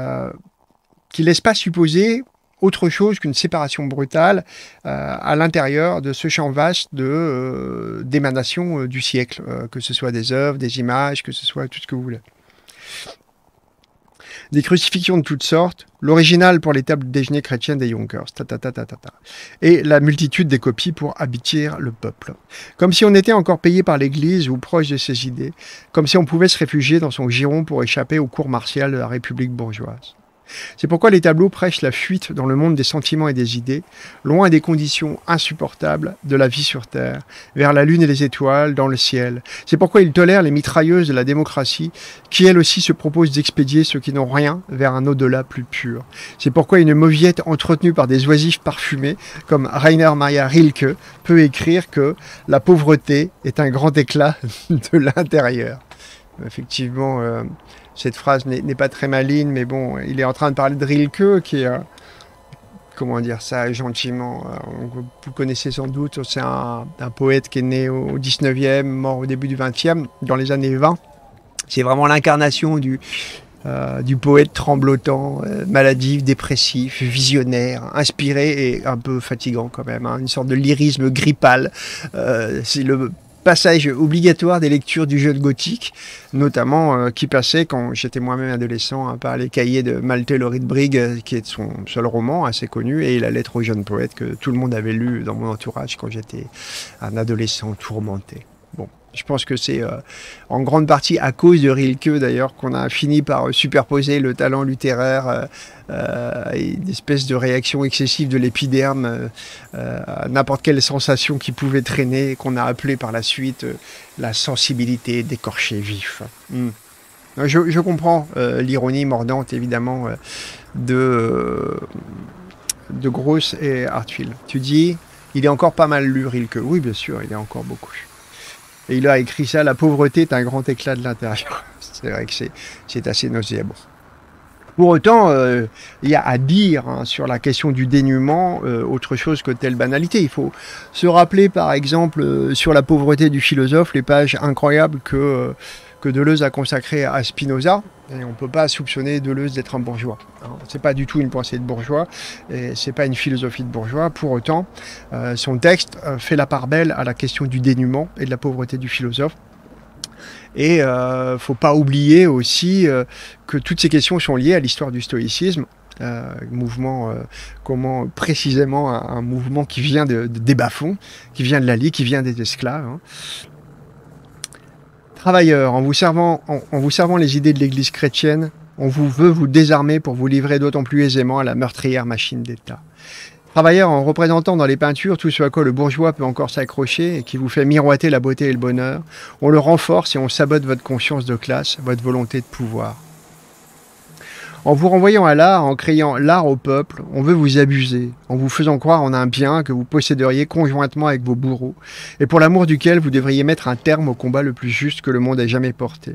ne laissent pas supposer autre chose qu'une séparation brutale à l'intérieur de ce champ vaste de d'émanation du siècle, que ce soit des œuvres, des images, que ce soit tout ce que vous voulez des crucifixions de toutes sortes, l'original pour les tables de déjeuner chrétiennes des Junkers, ta, ta, ta, ta, ta, ta, et la multitude des copies pour habiter le peuple. Comme si on était encore payé par l'Église ou proche de ses idées, comme si on pouvait se réfugier dans son giron pour échapper au cours martial de la République bourgeoise. C'est pourquoi les tableaux prêchent la fuite dans le monde des sentiments et des idées, loin des conditions insupportables de la vie sur Terre, vers la Lune et les étoiles, dans le ciel. C'est pourquoi ils tolèrent les mitrailleuses de la démocratie, qui elles aussi se proposent d'expédier ceux qui n'ont rien vers un au-delà plus pur. C'est pourquoi une mauviette entretenue par des oisifs parfumés, comme Rainer Maria Rilke, peut écrire que la pauvreté est un grand éclat de l'intérieur. Effectivement, euh, cette phrase n'est pas très maligne, mais bon, il est en train de parler de Rilke, qui est, euh, comment dire ça gentiment, euh, vous connaissez sans doute, c'est un, poète qui est né au 19e, mort au début du 20e, dans les années 20. C'est vraiment l'incarnation du, euh, du poète tremblotant, maladif, dépressif, visionnaire, inspiré et un peu fatigant quand même, hein. une sorte de lyrisme grippal. c'est le passage obligatoire des lectures du jeu de gothique, notamment euh, qui passait quand j'étais moi-même adolescent à par les cahiers de Malte Laurie Brigue, euh, qui est son seul roman assez connu, et La lettre aux jeunes poètes que tout le monde avait lu dans mon entourage quand j'étais un adolescent tourmenté. Bon. Je pense que c'est euh, en grande partie à cause de Rilke d'ailleurs qu'on a fini par euh, superposer le talent littéraire euh, et une espèce de réaction excessive de l'épiderme à n'importe quelle sensation qui pouvait traîner qu'on a appelé par la suite la sensibilité d'écorché vif. Hmm. Je, comprends l'ironie mordante, évidemment, de, de Gross et Hartfield. Tu dis, il est encore pas mal lu, Rilke. Oui, bien sûr, il est encore beaucoup. Et il a écrit ça, la pauvreté est un grand éclat de l'intérieur. c'est vrai que c'est assez nauséabond. Pour autant, euh, il y a à dire hein, sur la question du dénuement euh, autre chose que telle banalité. Il faut se rappeler, par exemple, euh, sur la pauvreté du philosophe, les pages incroyables que que Deleuze a consacré à Spinoza. Et on ne peut pas soupçonner Deleuze d'être un bourgeois. Ce n'est pas du tout une pensée de bourgeois, et ce n'est pas une philosophie de bourgeois. Pour autant, euh, son texte euh, fait la part belle à la question du dénuement et de la pauvreté du philosophe. Et ne euh, faut pas oublier aussi que toutes ces questions sont liées à l'histoire du stoïcisme. mouvement, comment précisément un, mouvement qui vient de, des bas qui vient de la lit, qui vient des esclaves. Hein travailleurs, en vous servant, en, vous servant les idées de l'Église chrétienne, on vous veut vous désarmer pour vous livrer d'autant plus aisément à la meurtrière machine d'État. Travailleurs en représentant dans les peintures tout ce à quoi le bourgeois peut encore s'accrocher et qui vous fait miroiter la beauté et le bonheur, on le renforce et on sabote votre conscience de classe, votre volonté de pouvoir. En vous renvoyant à l'art, en créant l'art au peuple, on veut vous abuser, en vous faisant croire en un bien que vous posséderiez conjointement avec vos bourreaux, et pour l'amour duquel vous devriez mettre un terme au combat le plus juste que le monde ait jamais porté.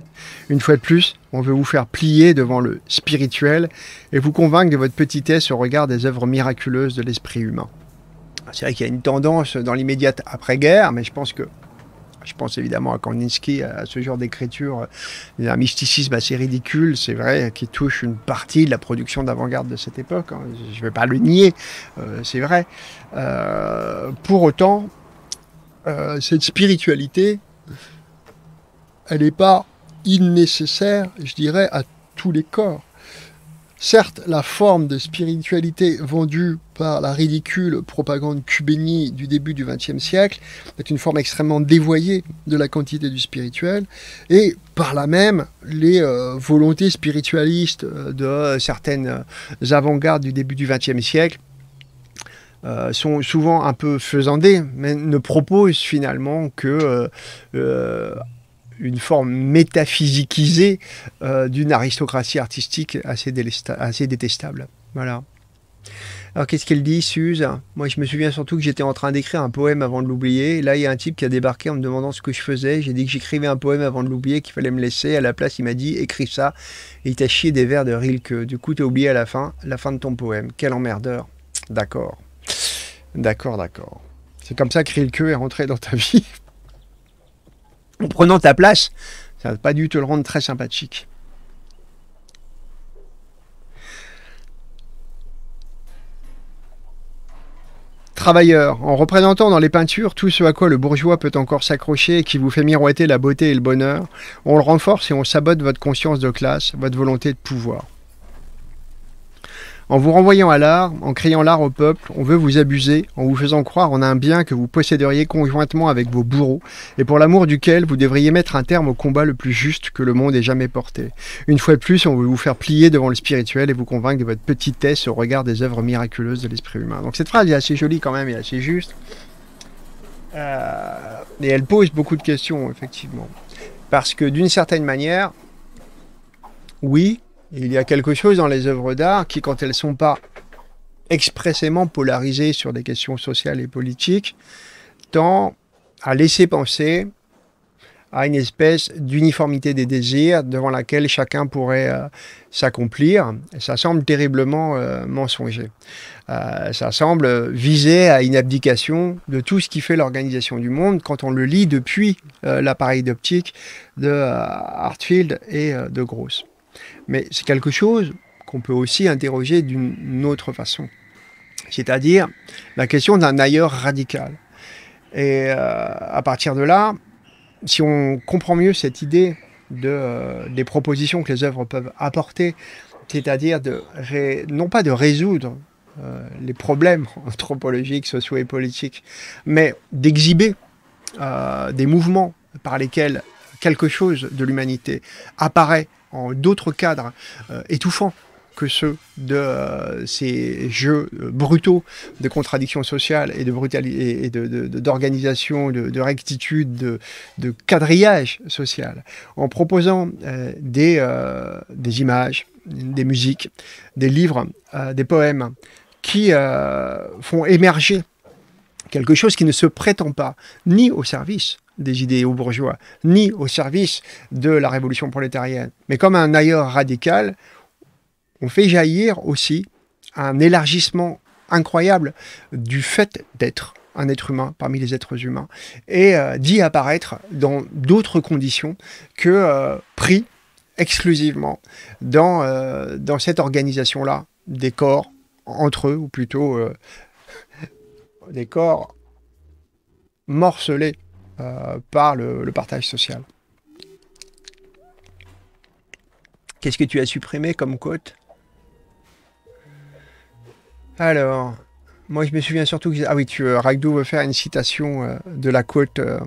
Une fois de plus, on veut vous faire plier devant le spirituel et vous convaincre de votre petitesse au regard des œuvres miraculeuses de l'esprit humain. C'est vrai qu'il y a une tendance dans l'immédiate après-guerre, mais je pense que je pense évidemment à Kandinsky, à ce genre d'écriture, euh, un mysticisme assez ridicule, c'est vrai, qui touche une partie de la production d'avant-garde de cette époque. Hein. Je ne vais pas le nier, euh, c'est vrai. Euh, pour autant, cette spiritualité, elle n'est pas innécessaire, je dirais, à tous les corps. Certes, la forme de spiritualité vendue par la ridicule propagande cubénie du début du XXe siècle est une forme extrêmement dévoyée de la quantité du spirituel, et par là même, les euh, volontés spiritualistes euh, de certaines avant-gardes du début du XXe siècle euh, sont souvent un peu faisandées, mais ne proposent finalement que une forme métaphysiquisée euh, d'une aristocratie artistique assez, détestable. Voilà. Alors qu'est-ce qu'elle dit, Suze Moi, je me souviens surtout que j'étais en train d'écrire un poème avant de l'oublier. Là, il y a un type qui a débarqué en me demandant ce que je faisais. J'ai dit que j'écrivais un poème avant de l'oublier, qu'il fallait me laisser. À la place, il m'a dit écris ça. Et il t'a chié des vers de Rilke. Du coup, t'as oublié à la fin, la fin de ton poème. Quel emmerdeur. D'accord. D'accord, d'accord. C'est comme ça que Rilke est rentré dans ta vie en prenant ta place, ça n'a pas dû te le rendre très sympathique. Travailleur, en représentant dans les peintures tout ce à quoi le bourgeois peut encore s'accrocher et qui vous fait miroiter la beauté et le bonheur, on le renforce et on sabote votre conscience de classe, votre volonté de pouvoir. En vous renvoyant à l'art, en criant l'art au peuple, on veut vous abuser, en vous faisant croire en un bien que vous posséderiez conjointement avec vos bourreaux, et pour l'amour duquel vous devriez mettre un terme au combat le plus juste que le monde ait jamais porté. Une fois de plus, on veut vous faire plier devant le spirituel et vous convaincre de votre petitesse au regard des œuvres miraculeuses de l'esprit humain. Donc cette phrase est assez jolie quand même et assez juste. Euh, et elle pose beaucoup de questions, effectivement. Parce que d'une certaine manière, oui, il y a quelque chose dans les œuvres d'art qui, quand elles ne sont pas expressément polarisées sur des questions sociales et politiques, tend à laisser penser à une espèce d'uniformité des désirs devant laquelle chacun pourrait euh, s'accomplir. Ça semble terriblement euh, mensonger. Euh, ça semble viser à une abdication de tout ce qui fait l'organisation du monde quand on le lit depuis l'appareil d'optique de Hartfield et de Gross. Mais c'est quelque chose qu'on peut aussi interroger d'une autre façon, c'est-à-dire la question d'un ailleurs radical. Et euh, à partir de là, si on comprend mieux cette idée euh, des propositions que les œuvres peuvent apporter, c'est-à-dire non pas de résoudre euh, les problèmes anthropologiques, sociaux et politiques, mais d'exhiber des mouvements par lesquels quelque chose de l'humanité apparaît en d'autres cadres euh, étouffants que ceux de euh, ces jeux euh, brutaux de contradictions sociales et de brutalité et d'organisation, de, rectitude, de, quadrillage social, en proposant des, des images, des musiques, des livres, des poèmes qui font émerger quelque chose qui ne se prétend pas ni au service des idéaux bourgeois, ni au service de la révolution prolétarienne. Mais comme un ailleurs radical, on fait jaillir aussi un élargissement incroyable du fait d'être un être humain parmi les êtres humains et euh, d'y apparaître dans d'autres conditions que euh, pris exclusivement dans, euh, dans cette organisation-là des corps entre eux, ou plutôt des corps morcelés euh, par le, partage social. Qu'est-ce que tu as supprimé comme côte Alors, moi je me souviens surtout que... Ah oui, tu, veux veut faire une citation euh, de la côte... Euh,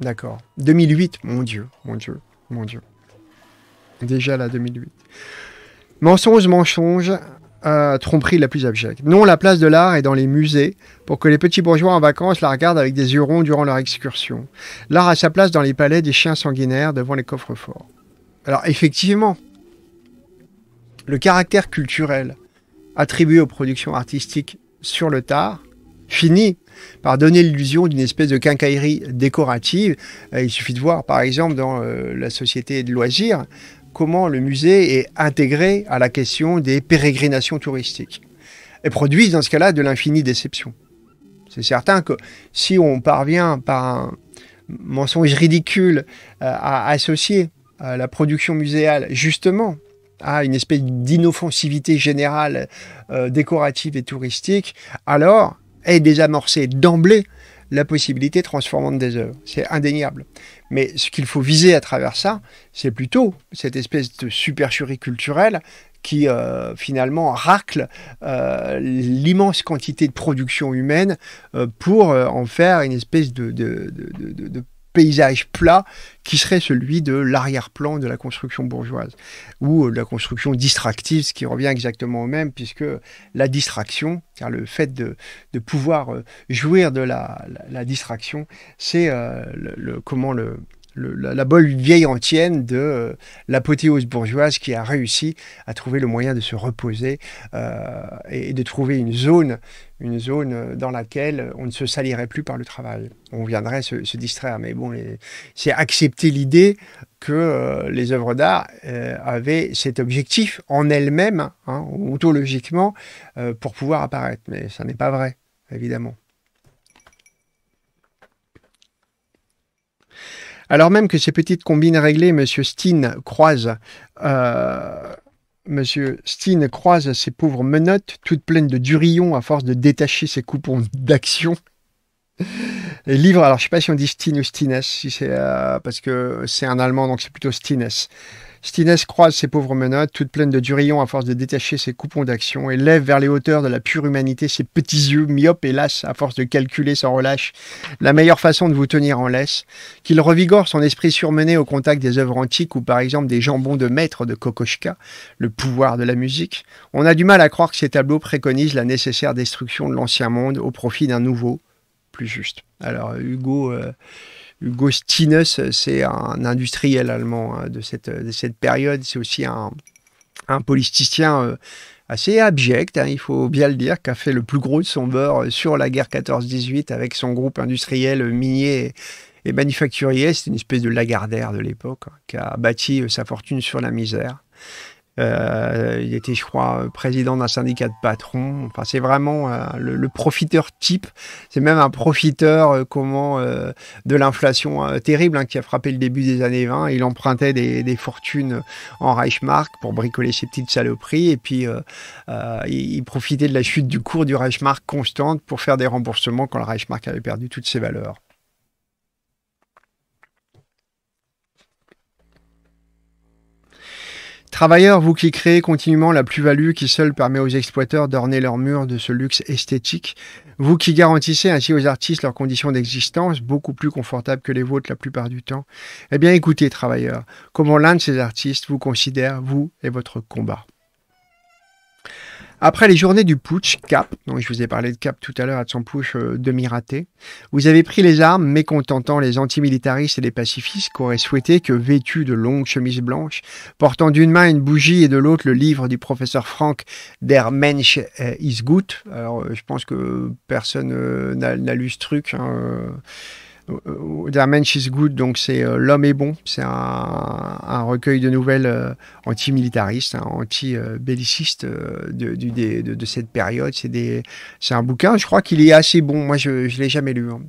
d'accord. 2008, mon Dieu, mon Dieu, mon Dieu. Déjà la 2008. Mensonge, mensonge, tromperie la plus abjecte. Non, la place de l'art est dans les musées pour que les petits bourgeois en vacances la regardent avec des yeux ronds durant leur excursion. L'art a sa place dans les palais des chiens sanguinaires devant les coffres forts. Alors effectivement, le caractère culturel attribué aux productions artistiques sur le tard finit par donner l'illusion d'une espèce de quincaillerie décorative. Euh, il suffit de voir, par exemple, dans euh, la société de loisirs, comment le musée est intégré à la question des pérégrinations touristiques et produisent dans ce cas-là de l'infinie déception. C'est certain que si on parvient par un mensonge ridicule euh, à associer euh, la production muséale justement à une espèce d'inoffensivité générale euh, décorative et touristique, alors est désamorcée d'emblée la possibilité transformante des œuvres. C'est indéniable. Mais ce qu'il faut viser à travers ça, c'est plutôt cette espèce de supercherie culturelle qui euh, finalement racle euh, l'immense quantité de production humaine euh, pour en faire une espèce de paysage plat qui serait celui de l'arrière-plan de la construction bourgeoise ou euh, de la construction distractive, ce qui revient exactement au même, puisque la distraction, car le fait de, pouvoir euh, jouir de la, distraction, c'est euh, comment le, la, la, vieille antienne de euh, l'apothéose bourgeoise qui a réussi à trouver le moyen de se reposer euh, et, de trouver une zone, une zone euh, dans laquelle on ne se salirait plus par le travail. On viendrait se, distraire, mais bon, c'est accepter l'idée que les œuvres d'art avaient cet objectif en elles-mêmes, hein, ontologiquement, pour pouvoir apparaître, mais ça n'est pas vrai, évidemment. Alors même que ces petites combines réglées, M. Steen croise. Euh, Monsieur Steen croise ses pauvres menottes, toutes pleines de durillons à force de détacher ses coupons d'action. Les livre, alors je ne sais pas si on dit Steen ou Stines, euh, parce que c'est un allemand, donc c'est plutôt Stines. Stinès croise ses pauvres menottes, toutes pleines de durillons à force de détacher ses coupons d'action, et lève vers les hauteurs de la pure humanité ses petits yeux myopes et à force de calculer sans relâche la meilleure façon de vous tenir en laisse, qu'il revigore son esprit surmené au contact des œuvres antiques ou par exemple des jambons de maître de Kokoschka, le pouvoir de la musique, on a du mal à croire que ces tableaux préconisent la nécessaire destruction de l'ancien monde au profit d'un nouveau, plus juste. Alors Hugo... Euh, Hugo Stinus, c'est un industriel allemand hein, de, cette, cette période. C'est aussi un, un politicien euh, assez abject, hein. il faut bien le dire, qui a fait le plus gros de son beurre sur la guerre 14-18 avec son groupe industriel euh, minier et, manufacturier. C'est une espèce de lagardère de l'époque hein, qui a bâti euh, sa fortune sur la misère. Euh, il était, je crois, président d'un syndicat de patrons. Enfin, c'est vraiment euh, le, profiteur type. C'est même un profiteur, euh, comment, de l'inflation terrible hein, qui a frappé le début des années 20. Il empruntait des, fortunes en Reichsmark pour bricoler ses petites saloperies. Et puis, il, il, profitait de la chute du cours du Reichsmark constante pour faire des remboursements quand le Reichsmark avait perdu toutes ses valeurs. Travailleurs, vous qui créez continuellement la plus-value qui seule permet aux exploiteurs d'orner leurs murs de ce luxe esthétique, vous qui garantissez ainsi aux artistes leurs conditions d'existence beaucoup plus confortables que les vôtres la plupart du temps, eh bien écoutez, travailleurs, comment l'un de ces artistes vous considère, vous et votre combat. Après les journées du putsch Cap, donc je vous ai parlé de Cap tout à l'heure à son push euh, demi-raté, vous avez pris les armes mécontentant les antimilitaristes et les pacifistes qui auraient souhaité que, vêtus de longues chemises blanches, portant d'une main une bougie et de l'autre le livre du professeur Frank Der Mensch euh, is gut, alors euh, je pense que personne n'a lu ce truc. Hein, The Man She's Good, donc c'est euh, L'homme est bon, c'est un, recueil de nouvelles euh, anti-militaristes, hein, anti bellicistes euh, de, cette période. C'est un bouquin, je crois qu'il est assez bon, moi je ne l'ai jamais lu. Hein,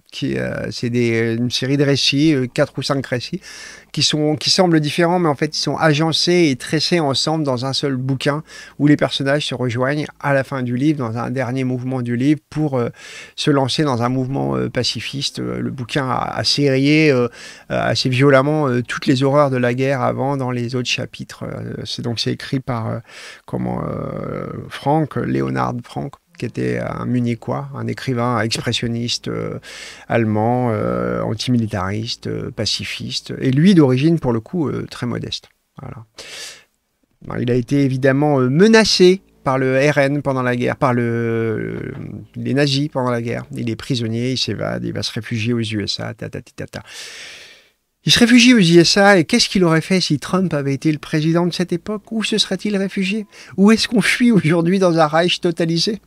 c'est une série de récits, quatre ou cinq récits, qui, sont, qui semblent différents, mais en fait, ils sont agencés et tressés ensemble dans un seul bouquin où les personnages se rejoignent à la fin du livre, dans un dernier mouvement du livre, pour euh, se lancer dans un mouvement euh, pacifiste. Euh, le bouquin a, serré assez violemment toutes les horreurs de la guerre avant dans les autres chapitres. c'est donc c'est écrit par comment Franck, Leonard Franck qui était un Munichois, un écrivain expressionniste euh, allemand, euh, antimilitariste, euh, pacifiste, et lui d'origine pour le coup très modeste. Il a été évidemment menacé par le RN pendant la guerre, par les nazis pendant la guerre. Il est prisonnier, il s'évade, il va se réfugier aux USA, ta, ta, Il se réfugie aux USA et qu'est-ce qu'il aurait fait si Trump avait été le président de cette époque Où se serait-il réfugié Où est-ce qu'on fuit aujourd'hui dans un Reich totalisé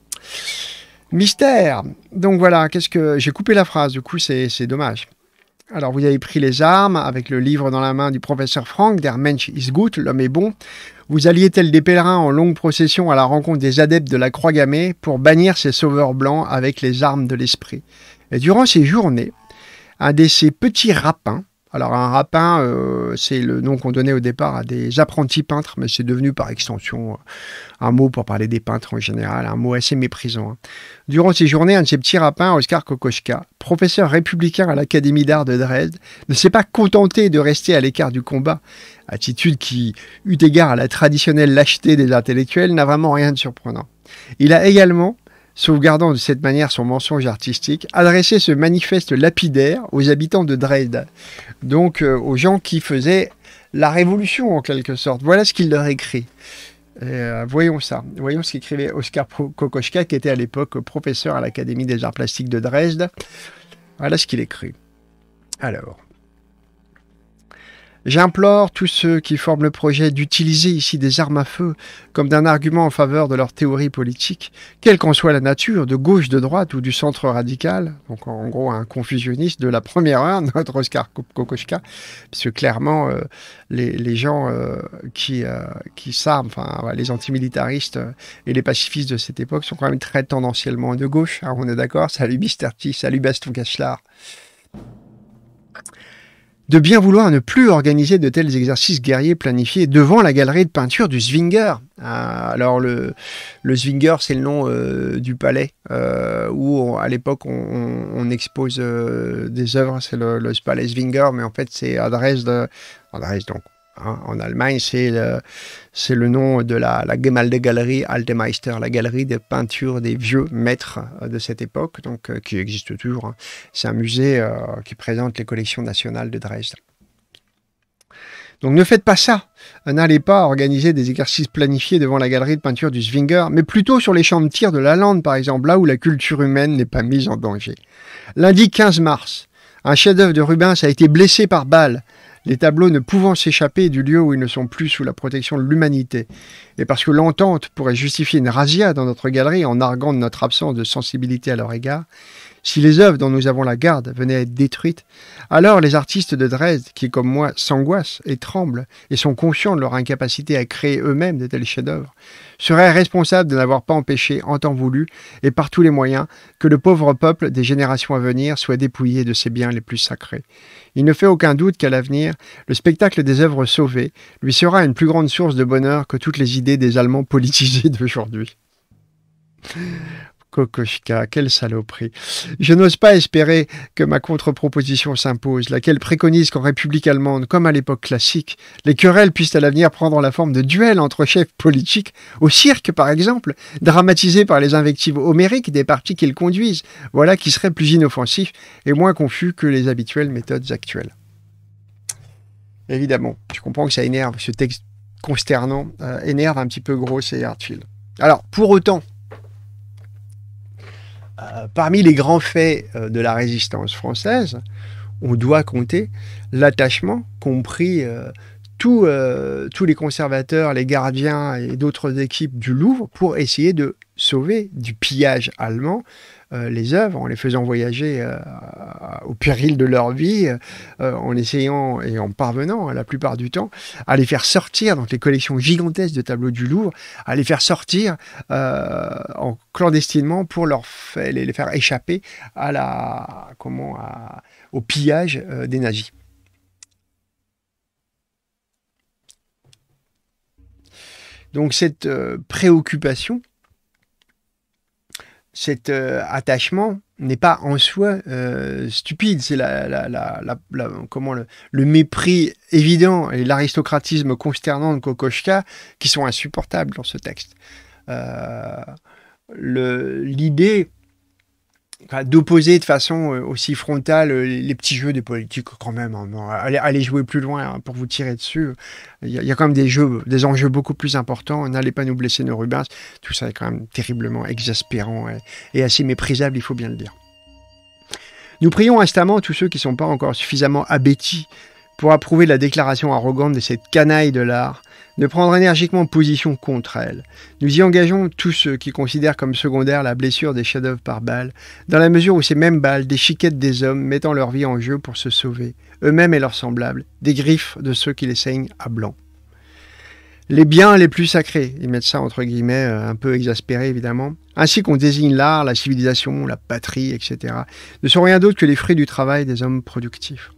Mystère. Donc voilà, qu'est-ce que j'ai coupé la phrase, du coup c'est dommage. Alors vous avez pris les armes avec le livre dans la main du professeur Frank, Der Mensch ist gut, l'homme est bon. Vous alliez elle des pèlerins en longue procession à la rencontre des adeptes de la croix gammée pour bannir ces sauveurs blancs avec les armes de l'esprit. Et durant ces journées, un de ces petits rapins alors un rapin, euh, c'est le nom qu'on donnait au départ à des apprentis peintres, mais c'est devenu par extension euh, un mot pour parler des peintres en général, un mot assez méprisant. Hein. Durant ces journées, un de ces petits rapins, Oscar Kokoschka, professeur républicain à l'Académie d'art de Dresde, ne s'est pas contenté de rester à l'écart du combat, attitude qui, eut égard à la traditionnelle lâcheté des intellectuels, n'a vraiment rien de surprenant. Il a également sauvegardant de cette manière son mensonge artistique, adressait ce manifeste lapidaire aux habitants de Dresde, donc euh, aux gens qui faisaient la révolution en quelque sorte. Voilà ce qu'il leur écrit. Euh, voyons ça. Voyons ce qu'écrivait Oscar Kokoschka, qui était à l'époque professeur à l'Académie des arts plastiques de Dresde. Voilà ce qu'il écrit. Alors. J'implore tous ceux qui forment le projet d'utiliser ici des armes à feu comme d'un argument en faveur de leur théorie politique, quelle qu'en soit la nature, de gauche, de droite ou du centre radical, donc en gros un confusionniste de la première heure, notre Oscar Kokoschka, puisque clairement euh, les, gens euh, qui, euh, qui s'arment, enfin les antimilitaristes et les pacifistes de cette époque sont quand même très tendanciellement de gauche, hein, on est d'accord Salut Mister T, salut Baston Cachelard de bien vouloir ne plus organiser de tels exercices guerriers planifiés devant la galerie de peinture du Zwinger. Ah, alors le, Zwinger, c'est le nom euh, du palais euh, où à l'époque on, expose euh, des œuvres, c'est le, palais Zwinger, mais en fait c'est adresse... Dresde, donc, hein, en Allemagne, c'est c'est le nom de la, la Gemalde Galerie Altemeister, la galerie des peintures des vieux maîtres euh, de cette époque, donc euh, qui existe toujours. Hein. C'est un musée euh, qui présente les collections nationales de Dresde. Donc ne faites pas ça. N'allez pas organiser des exercices planifiés devant la galerie de peinture du Zwinger, mais plutôt sur les champs de tir de la Lande, par exemple, là où la culture humaine n'est pas mise en danger. Lundi 15 mars, un chef-d'œuvre de Rubens a été blessé par balle les tableaux ne pouvant s'échapper du lieu où ils ne sont plus sous la protection de l'humanité, et parce que l'entente pourrait justifier une razzia dans notre galerie en arguant de notre absence de sensibilité à leur égard, si les œuvres dont nous avons la garde venaient à être détruites, alors les artistes de Dresde, qui comme moi s'angoissent et tremblent et sont conscients de leur incapacité à créer eux-mêmes de tels chefs-d'œuvre, seraient responsables de n'avoir pas empêché, en temps voulu et par tous les moyens, que le pauvre peuple des générations à venir soit dépouillé de ses biens les plus sacrés. Il ne fait aucun doute qu'à l'avenir, le spectacle des œuvres sauvées lui sera une plus grande source de bonheur que toutes les idées des Allemands politisés d'aujourd'hui. Kokoschka, quelle saloperie. Je n'ose pas espérer que ma contre-proposition s'impose, laquelle préconise qu'en République allemande, comme à l'époque classique, les querelles puissent à l'avenir prendre la forme de duels entre chefs politiques, au cirque par exemple, dramatisés par les invectives homériques des partis qu'ils conduisent, voilà qui serait plus inoffensif et moins confus que les habituelles méthodes actuelles. Évidemment, je comprends que ça énerve, ce texte consternant euh, énerve un petit peu Gross et Hartfield. Alors, pour autant, euh, parmi les grands faits euh, de la résistance française, on doit compter l'attachement, compris pris euh, tous les conservateurs, les gardiens et d'autres équipes du Louvre, pour essayer de sauver du pillage allemand euh, les œuvres, en les faisant voyager euh, au péril de leur vie, euh, en essayant et en parvenant hein, la plupart du temps à les faire sortir, donc les collections gigantesques de tableaux du Louvre, à les faire sortir en clandestinement pour les, faire échapper à la, comment, au pillage des nazis. Donc cette préoccupation cet euh, attachement n'est pas en soi euh, stupide. C'est la, la, la, comment le, le, mépris évident et l'aristocratisme consternant de Kokoschka qui sont insupportables dans ce texte. Euh, l'idée d'opposer de façon euh, aussi frontale euh, les petits jeux des politiques quand même. Hein. Allez, jouer plus loin hein, pour vous tirer dessus. Il y, a quand même des jeux, des enjeux beaucoup plus importants. N'allez pas nous blesser nos rubans Tout ça est quand même terriblement exaspérant et, assez méprisable, il faut bien le dire. Nous prions instamment tous ceux qui ne sont pas encore suffisamment abétis pour approuver la déclaration arrogante de cette canaille de l'art « Ne prendre énergiquement position contre elle. Nous y engageons tous ceux qui considèrent comme secondaire la blessure des chefs-d'œuvre par balle, dans la mesure où ces mêmes balles déchiquettent des hommes mettant leur vie en jeu pour se sauver, eux-mêmes et leurs semblables, des griffes de ceux qui les saignent à blanc. Les biens les plus sacrés, ils mettent ça entre guillemets, euh, un peu exaspéré évidemment, ainsi qu'on désigne l'art, la civilisation, la patrie, etc., ne sont rien d'autre que les fruits du travail des hommes productifs.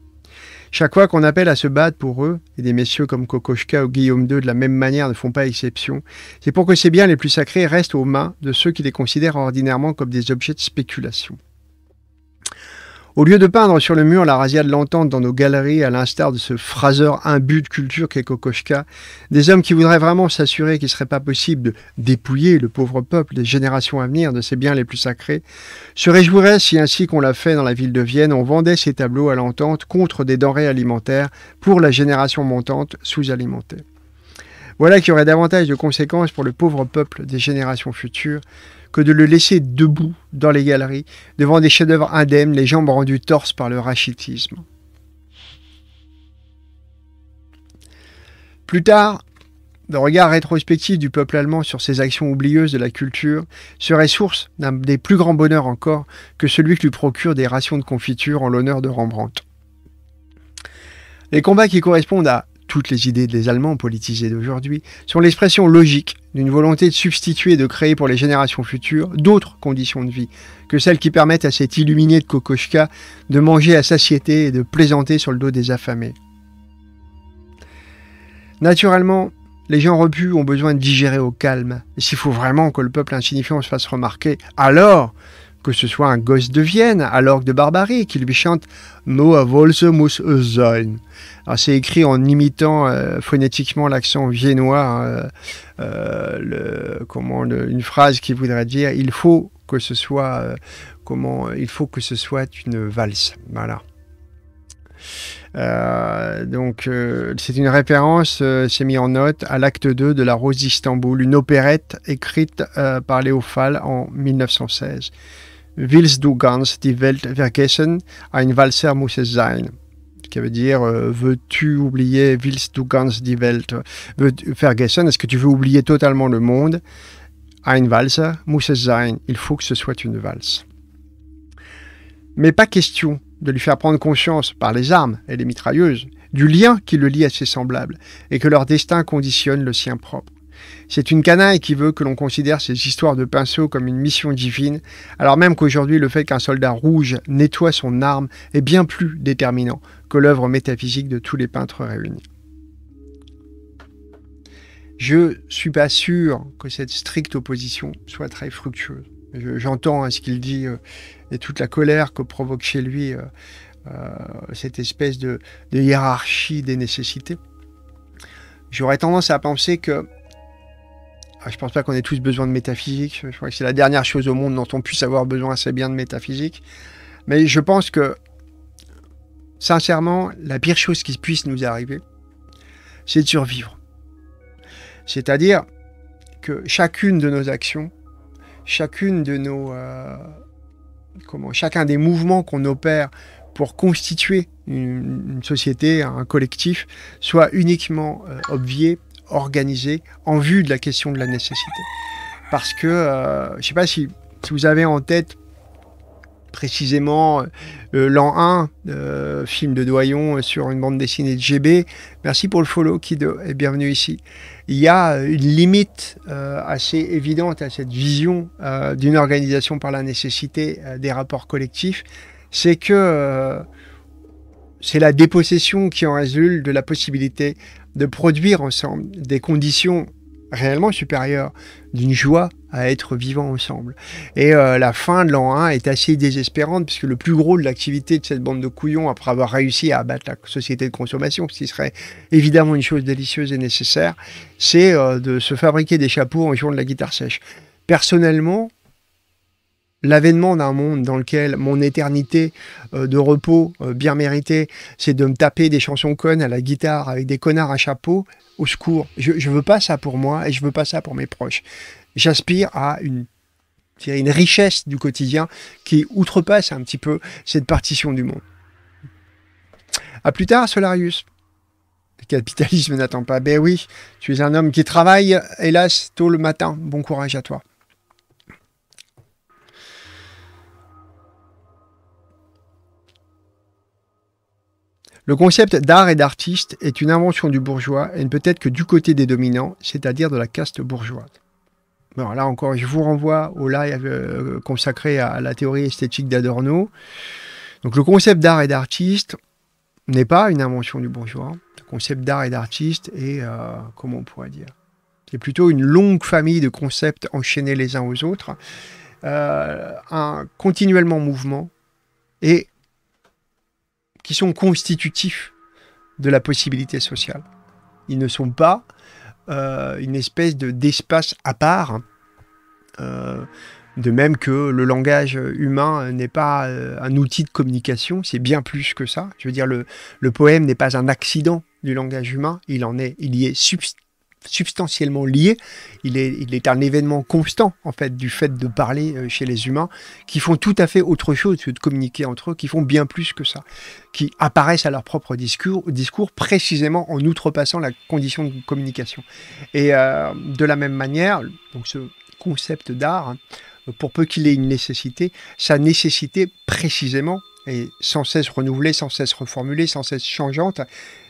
Chaque fois qu'on appelle à se battre pour eux, et des messieurs comme Kokoschka ou Guillaume II de la même manière ne font pas exception, c'est pour que ces biens les plus sacrés restent aux mains de ceux qui les considèrent ordinairement comme des objets de spéculation. Au lieu de peindre sur le mur la razzia de l'entente dans nos galeries, à l'instar de ce phraseur imbu de culture qu'est Kokoschka, des hommes qui voudraient vraiment s'assurer qu'il ne serait pas possible de dépouiller le pauvre peuple des générations à venir de ses biens les plus sacrés, se réjouiraient si, ainsi qu'on l'a fait dans la ville de Vienne, on vendait ces tableaux à l'entente contre des denrées alimentaires pour la génération montante sous-alimentée. Voilà qui aurait davantage de conséquences pour le pauvre peuple des générations futures que de le laisser debout dans les galeries, devant des chefs-d'œuvre indemnes, les jambes rendues torses par le rachitisme. Plus tard, le regard rétrospectif du peuple allemand sur ses actions oublieuses de la culture serait source d'un des plus grands bonheurs encore que celui que lui procure des rations de confiture en l'honneur de Rembrandt. Les combats qui correspondent à toutes les idées des Allemands politisés d'aujourd'hui sont l'expression logique d'une volonté de substituer et de créer pour les générations futures d'autres conditions de vie que celles qui permettent à cet illuminé de Kokoschka de manger à satiété et de plaisanter sur le dos des affamés. Naturellement, les gens repus ont besoin de digérer au calme. s'il faut vraiment que le peuple insignifiant se fasse remarquer, alors que ce soit un gosse de Vienne à l'orgue de Barbarie qui lui chante Noa Wolse muss sein. C'est écrit en imitant euh, phonétiquement l'accent viennois, hein, euh, le, comment, une phrase qui voudrait dire il faut que ce soit, euh, comment, il faut que ce soit une valse. Voilà. donc c'est une référence, c'est mis en note, à l'acte 2 de La Rose d'Istanbul, une opérette écrite par Léophile en 1916. Willst du ganz die Welt vergessen? Ein Walzer muss es sein. Ce Qui veut dire euh, Veux-tu oublier Willst du ganz die Welt euh, vergessen Est-ce que tu veux oublier totalement le monde Ein Walzer muss es sein. Il faut que ce soit une valse. Mais pas question de lui faire prendre conscience par les armes et les mitrailleuses du lien qui le lie à ses semblables et que leur destin conditionne le sien propre. C'est une canaille qui veut que l'on considère ces histoires de pinceaux comme une mission divine, alors même qu'aujourd'hui le fait qu'un soldat rouge nettoie son arme est bien plus déterminant que l'œuvre métaphysique de tous les peintres réunis. Je suis pas sûr que cette stricte opposition soit très fructueuse. J'entends hein, ce qu'il dit euh, et toute la colère que provoque chez lui euh, euh, cette espèce de hiérarchie des nécessités. J'aurais tendance à penser que ah, je pense pas qu'on ait tous besoin de métaphysique. Je crois que c'est la dernière chose au monde dont on puisse avoir besoin, assez bien de métaphysique. Mais je pense que, sincèrement, la pire chose qui puisse nous arriver, c'est de survivre. C'est-à-dire que chacune de nos actions, chacune de nos, euh, comment, chacun des mouvements qu'on opère pour constituer une, société, un collectif, soit uniquement euh, obvié organisée en vue de la question de la nécessité. Parce que, euh, je ne sais pas si, vous avez en tête précisément euh, euh, l'an 1, film de Doyon sur une bande dessinée de GB, merci pour le follow qui et bienvenue ici. Il y a une limite assez évidente à cette vision d'une organisation par la nécessité des rapports collectifs, c'est que c'est la dépossession qui en résulte de la possibilité de produire ensemble des conditions réellement supérieures, d'une joie à être vivant ensemble. Et euh, la fin de l'an 1 est assez désespérante puisque le plus gros de l'activité de cette bande de couillons, après avoir réussi à abattre la société de consommation, ce qui serait évidemment une chose délicieuse et nécessaire, c'est euh, de se fabriquer des chapeaux en jouant de la guitare sèche. Personnellement, l'avènement d'un monde dans lequel mon éternité euh, de repos euh, bien méritée, c'est de me taper des chansons connes à la guitare avec des connards à chapeau, au secours. Je ne veux pas ça pour moi et je veux pas ça pour mes proches. J'aspire à une, une richesse du quotidien qui outrepasse un petit peu cette partition du monde. À plus tard, Solarius. Le capitalisme n'attend pas. Ben oui, tu es un homme qui travaille, hélas, tôt le matin. Bon courage à toi. Le concept d'art et d'artiste est une invention du bourgeois et ne peut être que du côté des dominants, c'est-à-dire de la caste bourgeoise. mais là encore, je vous renvoie au live euh, consacré à la théorie esthétique d'Adorno. Donc le concept d'art et d'artiste n'est pas une invention du bourgeois. Le concept d'art et d'artiste est, euh, comment on pourrait dire, c'est plutôt une longue famille de concepts enchaînés les uns aux autres, euh, un continuellement mouvement et qui sont constitutifs de la possibilité sociale. Ils ne sont pas euh, une espèce de, d'espace à part. Hein. Euh, de même que le langage humain n'est pas euh, un outil de communication, c'est bien plus que ça. Je veux dire, le, le poème n'est pas un accident du langage humain, il en est, il y est subst- substantiellement lié. Il est, un événement constant, en fait, du fait de parler euh, chez les humains, qui font tout à fait autre chose que de communiquer entre eux, qui font bien plus que ça, qui apparaissent à leur propre discours, discours précisément en outrepassant la condition de communication. Et euh, de la même manière, donc ce concept d'art, hein, pour peu qu'il ait une nécessité, sa nécessité précisément et sans cesse renouvelée, sans cesse reformulée, sans cesse changeante,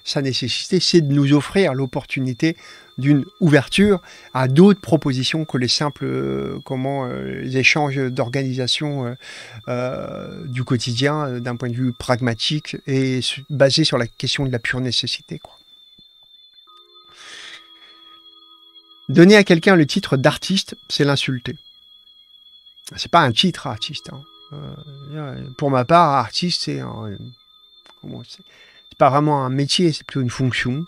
sa nécessité, c'est de nous offrir l'opportunité d'une ouverture à d'autres propositions que les simples euh, comment, euh, les échanges d'organisation euh, du quotidien d'un point de vue pragmatique et basé sur la question de la pure nécessité. Quoi. Donner à quelqu'un le titre d'artiste, c'est l'insulter. C'est pas un titre artiste. Hein. pour ma part, artiste, c'est c'est pas vraiment un métier, c'est plutôt une fonction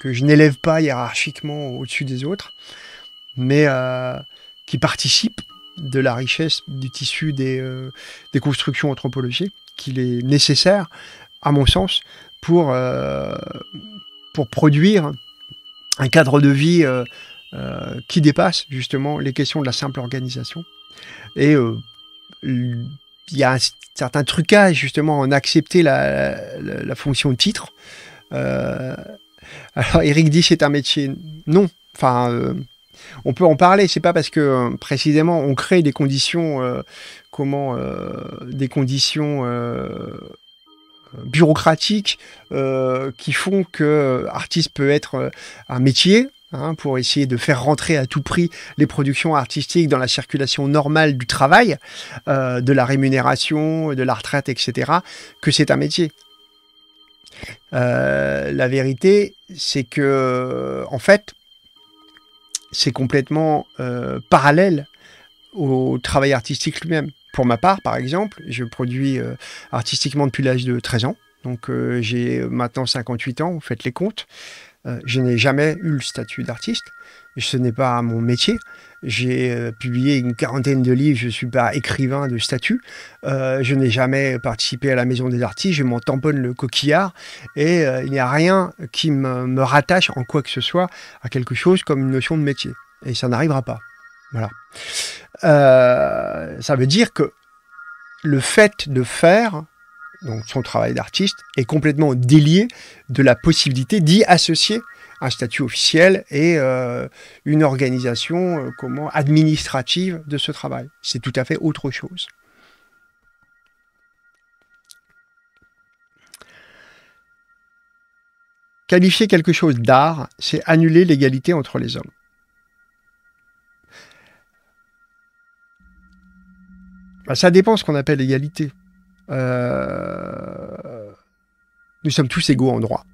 que je n'élève pas hiérarchiquement au-dessus des autres, mais euh, qui participe de la richesse du tissu euh, des, constructions anthropologiques qu'il est nécessaire, à mon sens, pour, euh, pour produire un cadre de vie qui dépasse justement les questions de la simple organisation. Et il y a un certain trucage justement en accepter la, la, la fonction titre. Alors, Eric Dish c'est un métier Non. Enfin, euh, on peut en parler. C'est pas parce que euh, précisément on crée des conditions, euh, comment, des conditions bureaucratiques qui font que artiste peut être un métier, hein, pour essayer de faire rentrer à tout prix les productions artistiques dans la circulation normale du travail, de la rémunération, de la retraite, etc., que c'est un métier. Euh, la vérité, c'est que, en fait, c'est complètement euh, parallèle au travail artistique lui-même. Pour ma part, par exemple, je produis euh, artistiquement depuis l'âge de 13 ans. Donc j'ai maintenant 58 ans, faites les comptes. je n'ai jamais eu le statut d'artiste. Ce n'est pas mon métier. J'ai euh, publié une quarantaine de livres. Je ne suis pas écrivain de statut. Euh, je n'ai jamais participé à la Maison des Artistes. Je m'en tamponne le coquillard. Et euh, il n'y a rien qui me, rattache en quoi que ce soit à quelque chose comme une notion de métier. Et ça n'arrivera pas. ça veut dire que le fait de faire donc son travail d'artiste est complètement délié de la possibilité d'y associer un statut officiel et euh, une organisation euh, comment administrative de ce travail. C'est tout à fait autre chose. Qualifier quelque chose d'art, c'est annuler l'égalité entre les hommes. Bah, ça dépend ce qu'on appelle égalité. Euh, nous sommes tous égaux en droit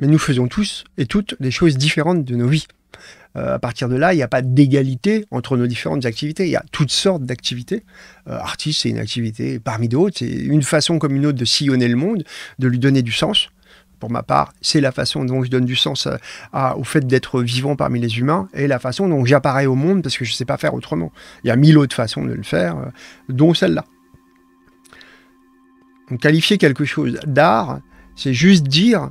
mais nous faisons tous et toutes des choses différentes de nos vies. Euh, à partir de là, il n'y a pas d'égalité entre nos différentes activités. Il y a toutes sortes d'activités. Euh, artiste, c'est une activité parmi d'autres. C'est une façon comme une autre de sillonner le monde, de lui donner du sens. Pour ma part, c'est la façon dont je donne du sens au fait d'être vivant parmi les humains et la façon dont j'apparais au monde parce que je ne sais pas faire autrement. Il y a mille autres façons de le faire, euh, dont celle-là. Qualifier quelque chose d'art, c'est juste dire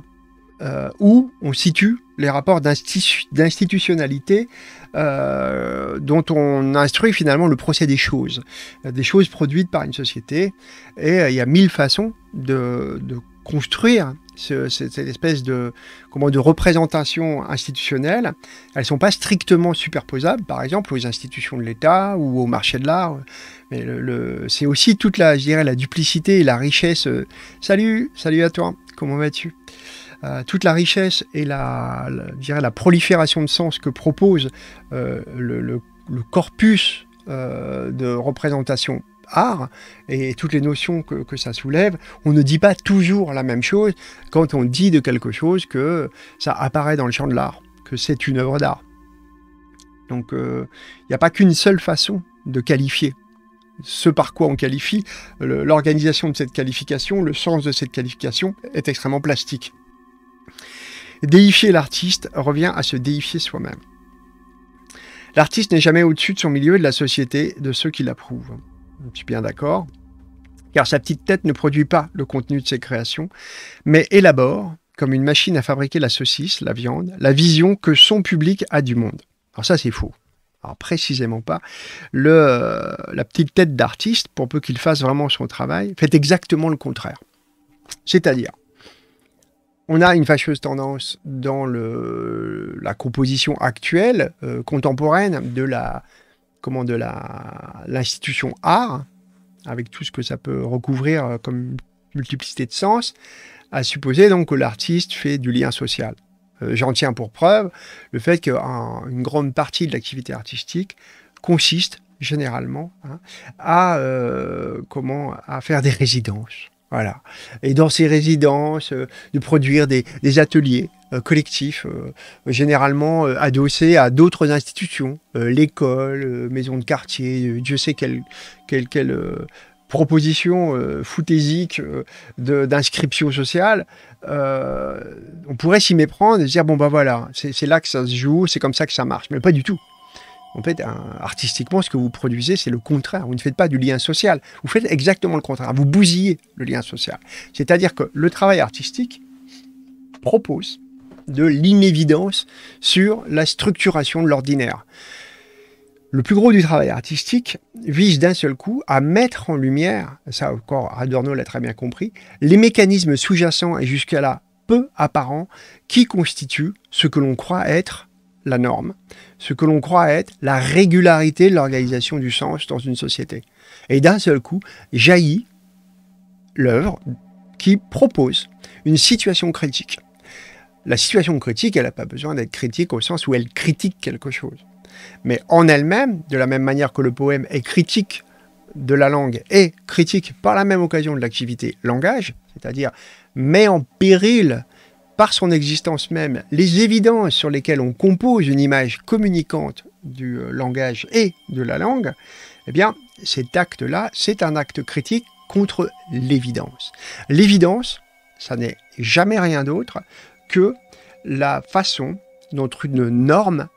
euh, où on situe les rapports d'institutionnalité euh, dont on instruit finalement le procès des choses, des choses produites par une société. Et euh, il y a mille façons de, construire cette, espèce de, de représentation institutionnelle. Elles ne sont pas strictement superposables, par exemple, aux institutions de l'État ou au marché de l'art. Mais c'est aussi toute la, je dirais, la duplicité et la richesse. Salut, salut à toi, comment vas-tu euh, toute la richesse et la, la prolifération de sens que propose euh, le, corpus euh, de représentation art et toutes les notions que, ça soulève, on ne dit pas toujours la même chose quand on dit de quelque chose que ça apparaît dans le champ de l'art, que c'est une œuvre d'art. Donc il n'y a pas qu'une seule façon de qualifier ce par quoi on qualifie, l'organisation de cette qualification, le sens de cette qualification est extrêmement plastique. Déifier l'artiste revient à se déifier soi-même. L'artiste n'est jamais au-dessus de son milieu et de la société, de ceux qui l'approuvent. Je suis bien d'accord. Car sa petite tête ne produit pas le contenu de ses créations, mais élabore, comme une machine à fabriquer la saucisse, la viande, la vision que son public a du monde. Alors ça, c'est faux. Alors précisément pas. la petite tête d'artiste, pour peu qu'il fasse vraiment son travail, fait exactement le contraire. C'est-à-dire, on a une fâcheuse tendance dans la composition actuelle, euh, contemporaine, de la comment de la l'institution art, avec tout ce que ça peut recouvrir euh, comme multiplicité de sens, à supposer donc que l'artiste fait du lien social. Euh, j'en tiens pour preuve le fait qu'une grande partie de l'activité artistique consiste généralement hein, à comment à faire des résidences et dans ces résidences, euh, de produire des, ateliers euh, collectifs, euh, généralement adossés à d'autres institutions, l'école, maison de quartier, Dieu sait quelle, quelle, quelle proposition foutésique d'inscription sociale. on pourrait s'y méprendre et se dire, bon ben voilà, c'est là que ça se joue, c'est comme ça que ça marche. Mais pas du tout. En fait, artistiquement, ce que vous produisez, c'est le contraire. Vous ne faites pas du lien social. Vous faites exactement le contraire. Vous bousillez le lien social. C'est-à-dire que le travail artistique propose de l'inévidence sur la structuration de l'ordinaire. Le plus gros du travail artistique vise d'un seul coup à mettre en lumière, ça encore Adorno l'a très bien compris, les mécanismes sous-jacents et jusqu'à là peu apparents qui constituent ce que l'on croit être la norme, ce que l'on croit être la régularité de l'organisation du sens dans une société. Et d'un seul coup, jaillit l'œuvre qui propose une situation critique. La situation critique, elle n'a pas besoin d'être critique au sens où elle critique quelque chose. Mais en elle-même, de la même manière que le poème est critique de la langue et critique par la même occasion de l'activité langage, c'est-à-dire met en péril par son existence même, les évidences sur lesquelles on compose une image communicante du euh, langage et de la langue, eh bien, cet acte-là, c'est un acte critique contre l'évidence. L'évidence, ça n'est jamais rien d'autre que la façon dont une norme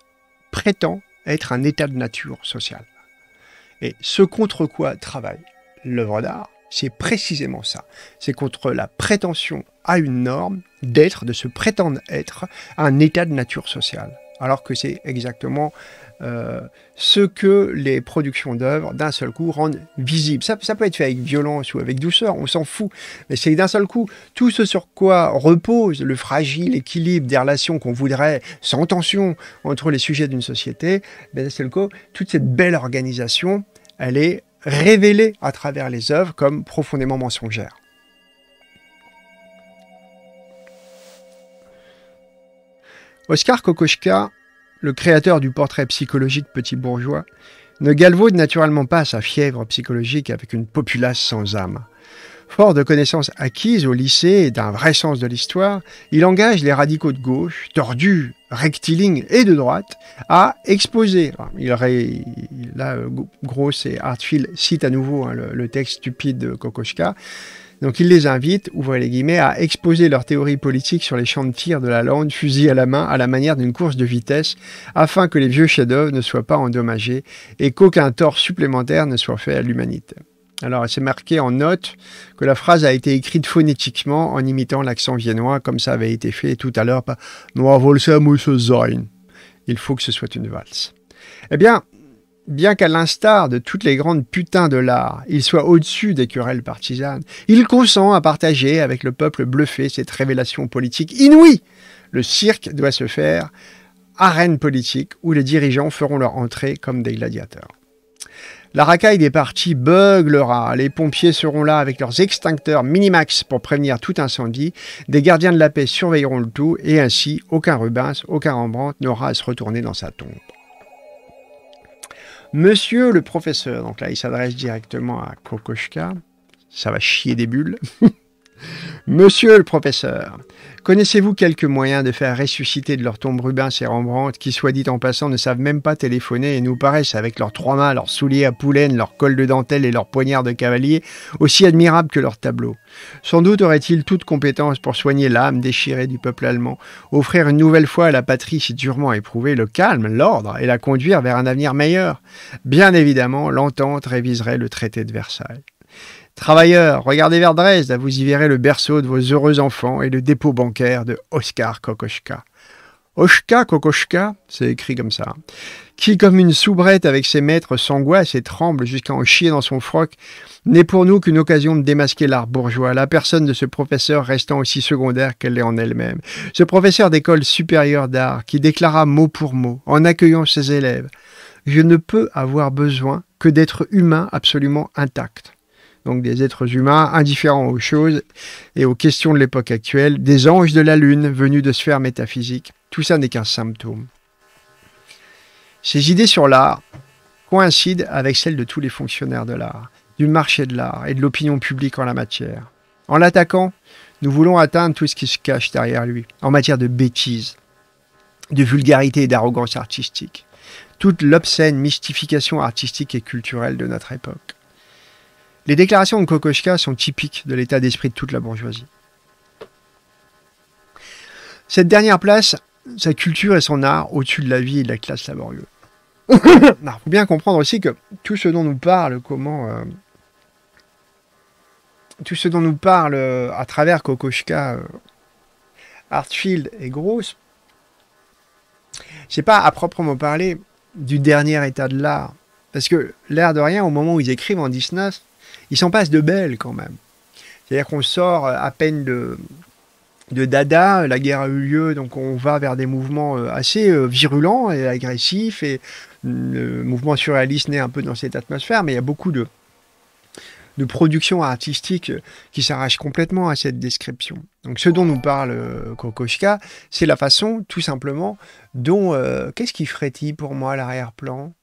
prétend être un état de nature sociale. Et ce contre quoi travaille l'œuvre d'art, c'est précisément ça. C'est contre la prétention à une norme d'être, de se prétendre être, un état de nature sociale. Alors que c'est exactement euh, ce que les productions d'œuvres d'un seul coup rendent visible. Ça, peut être fait avec violence ou avec douceur, on s'en fout, mais c'est d'un seul coup tout ce sur quoi repose le fragile équilibre des relations qu'on voudrait sans tension entre les sujets d'une société, ben, d'un seul coup, toute cette belle organisation, elle est révélée à travers les œuvres comme profondément mensongère. Oscar Kokoschka, le créateur du portrait psychologique petit bourgeois, ne galvaude naturellement pas sa fièvre psychologique avec une populace sans âme. Fort de connaissances acquises au lycée et d'un vrai sens de l'histoire, il engage les radicaux de gauche, tordus, rectilignes et de droite, à exposer. il ré... Là, euh, Gross et Hartfield citent à nouveau hein, le, texte stupide de Kokoschka. Donc il les invite, ouvrez les guillemets, à exposer leurs théories politiques sur les champs de tir de la lande, fusil à la main, à la manière d'une course de vitesse, afin que les vieux chefs-d'œuvre ne soient pas endommagés et qu'aucun tort supplémentaire ne soit fait à l'humanité. Alors, c'est marqué en note que la phrase a été écrite phonétiquement en imitant l'accent viennois, comme ça avait été fait tout à l'heure par Noir sein. Il faut que ce soit une valse. Eh bien, bien qu'à l'instar de toutes les grandes putains de l'art, il soit au-dessus des querelles partisanes, il consent à partager avec le peuple bluffé cette révélation politique inouïe. Le cirque doit se faire, arène politique où les dirigeants feront leur entrée comme des gladiateurs. La racaille des parties beuglera. Les pompiers seront là avec leurs extincteurs minimax pour prévenir tout incendie. Des gardiens de la paix surveilleront le tout et ainsi aucun Rubens, aucun Rembrandt n'aura à se retourner dans sa tombe. Monsieur le professeur, donc là il s'adresse directement à Kokoshka. ça va chier des bulles. Monsieur le professeur, Connaissez-vous quelques moyens de faire ressusciter de leur tombe Rubens et Rembrandt, qui, soit dit en passant, ne savent même pas téléphoner et nous paraissent, avec leurs trois mains, leurs souliers à poulaine, leurs cols de dentelle et leurs poignards de cavalier, aussi admirables que leurs tableaux Sans doute auraient-ils toute compétence pour soigner l'âme déchirée du peuple allemand, offrir une nouvelle fois à la patrie si durement éprouvée le calme, l'ordre et la conduire vers un avenir meilleur. Bien évidemment, l'entente réviserait le traité de Versailles. Travailleurs, regardez vers Dresde, vous y verrez le berceau de vos heureux enfants et le dépôt bancaire de Oscar Kokoschka. Oshka Kokoschka, c'est écrit comme ça, hein, qui, comme une soubrette avec ses maîtres, s'angoisse et tremble jusqu'à en chier dans son froc, n'est pour nous qu'une occasion de démasquer l'art bourgeois, la personne de ce professeur restant aussi secondaire qu'elle l'est en elle-même. Ce professeur d'école supérieure d'art qui déclara mot pour mot, en accueillant ses élèves, Je ne peux avoir besoin que d'être humain absolument intact donc des êtres humains indifférents aux choses et aux questions de l'époque actuelle, des anges de la Lune venus de sphères métaphysiques. Tout ça n'est qu'un symptôme. Ces idées sur l'art coïncident avec celles de tous les fonctionnaires de l'art, du marché de l'art et de l'opinion publique en la matière. En l'attaquant, nous voulons atteindre tout ce qui se cache derrière lui, en matière de bêtises, de vulgarité et d'arrogance artistique, toute l'obscène mystification artistique et culturelle de notre époque. Les déclarations de Kokoschka sont typiques de l'état d'esprit de toute la bourgeoisie. Cette dernière place, sa culture et son art au-dessus de la vie et de la classe laborieuse. Il faut bien comprendre aussi que tout ce dont nous parle, comment. Euh, tout ce dont nous parle euh, à travers Kokoschka, euh, Hartfield et Gross, c'est pas à proprement parler du dernier état de l'art. Parce que l'air de rien, au moment où ils écrivent en 19, il s'en passe de belles quand même. C'est-à-dire qu'on sort euh, à peine de, de Dada, euh, la guerre a eu lieu, donc on va vers des mouvements euh, assez virulents et agressifs, et mm, le mouvement surréaliste naît un peu dans cette atmosphère, mais il y a beaucoup de, de productions artistiques qui s'arrachent complètement à cette description. Donc ce dont nous parle Kokoschka, c'est la façon tout simplement dont... Qu'est-ce qui frétille pour moi l'arrière-plan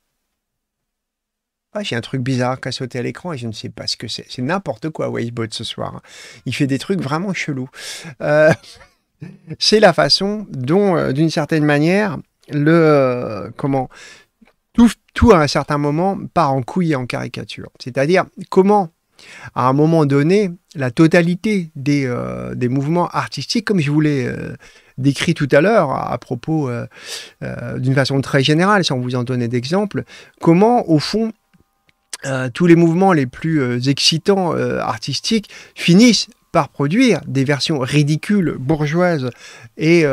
ah, j'ai un truc bizarre qui a sauté à l'écran et je ne sais pas ce que c'est. C'est n'importe quoi, Wavebot, ce soir. Hein. Il fait des trucs vraiment chelous. Euh, c'est la façon dont, euh, d'une certaine manière, le. Euh, comment tout, tout à un certain moment part en couille en caricature. C'est-à-dire, comment à un moment donné, la totalité des, des mouvements artistiques, comme je vous l'ai décrit tout à l'heure, à, propos d'une façon très générale, sans vous en donner d'exemple, comment, au fond, euh, tous les mouvements les plus euh, excitants euh, artistiques finissent par produire des versions ridicules, bourgeoises et,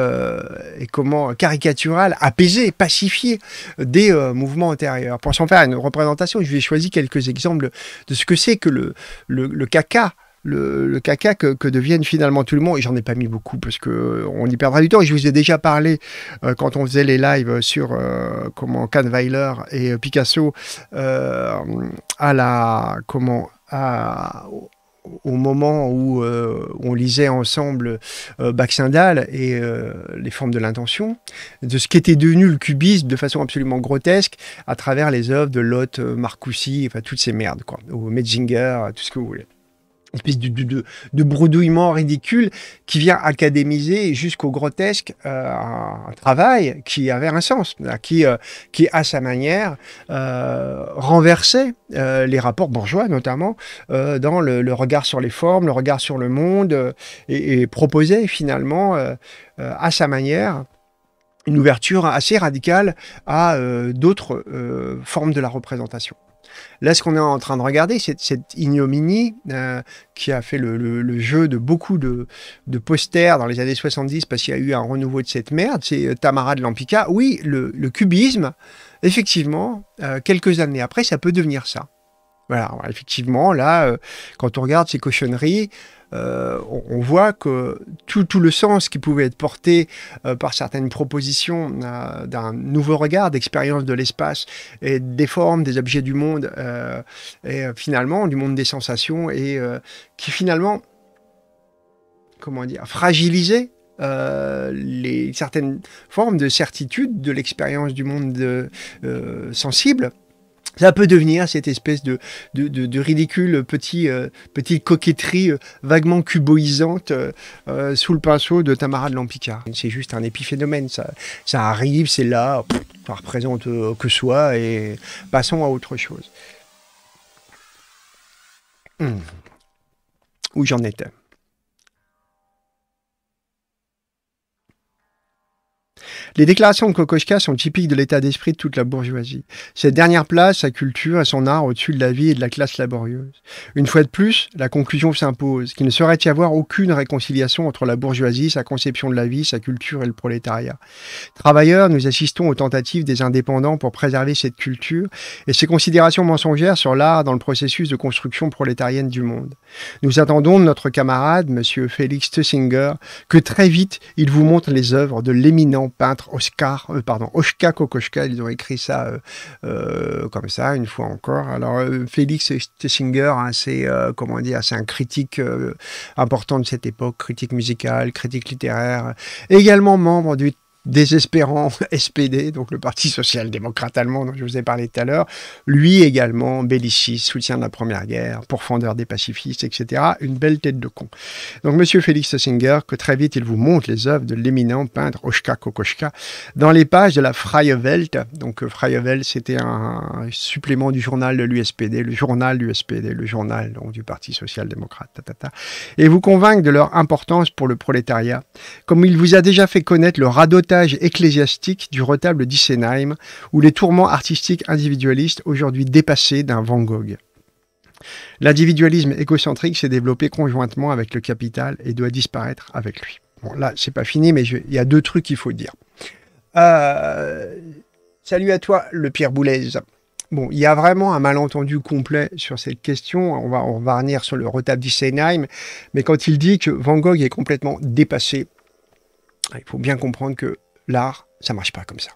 comment caricaturales, apaisées, pacifiées des mouvements antérieurs. Pour s'en faire une représentation, je vais choisir quelques exemples de ce que c'est que le, le caca le, caca que, que, deviennent finalement tout le monde. Et j'en ai pas mis beaucoup parce que euh, on y perdra du temps. Et je vous ai déjà parlé euh, quand on faisait les lives sur euh, comment Kahnweiler et Picasso à la comment à au moment où on lisait ensemble euh, Baxendal et les formes de l'intention, de ce qu'était devenu le cubisme de façon absolument grotesque à travers les œuvres de Lotte, Marcoussi, enfin toutes ces merdes, quoi, ou Metzinger, tout ce que vous voulez une espèce de, de, ridicule qui vient académiser jusqu'au grotesque euh, un travail qui avait un sens, qui, euh, qui à sa manière euh, renversait les rapports bourgeois notamment dans le, regard sur les formes, le regard sur le monde et, et, proposait finalement à sa manière une ouverture assez radicale à d'autres formes de la représentation. Là, ce qu'on est en train de regarder, c'est cette ignominie euh, qui a fait le, jeu de beaucoup de, posters dans les années 70 parce qu'il y a eu un renouveau de cette merde. C'est euh, Tamara de Lampica. Oui, le, cubisme, effectivement, euh, quelques années après, ça peut devenir ça. Voilà, effectivement, là, quand on regarde ces cochonneries, euh, on, voit que tout, le sens qui pouvait être porté euh, par certaines propositions euh, d'un nouveau regard, d'expérience de l'espace et des formes, des objets du monde, et finalement du monde des sensations, et qui finalement, comment dire, fragilisait les, certaines formes de certitude de l'expérience du monde sensible ça peut devenir cette espèce de, de, de, ridicule petit, euh, petite coquetterie euh, vaguement cuboïsante euh, sous le pinceau de Tamara de Lampicard. C'est juste un épiphénomène, ça, arrive, c'est là, ça représente que soit, et passons à autre chose. Hmm. Où j'en étais. Les déclarations de Kokoschka sont typiques de l'état d'esprit de toute la bourgeoisie. Cette dernière place, sa culture et son art au-dessus de la vie et de la classe laborieuse. Une fois de plus, la conclusion s'impose, qu'il ne saurait y avoir aucune réconciliation entre la bourgeoisie, sa conception de la vie, sa culture et le prolétariat. Travailleurs, nous assistons aux tentatives des indépendants pour préserver cette culture et ces considérations mensongères sur l'art dans le processus de construction prolétarienne du monde. Nous attendons de notre camarade, Monsieur Félix Tussinger, que très vite il vous montre les œuvres de l'éminent peintre Oscar, euh, pardon, Oshka Kokoshka, ils ont écrit ça euh, euh, comme ça, une fois encore. Alors, Félix Stessinger, hein, c'est, comment dire, hein, c'est un critique important de cette époque, critique musicale, critique littéraire, également membre du désespérant SPD, donc le Parti social-démocrate allemand dont je vous ai parlé tout à l'heure, lui également belliciste, soutien de la Première Guerre, pourfendeur des pacifistes, etc. Une belle tête de con. Donc Monsieur Félix Singer, que très vite il vous montre les œuvres de l'éminent peintre Oshka Kokoschka dans les pages de la Freie Welt. Donc euh, Freie Welt, c'était un supplément du journal de l'USPD, le journal du le journal donc, du Parti social-démocrate, et vous convaincre de leur importance pour le prolétariat, comme il vous a déjà fait connaître le radeau ecclésiastique du retable d'Isenheim ou les tourments artistiques individualistes aujourd'hui dépassés d'un Van Gogh. L'individualisme écocentrique s'est développé conjointement avec le capital et doit disparaître avec lui. Bon, là, c'est pas fini, mais il y a deux trucs qu'il faut dire. Euh, salut à toi, le Pierre Boulez. Bon, il y a vraiment un malentendu complet sur cette question. On va, on va revenir sur le retable d'Isenheim Mais quand il dit que Van Gogh est complètement dépassé, il faut bien comprendre que l'art, ça marche pas comme ça.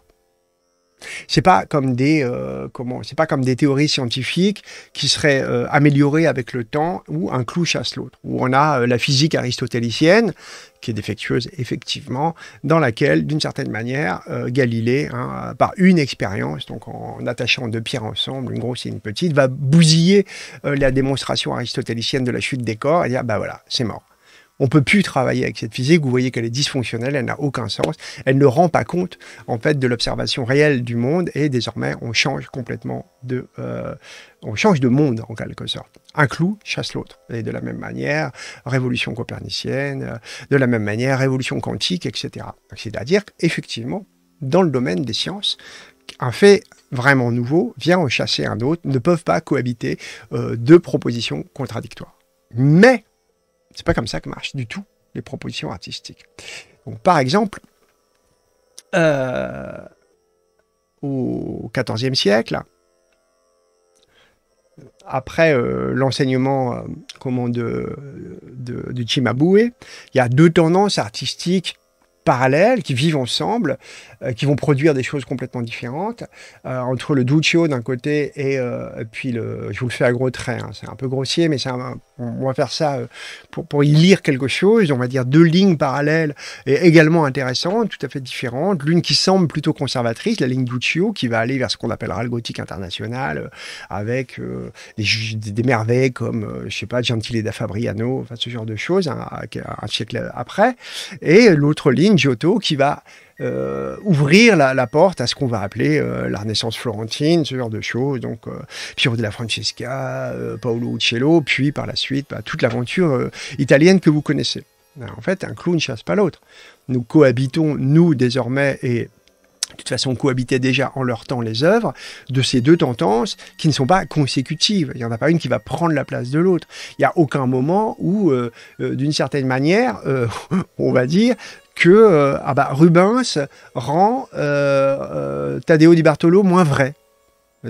C'est pas comme des euh, comment C'est pas comme des théories scientifiques qui seraient euh, améliorées avec le temps ou un clou chasse l'autre. Où on a euh, la physique aristotélicienne qui est défectueuse effectivement, dans laquelle d'une certaine manière Galilée, hein, par une expérience, donc en attachant deux pierres ensemble, une grosse et une petite, va bousiller la démonstration aristotélicienne de la chute des corps et dire bah voilà, c'est mort. On peut plus travailler avec cette physique. Vous voyez qu'elle est dysfonctionnelle, elle n'a aucun sens. Elle ne rend pas compte en fait de l'observation réelle du monde et désormais on change complètement de, euh, on change de monde en quelque sorte. Un clou chasse l'autre. Et de la même manière, révolution copernicienne, euh, de la même manière, révolution quantique, etc. C'est-à-dire qu'effectivement, dans le domaine des sciences, un fait vraiment nouveau vient en chasser un autre, ne peuvent pas cohabiter euh, deux propositions contradictoires. Mais c'est pas comme ça que marchent du tout les propositions artistiques. Donc, par exemple, euh, au XIVe siècle, après euh, l'enseignement euh, de, de, de, Chimabue, il y a deux tendances artistiques parallèles, qui vivent ensemble, euh, qui vont produire des choses complètement différentes. Euh, entre le Duccio d'un côté euh, et, puis le. Je vous le fais à gros traits, hein, c'est un peu grossier, mais on va faire ça pour, pour y lire quelque chose. On va dire deux lignes parallèles et également intéressantes, tout à fait différentes. L'une qui semble plutôt conservatrice, la ligne Duccio, qui va aller vers ce qu'on appellera le gothique international, avec des, des, merveilles comme, je sais pas, Gentile da Fabriano, enfin, ce genre de choses, hein, un siècle après. Et l'autre ligne, Giotto qui va euh, ouvrir la, porte à ce qu'on va appeler euh, la Renaissance florentine, ce genre de choses. Donc, euh, Piero della Francesca, Paolo Uccello, puis par la suite, bah, toute l'aventure italienne que vous connaissez. Bah, en fait, un clou ne chasse pas l'autre. Nous cohabitons, nous, désormais, et de toute façon cohabitaient déjà en leur temps les œuvres, de ces deux tendances qui ne sont pas consécutives. Il n'y en a pas une qui va prendre la place de l'autre. Il n'y a aucun moment où, d'une certaine manière, on va dire, que euh, ah bah, Rubens rend euh, euh, Taddeo Di Bartolo moins vrai.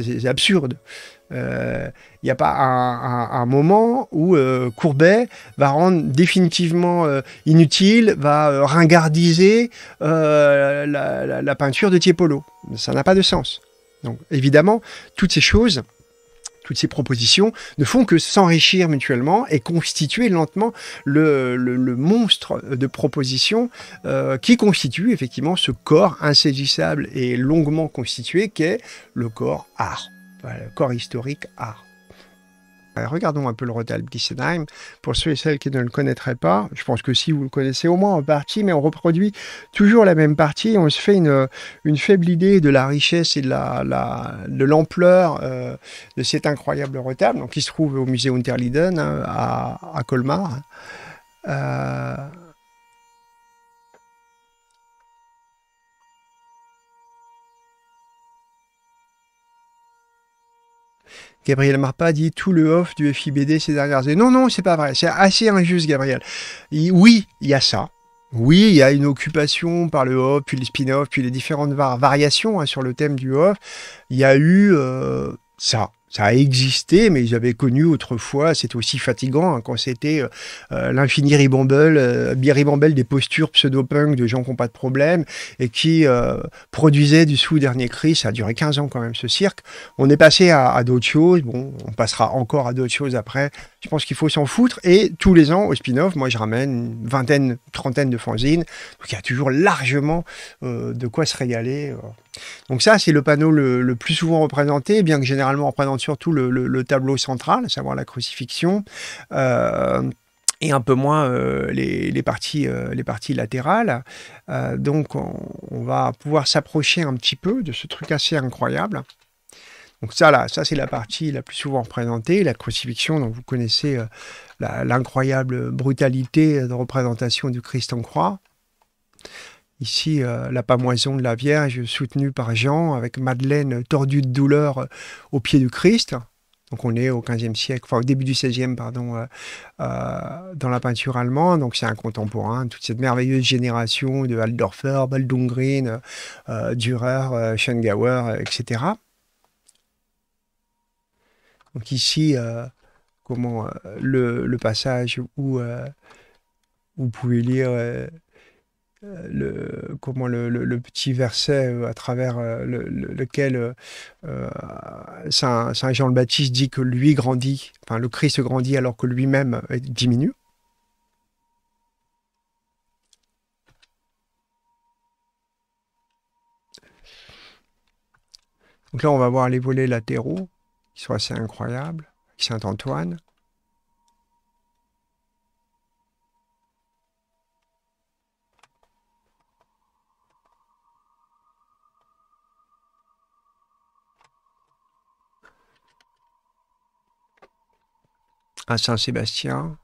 C'est absurde. Il n'y a pas un, moment où Courbet va rendre définitivement inutile, va ringardiser la, la, peinture de Tiepolo. Ça n'a pas de sens. Donc évidemment, toutes ces choses toutes ces propositions ne font que s'enrichir mutuellement et constituer lentement le, monstre de propositions euh, qui constitue effectivement ce corps insaisissable et longuement constitué qu'est le corps art, le corps historique art. Regardons un peu le de Glissenheim. Pour ceux et celles qui ne le connaîtraient pas, je pense que si vous le connaissez au moins en partie, mais on reproduit toujours la même partie on se fait une, faible idée de la richesse et de l'ampleur euh, de, cet incroyable retable qui se trouve au musée Unterlinden hein, à, Colmar. Euh, Gabriel Marpa dit tout le off du FIBD ces dernières années. Non, non, c'est pas vrai. C'est assez injuste, Gabriel. oui, il y a ça. Oui, il y a une occupation par le off, puis le spin-off, puis les différentes variations hein, sur le thème du off. Il y a eu euh, ça ça a existé, mais avaient connu autrefois, c'était aussi fatigant hein, quand c'était euh, euh, l'infini ribambelle, euh, ribambelle des postures pseudo-punk de gens qui n'ont pas de problème et qui euh, produisaient du sous-dernier cri. Ça a duré 15 ans quand même ce cirque. On est passé à, à d'autres choses. Bon, on passera encore à d'autres choses après. Je pense qu'il faut s'en foutre. Et tous les ans, au spin-off, moi, je ramène une vingtaine, trentaine de fanzines. Donc, il y a toujours largement euh, de quoi se régaler. Euh. Donc, ça, c'est le panneau le, plus souvent représenté, bien que généralement, on représente surtout le, tableau central, à savoir la crucifixion. Euh, et un peu moins les, parties, les parties latérales. donc on, va pouvoir s'approcher un petit peu de ce truc assez incroyable. Donc ça, là, ça c'est la partie la plus souvent représentée, la crucifixion. dont vous connaissez euh, l'incroyable brutalité de représentation du Christ en croix. Ici, euh, la pamoison de la Vierge soutenue par Jean avec Madeleine tordue de douleur euh, au pied du Christ. Donc on est au 15e siècle, enfin au début du 16e, pardon, dans la peinture allemande. Donc c'est un contemporain, toute cette merveilleuse génération de Aldorfer, Baldungrin, Durer, Dürer, Schengauer, etc. Donc ici, euh, comment euh, le, passage euh, où vous pouvez lire le, comment le, petit verset à travers lequel Saint, Saint, Jean le Baptiste dit que lui grandit, enfin le Christ grandit alors que lui-même diminue. Donc là, on va voir les volets latéraux qui sont assez incroyables. Saint-Antoine. à Saint-Sébastien.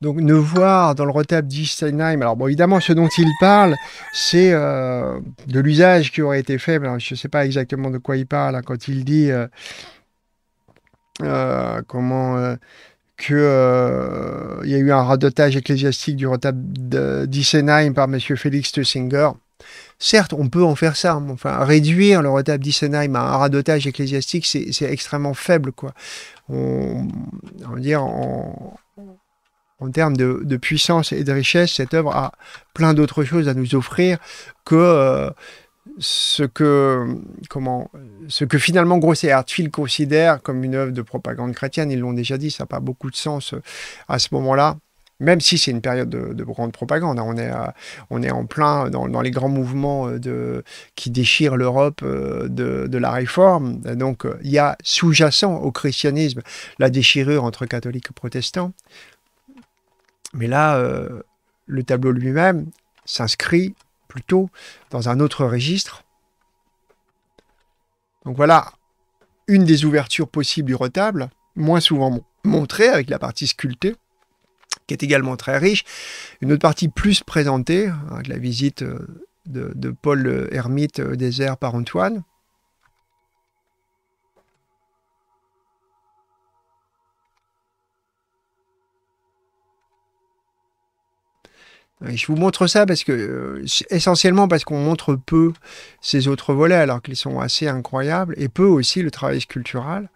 Donc ne voir dans le retable d'Istenheim, alors bon, évidemment, ce dont il parle, c'est euh, de l'usage qui aurait été fait. Hein. je ne sais pas exactement de quoi il parle hein, quand il dit qu'il euh, euh, comment que y a eu un radotage ecclésiastique du retable d'Isenheim par M. Félix Tussinger. Certes, on peut en faire ça. Mais hein, enfin, réduire le retable d'Issenheim à un radotage ecclésiastique, c'est extrêmement faible, quoi. On, on va dire en en termes de, puissance et de richesse, cette œuvre a plein d'autres choses à nous offrir que euh, ce que comment ce que finalement Grosset et Hartfield considèrent comme une œuvre de propagande chrétienne. Ils l'ont déjà dit, ça n'a pas beaucoup de sens euh, à ce moment-là. Même si c'est une période de, grande propagande, hein. on est, euh, on est en plein dans, les grands mouvements de, qui déchirent l'Europe de, de, la réforme. Donc il y a sous-jacent au christianisme la déchirure entre catholiques et protestants. Mais là, euh, le tableau lui-même s'inscrit plutôt dans un autre registre. Donc voilà une des ouvertures possibles du retable, moins souvent montrée avec la partie sculptée, qui est également très riche. Une autre partie plus présentée, avec la visite euh, de, de Paul euh, Hermite au désert par Antoine, Je vous montre ça parce que, euh, essentiellement parce qu'on montre peu ces autres volets, alors qu'ils sont assez incroyables, et peu aussi le travail sculptural.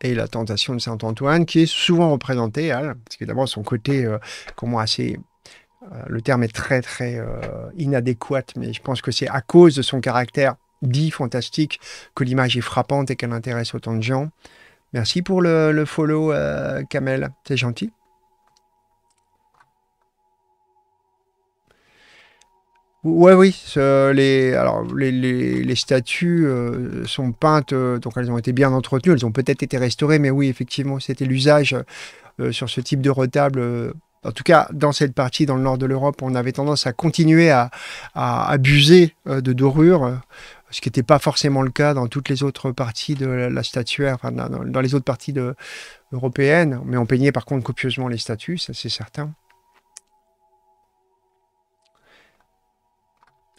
et la tentation de Saint Antoine, qui est souvent représentée, hein, parce que d'abord son côté euh, comment assez euh, le terme est très très euh, inadéquat, mais je pense que c'est à cause de son caractère dit fantastique que l'image est frappante et qu'elle intéresse autant de gens. Merci pour le, follow, euh, Kamel. C'est gentil. Oui, oui, les, les, statues sont peintes, donc elles ont été bien entretenues, elles ont peut-être été restaurées, mais oui, effectivement, c'était l'usage sur ce type de retable en tout cas dans cette partie, dans le nord de l'Europe, on avait tendance à continuer à, abuser euh, de dorures, euh, ce qui n'était pas forcément le cas dans toutes les autres parties de la statuaire, dans, les autres parties européennes. Mais on peignait par contre copieusement les statues, ça c'est certain.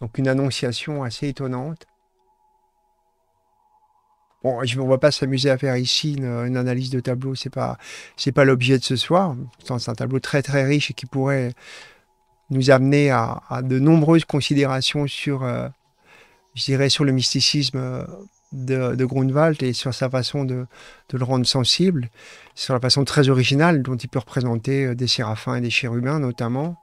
Donc une annonciation assez étonnante. Bon, on va pas s'amuser à faire ici une, analyse de tableau, c'est pas pas l'objet de ce soir. C'est un tableau très très riche et qui pourrait nous amener à, de nombreuses considérations sur, euh, je dirais, sur le mysticisme euh, de, de, Grunwald et sur sa façon de, le rendre sensible, sur la façon très originale dont il peut représenter euh, des séraphins et des chérubins notamment.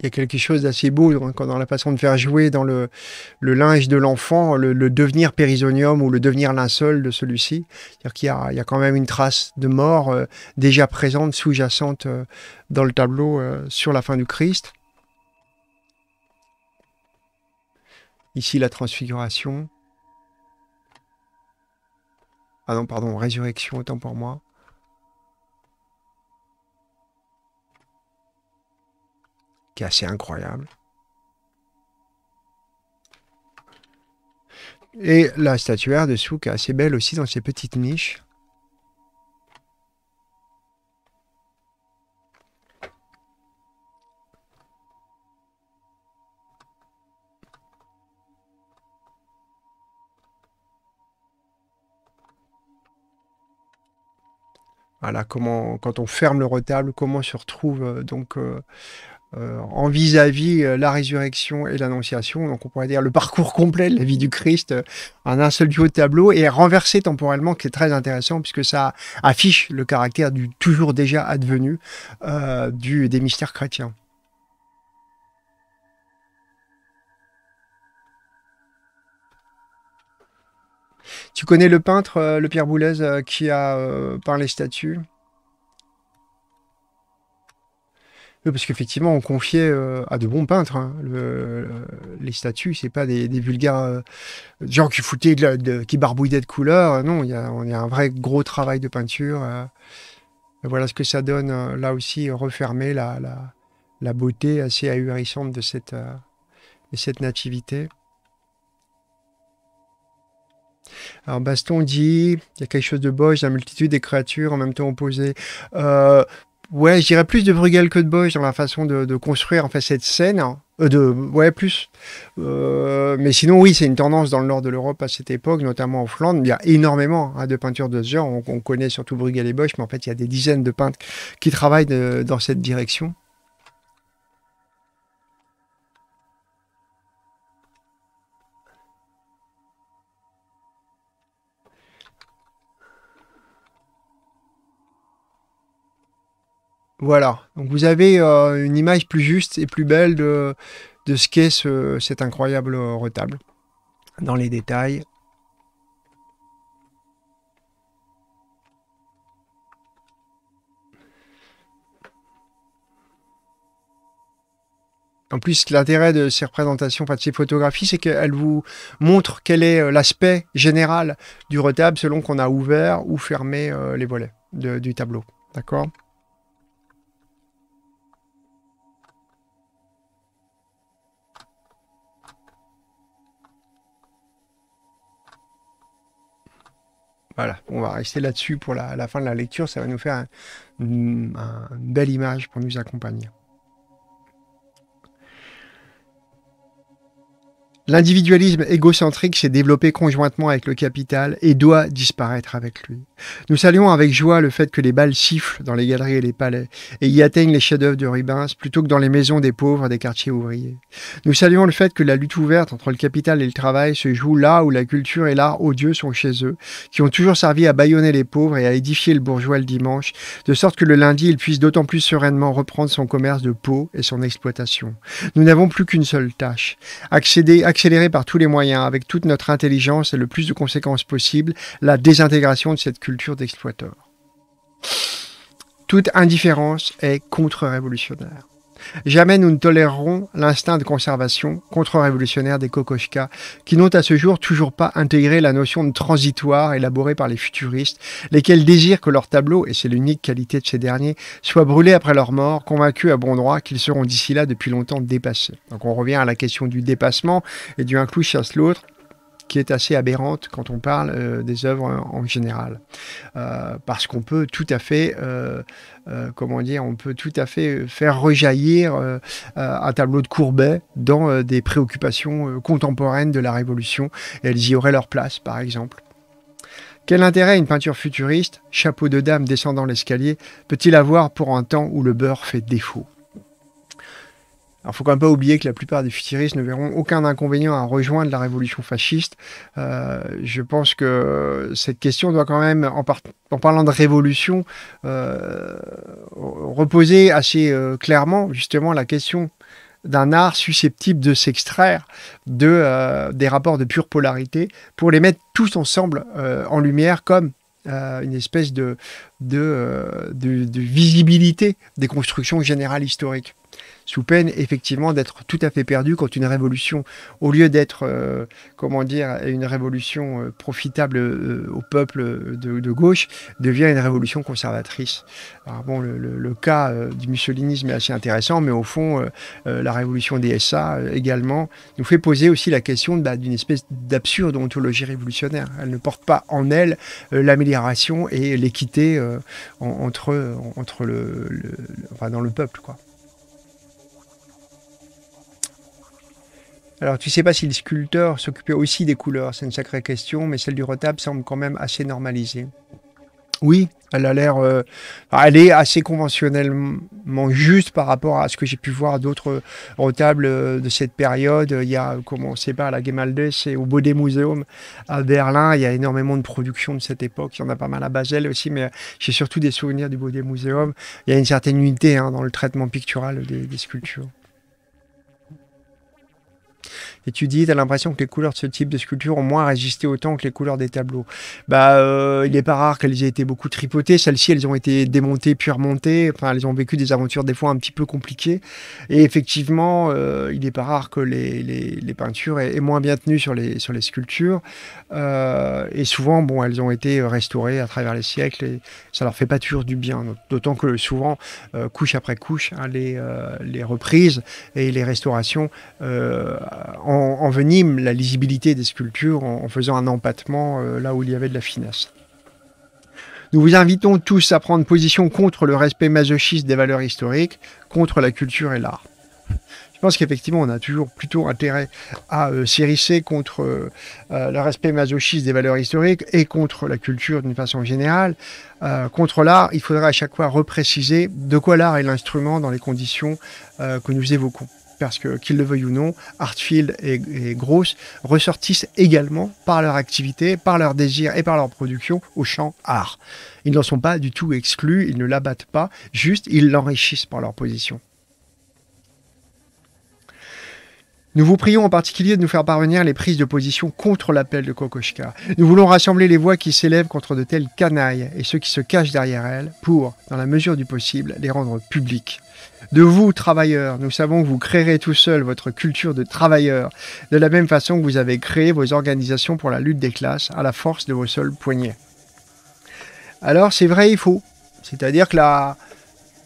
il y a quelque chose d'assez beau dans la façon de faire jouer dans le, linge de l'enfant, le, devenir périsonium ou le devenir linceul de celui-ci. C'est-à-dire qu'il y, a, quand même une trace de mort euh, déjà présente, sous-jacente euh, dans le tableau euh, sur la fin du Christ. Ici, la transfiguration. Ah non, pardon, résurrection, autant pour moi. assez incroyable. Et la statuaire dessous qui est assez belle aussi dans ses petites niches. Voilà comment, quand on ferme le retable, comment se retrouve euh, donc euh, euh, en vis-à-vis euh, la résurrection et l'annonciation. Donc on pourrait dire le parcours complet de la vie du Christ euh, en un seul duo de tableau et renversé temporellement, qui est très intéressant puisque ça affiche le caractère du toujours déjà advenu du, des mystères chrétiens. Tu connais le peintre, le Pierre Boulez, qui a peint les statues parce qu'effectivement, on confiait euh, à de bons peintres. Hein, les statues, c'est pas des, des vulgaires euh, gens qui foutaient, de, qui barbouillaient de couleurs. Euh, non, il y a, un vrai gros travail de peinture. voilà ce que ça donne, là aussi, refermer la, beauté assez ahurissante de cette, nativité. Alors Baston dit, il y a quelque chose de beau la multitude des créatures en même temps opposées. Ouais, je dirais plus de Bruegel que de Bosch dans la façon de, construire en fait cette scène. Hein. Euh, de, ouais, plus. Euh, mais sinon, oui, c'est une tendance dans le nord de l'Europe à cette époque, notamment en Flandre. Il y a énormément hein, de peintures de ce genre. On, connaît surtout Bruegel et Bosch, mais en fait, il y a des dizaines de peintres qui travaillent euh, dans cette direction. Voilà, donc vous avez euh, une image plus juste et plus belle de, ce qu'est cet incroyable euh, retable dans les détails. En plus, l'intérêt de ces représentations, de ces photographies, c'est qu'elles vous montrent quel est euh, l'aspect général du retable selon qu'on a ouvert ou fermé les volets du tableau. D'accord Voilà, on va rester là-dessus pour la, fin de la lecture. Ça va nous faire une belle image pour nous accompagner. L'individualisme égocentrique s'est développé conjointement avec le capital et doit disparaître avec lui. Nous saluons avec joie le fait que les balles sifflent dans les galeries et les palais et y atteignent les chefs-d'œuvre de Rubens plutôt que dans les maisons des pauvres des quartiers ouvriers. Nous saluons le fait que la lutte ouverte entre le capital et le travail se joue là où la culture et l'art odieux sont chez eux, qui ont toujours servi à bâillonner les pauvres et à édifier le bourgeois le dimanche, de sorte que le lundi il puisse d'autant plus sereinement reprendre son commerce de peau et son exploitation. Nous n'avons plus qu'une seule tâche accéder, accéder accélérer par tous les moyens, avec toute notre intelligence et le plus de conséquences possible, la désintégration de cette culture d'exploiteur. Toute indifférence est contre-révolutionnaire. Jamais nous ne tolérerons l'instinct de conservation contre-révolutionnaire des Kokoshka, qui n'ont à ce jour toujours pas intégré la notion de transitoire élaborée par les futuristes, lesquels désirent que leurs tableaux, et c'est l'unique qualité de ces derniers, soient brûlés après leur mort, convaincus à bon droit qu'ils seront d'ici là depuis longtemps dépassés. Donc on revient à la question du dépassement et du un clou chasse l'autre qui est assez aberrante quand on parle euh, des œuvres en, général. Euh, parce qu'on peut tout à fait, euh, comment dire, on peut tout à fait faire rejaillir un tableau de Courbet dans des préoccupations contemporaines de la Révolution. elles y auraient leur place, par exemple. Quel intérêt une peinture futuriste, chapeau de dame descendant l'escalier, peut-il avoir pour un temps où le beurre fait défaut alors, faut quand même pas oublier que la plupart des futuristes ne verront aucun inconvénient à rejoindre la révolution fasciste. Euh, je pense que cette question doit quand même, en, parlant de révolution, euh, reposer assez euh, clairement justement la question d'un art susceptible de s'extraire de, des rapports de pure polarité pour les mettre tous ensemble en lumière comme une espèce de, visibilité des constructions générales historiques sous peine effectivement d'être tout à fait perdu quand une révolution, au lieu d'être, euh, comment dire, une révolution euh, profitable euh, au peuple de, gauche, devient une révolution conservatrice. Alors bon, le, cas du mussolinisme est assez intéressant, mais au fond, la révolution des SA également nous fait poser aussi la question bah, d'une espèce d'absurde ontologie révolutionnaire. Elle ne porte pas en elle l'amélioration et l'équité entre, entre le, dans le peuple, quoi. Alors, tu sais pas si le sculpteur s'occupait aussi des couleurs, c'est une sacrée question, mais celle du retable semble quand même assez normalisée. Oui, elle a l'air. Euh, elle est assez conventionnellement juste par rapport à ce que j'ai pu voir d'autres retables euh, de cette période. Il y a, comment on sait pas, à la Gemaldes et au Bode Museum à Berlin. Il y a énormément de productions de cette époque. Il y en a pas mal à Basel aussi, mais j'ai surtout des souvenirs du Bode Museum. Il y a une certaine unité hein, dans le traitement pictural des sculptures et tu dis, tu as l'impression que les couleurs de ce type de sculpture ont moins résisté autant que les couleurs des tableaux. Bah, euh, il n'est pas rare qu'elles aient été beaucoup tripotées. Celles-ci, elles ont été démontées puis remontées. Enfin, elles ont vécu des aventures des fois un petit peu compliquées. Et effectivement, euh, il n'est pas rare que les, peintures aient, moins bien tenu sur les, sculptures. Euh, et souvent, bon, elles ont été restaurées à travers les siècles et ça leur fait pas toujours du bien. D'autant que souvent, couche après couche, hein, les, les reprises et les restaurations en en venime la lisibilité des sculptures en, faisant un empattement euh, là où il y avait de la finesse. Nous vous invitons tous à prendre position contre le respect masochiste des valeurs historiques, contre la culture et l'art. Je pense qu'effectivement, on a toujours plutôt intérêt à euh, s'érisser contre euh, le respect masochiste des valeurs historiques et contre la culture d'une façon générale. contre l'art, il faudrait à chaque fois repréciser de quoi l'art est l'instrument dans les conditions que nous évoquons parce que qu'ils le veuillent ou non, Hartfield et, et Gross ressortissent également par leur activité, par leur désir et par leur production au champ art. Ils n'en sont pas du tout exclus, ils ne l'abattent pas, juste ils l'enrichissent par leur position. Nous vous prions en particulier de nous faire parvenir les prises de position contre l'appel de Kokoschka. Nous voulons rassembler les voix qui s'élèvent contre de telles canailles et ceux qui se cachent derrière elles pour, dans la mesure du possible, les rendre publiques. De vous, travailleurs, nous savons que vous créerez tout seul votre culture de travailleurs, de la même façon que vous avez créé vos organisations pour la lutte des classes à la force de vos seuls poignets. Alors c'est vrai et faux. C'est-à-dire que la,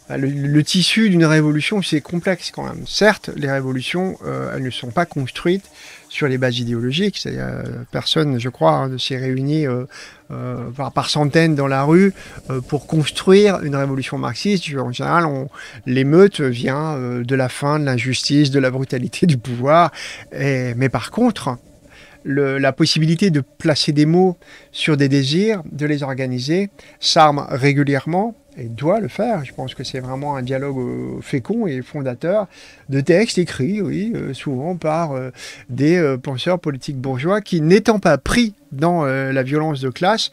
bah, le, tissu d'une révolution, c'est complexe quand même. Certes, les révolutions, euh, elles ne sont pas construites sur les bases idéologiques. cest euh, personne, je crois, hein, ne s'est réuni euh, par, centaines dans la rue pour construire une révolution marxiste. En général, l'émeute vient de la faim, de l'injustice, de la brutalité du pouvoir. mais par contre, la possibilité de placer des mots sur des désirs, de les organiser, s'arme régulièrement et doit le faire. Je pense que c'est vraiment un dialogue euh, fécond et fondateur de textes écrits, oui, euh, souvent par euh, des penseurs politiques bourgeois qui, n'étant pas pris dans la violence de classe,